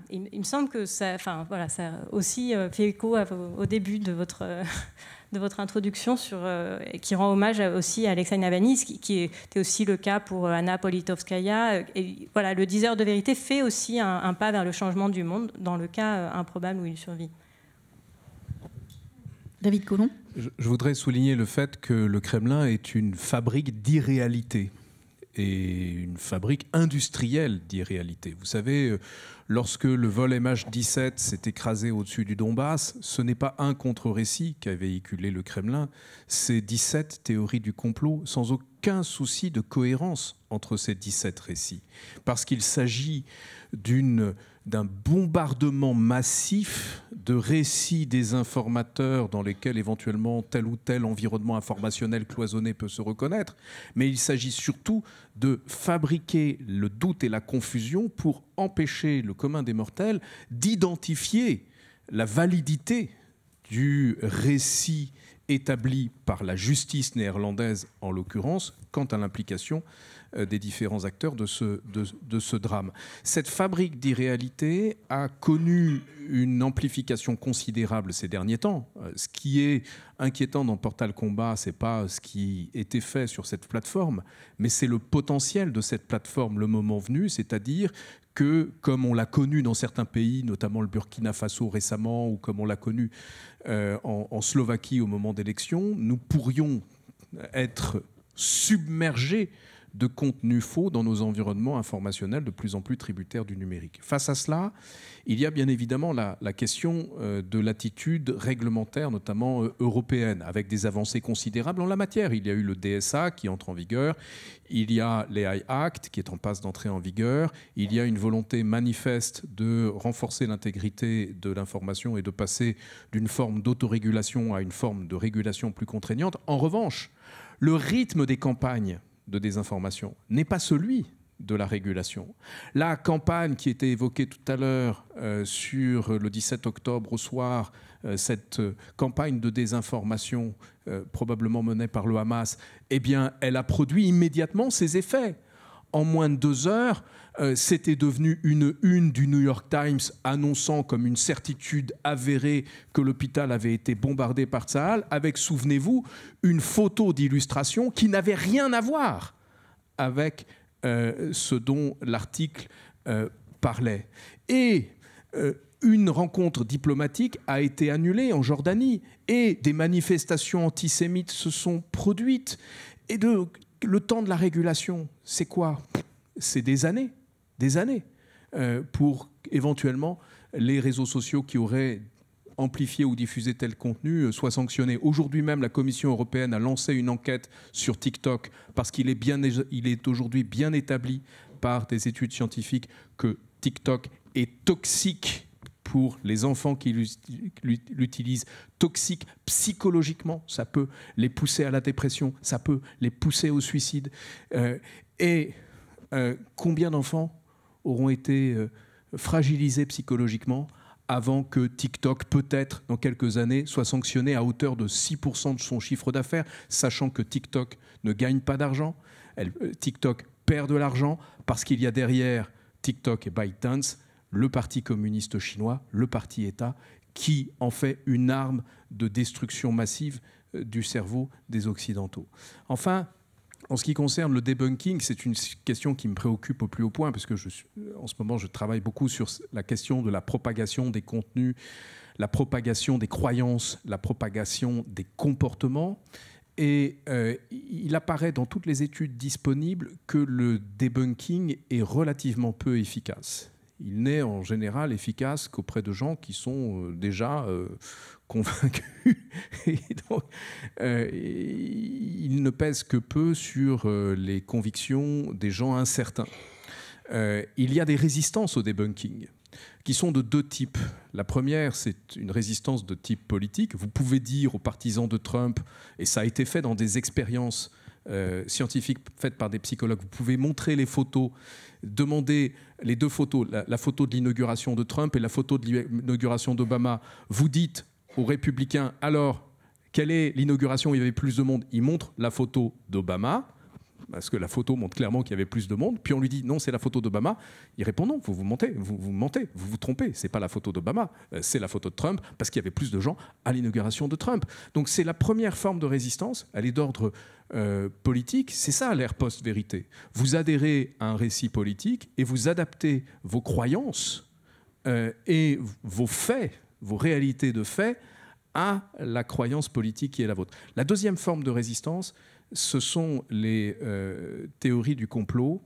Il, me semble que ça, enfin, voilà, ça aussi euh, fait écho au début de votre, de votre introduction sur, euh, qui rend hommage aussi à Alexei Navalny, qui, qui était aussi le cas pour euh, Anna Politkovskaya. Et voilà, le diseur de vérité fait aussi un, pas vers le changement du monde dans le cas improbable où il survit. David Colomb je, je voudrais souligner le fait que le Kremlin est une fabrique d'irréalité et une fabrique industrielle d'irréalité. Vous savez, Lorsque le vol MH17 s'est écrasé au-dessus du Donbass, ce n'est pas un contre-récit qu'a véhiculé le Kremlin, c'est 17 théories du complot sans aucun souci de cohérence entre ces 17 récits. Parce qu'il s'agit d'une d'un bombardement massif de récits des informateurs dans lesquels éventuellement tel ou tel environnement informationnel cloisonné peut se reconnaître, mais il s'agit surtout de fabriquer le doute et la confusion pour empêcher le commun des mortels d'identifier la validité du récit établi par la justice néerlandaise, en l'occurrence, quant à l'implication euh, des différents acteurs de ce, ce drame. Cette fabrique d'irréalité a connu une amplification considérable ces derniers temps. Euh, ce qui est inquiétant dans Portal Combat, c'est pas ce qui était fait sur cette plateforme, mais c'est le potentiel de cette plateforme le moment venu, c'est-à-dire que, comme on l'a connu dans certains pays, notamment le Burkina Faso récemment, ou comme on l'a connu euh, en, Slovaquie au moment d'élection, nous pourrions être submergés de contenus faux dans nos environnements informationnels de plus en plus tributaires du numérique. Face à cela, il y a bien évidemment la, question euh, de l'attitude réglementaire, notamment euh, européenne, avec des avancées considérables en la matière. Il y a eu le DSA qui entre en vigueur, il y a l'AI Act qui est en passe d'entrée en vigueur, il y a une volonté manifeste de renforcer l'intégrité de l'information et de passer d'une forme d'autorégulation à une forme de régulation plus contraignante. En revanche, le rythme des campagnes de désinformation n'est pas celui de la régulation. La campagne qui était évoquée tout à l'heure euh, sur le 17 octobre au soir, euh, cette euh, campagne de désinformation probablement menée par le Hamas, eh bien, elle a produit immédiatement ses effets. En moins de deux heures, euh, c'était devenu une une du New York Times annonçant comme une certitude avérée que l'hôpital avait été bombardé par Tsahal, avec, souvenez-vous, une photo d'illustration qui n'avait rien à voir avec euh, ce dont l'article euh, parlait. Et une rencontre diplomatique a été annulée en Jordanie et des manifestations antisémites se sont produites. Et le temps de la régulation, c'est quoi C'est des années des années euh, pour éventuellement les réseaux sociaux qui auraient amplifié ou diffusé tel contenu euh, soient sanctionnés. Aujourd'hui même, la Commission européenne a lancé une enquête sur TikTok parce qu'il est, bien, il est aujourd'hui bien établi par des études scientifiques que TikTok est toxique pour les enfants qui l'utilisent, toxique psychologiquement, ça peut les pousser à la dépression, ça peut les pousser au suicide. Euh, et combien d'enfants auront été euh, fragilisés psychologiquement avant que TikTok, peut-être dans quelques années, soit sanctionné à hauteur de 6% de son chiffre d'affaires, sachant que TikTok ne gagne pas d'argent. Euh, TikTok perd de l'argent parce qu'il y a derrière TikTok et ByteDance le Parti communiste chinois, le Parti État, qui en fait une arme de destruction massive euh, du cerveau des Occidentaux. Enfin, en ce qui concerne le debunking, c'est une question qui me préoccupe au plus haut point, parce que je en ce moment, je travaille beaucoup sur la question de la propagation des contenus, la propagation des croyances, la propagation des comportements. Et euh, il apparaît dans toutes les études disponibles que le debunking est relativement peu efficace il n'est en général efficace qu'auprès de gens qui sont euh, déjà euh, convaincus. Euh, il ne pèse que peu sur les convictions des gens incertains. il y a des résistances au debunking qui sont de deux types. La première, c'est une résistance de type politique. Vous pouvez dire aux partisans de Trump, et ça a été fait dans des expériences, euh, scientifique faite par des psychologues. Vous pouvez montrer les photos, demander les deux photos, la, la photo de l'inauguration de Trump et la photo de l'inauguration d'Obama. Vous dites aux républicains, alors, quelle est l'inauguration où il y avait plus de monde Ils montrent la photo d'Obama parce que la photo montre clairement qu'il y avait plus de monde. Puis on lui dit non, c'est la photo d'Obama. Il répond non, vous vous mentez, vous vous mentez, vous vous trompez. C'est pas la photo d'Obama, euh, c'est la photo de Trump parce qu'il y avait plus de gens à l'inauguration de Trump. Donc c'est la première forme de résistance. Elle est d'ordre euh, politique. C'est ça l'ère post-vérité. Vous adhérez à un récit politique et vous adaptez vos croyances euh, et vos faits, vos réalités de faits à la croyance politique qui est la vôtre. La deuxième forme de résistance, ce sont les euh, théories du complot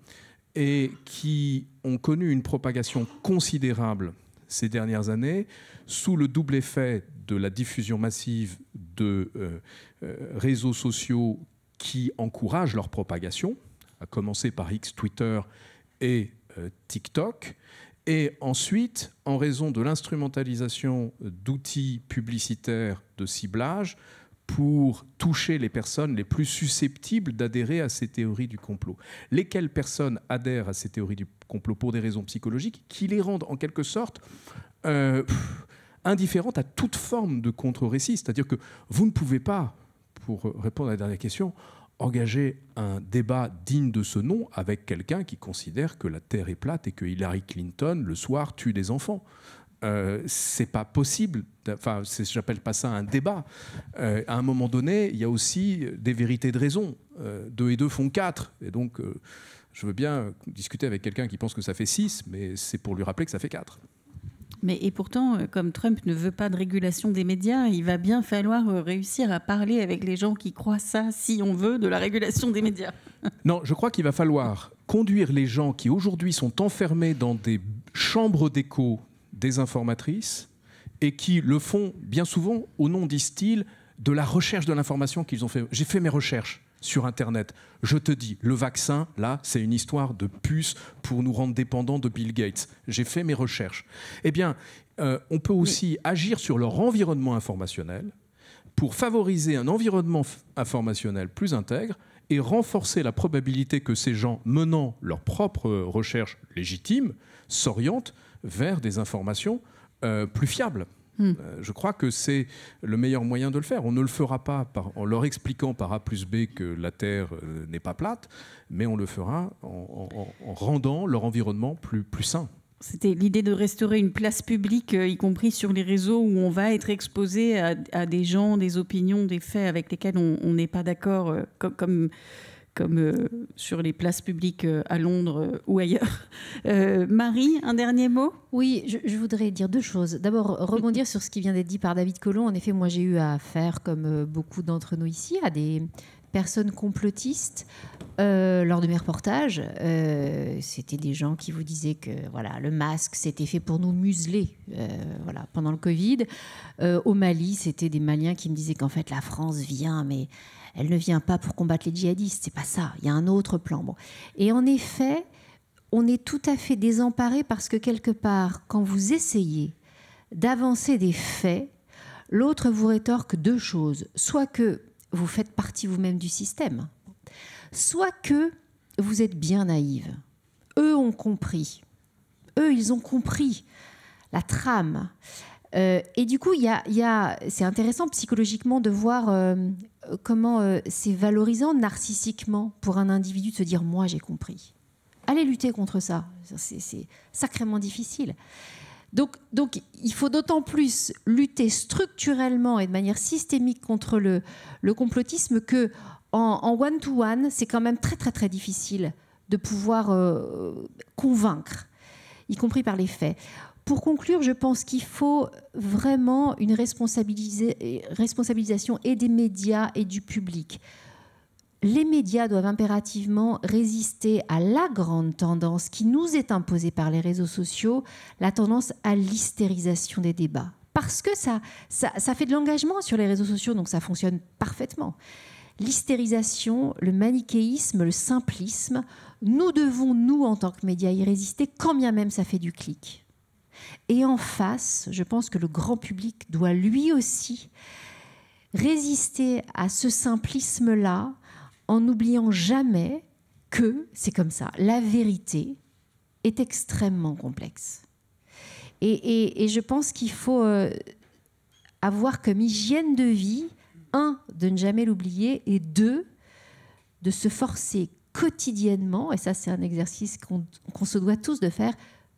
et qui ont connu une propagation considérable ces dernières années sous le double effet de la diffusion massive de euh, euh, réseaux sociaux qui encouragent leur propagation, à commencer par X, Twitter et TikTok, et ensuite en raison de l'instrumentalisation d'outils publicitaires de ciblage pour toucher les personnes les plus susceptibles d'adhérer à ces théories du complot. Lesquelles personnes adhèrent à ces théories du complot pour des raisons psychologiques qui les rendent en quelque sorte euh, indifférentes à toute forme de contre-récit. C'est-à-dire que vous ne pouvez pas, pour répondre à la dernière question, engager un débat digne de ce nom avec quelqu'un qui considère que la Terre est plate et que Hillary Clinton, le soir, tue des enfants. Euh, c'est pas possible. Enfin, j'appelle pas ça un débat. Euh, à un moment donné, il y a aussi des vérités de raison. Euh, deux et deux font quatre. Et donc, je veux bien discuter avec quelqu'un qui pense que ça fait six, mais c'est pour lui rappeler que ça fait quatre. Mais et pourtant, comme Trump ne veut pas de régulation des médias, il va bien falloir réussir à parler avec les gens qui croient ça, si on veut, de la régulation des médias. Non, je crois qu'il va falloir conduire les gens qui aujourd'hui sont enfermés dans des chambres d'écho des informatrices et qui le font bien souvent au nom, disent-ils, de la recherche de l'information qu'ils ont fait. J'ai fait mes recherches sur Internet. Je te dis, le vaccin, là, c'est une histoire de puce pour nous rendre dépendants de Bill Gates. J'ai fait mes recherches. Eh bien, euh, on peut aussi agir sur leur environnement informationnel pour favoriser un environnement informationnel plus intègre et renforcer la probabilité que ces gens menant leurs propres recherches légitimes s'orientent vers des informations euh, plus fiables. Hmm. Euh, je crois que c'est le meilleur moyen de le faire. On ne le fera pas en leur expliquant par A plus B que la Terre euh, n'est pas plate, mais on le fera en, rendant leur environnement plus, plus sain. C'était l'idée de restaurer une place publique, y compris sur les réseaux où on va être exposé à, des gens, des opinions, des faits avec lesquels on n'est pas d'accord, comme comme euh, sur les places publiques euh, à Londres euh, ou ailleurs. Marie, un dernier mot Oui, je, voudrais dire deux choses. D'abord, rebondir sur ce qui vient d'être dit par David Collomb. En effet, moi j'ai eu à faire, comme beaucoup d'entre nous ici, à des personnes complotistes euh, lors de mes reportages, euh, c'était des gens qui vous disaient que voilà, le masque, c'était fait pour nous museler euh, voilà, pendant le Covid. au Mali, c'était des Maliens qui me disaient qu'en fait, la France vient, mais elle ne vient pas pour combattre les djihadistes. C'est pas ça. Il y a un autre plan. Et en effet, on est tout à fait désemparé parce que quelque part, quand vous essayez d'avancer des faits, l'autre vous rétorque deux choses. Soit que vous faites partie vous-même du système soit que vous êtes bien naïve. Eux ont compris. Eux, ils ont compris la trame. Euh, et du coup, y y a, c'est intéressant psychologiquement de voir euh, comment euh, c'est valorisant narcissiquement pour un individu de se dire moi j'ai compris. Allez lutter contre ça, c'est sacrément difficile. Donc, il faut d'autant plus lutter structurellement et de manière systémique contre le complotisme que en one-to-one, c'est quand même très très très difficile de pouvoir euh, convaincre, y compris par les faits. Pour conclure, je pense qu'il faut vraiment une responsabilisation et des médias et du public. Les médias doivent impérativement résister à la grande tendance qui nous est imposée par les réseaux sociaux, la tendance à l'hystérisation des débats. Parce que ça, ça fait de l'engagement sur les réseaux sociaux, donc ça fonctionne parfaitement l'hystérisation, le manichéisme, le simplisme, nous devons, nous, en tant que médias, y résister, quand bien même ça fait du clic. Et en face, je pense que le grand public doit lui aussi résister à ce simplisme-là en n'oubliant jamais que, c'est comme ça, la vérité est extrêmement complexe. Et, et je pense qu'il faut euh, avoir comme hygiène de vie un, de ne jamais l'oublier, et deux, de se forcer quotidiennement, et ça c'est un exercice qu'on se doit tous de faire,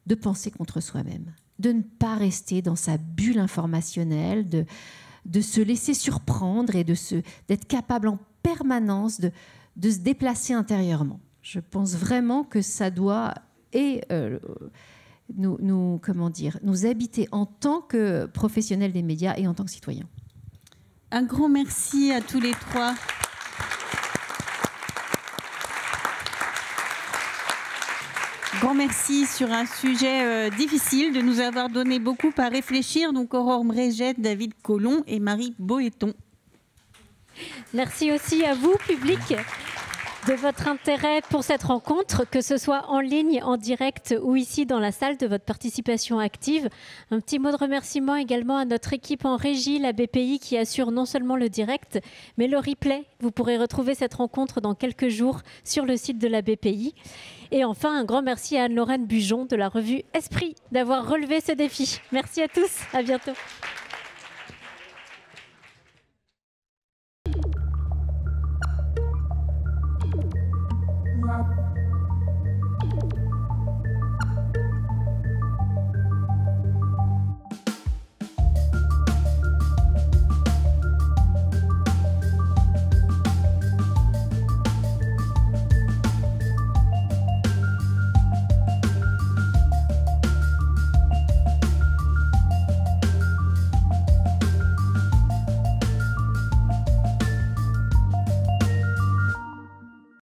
de penser contre soi-même, de ne pas rester dans sa bulle informationnelle, de, de se laisser surprendre et d'être capable en permanence de, de se déplacer intérieurement. Je pense vraiment que ça doit et euh, nous, comment dire nous habiter en tant que professionnels des médias et en tant que citoyens. Un grand merci à tous les trois. Grand merci sur un sujet euh, difficile de nous avoir donné beaucoup à réfléchir. Donc Aurore Mrejet, David Collomb et Marie Boéton. Merci aussi à vous, public de votre intérêt pour cette rencontre, que ce soit en ligne, en direct ou ici dans la salle, de votre participation active. Un petit mot de remerciement également à notre équipe en régie, la BPI, qui assure non seulement le direct, mais le replay. Vous pourrez retrouver cette rencontre dans quelques jours sur le site de la BPI. Et enfin, un grand merci à Anne-Lorraine Bujon de la revue Esprit d'avoir relevé ce défi. Merci à tous. À bientôt. rap.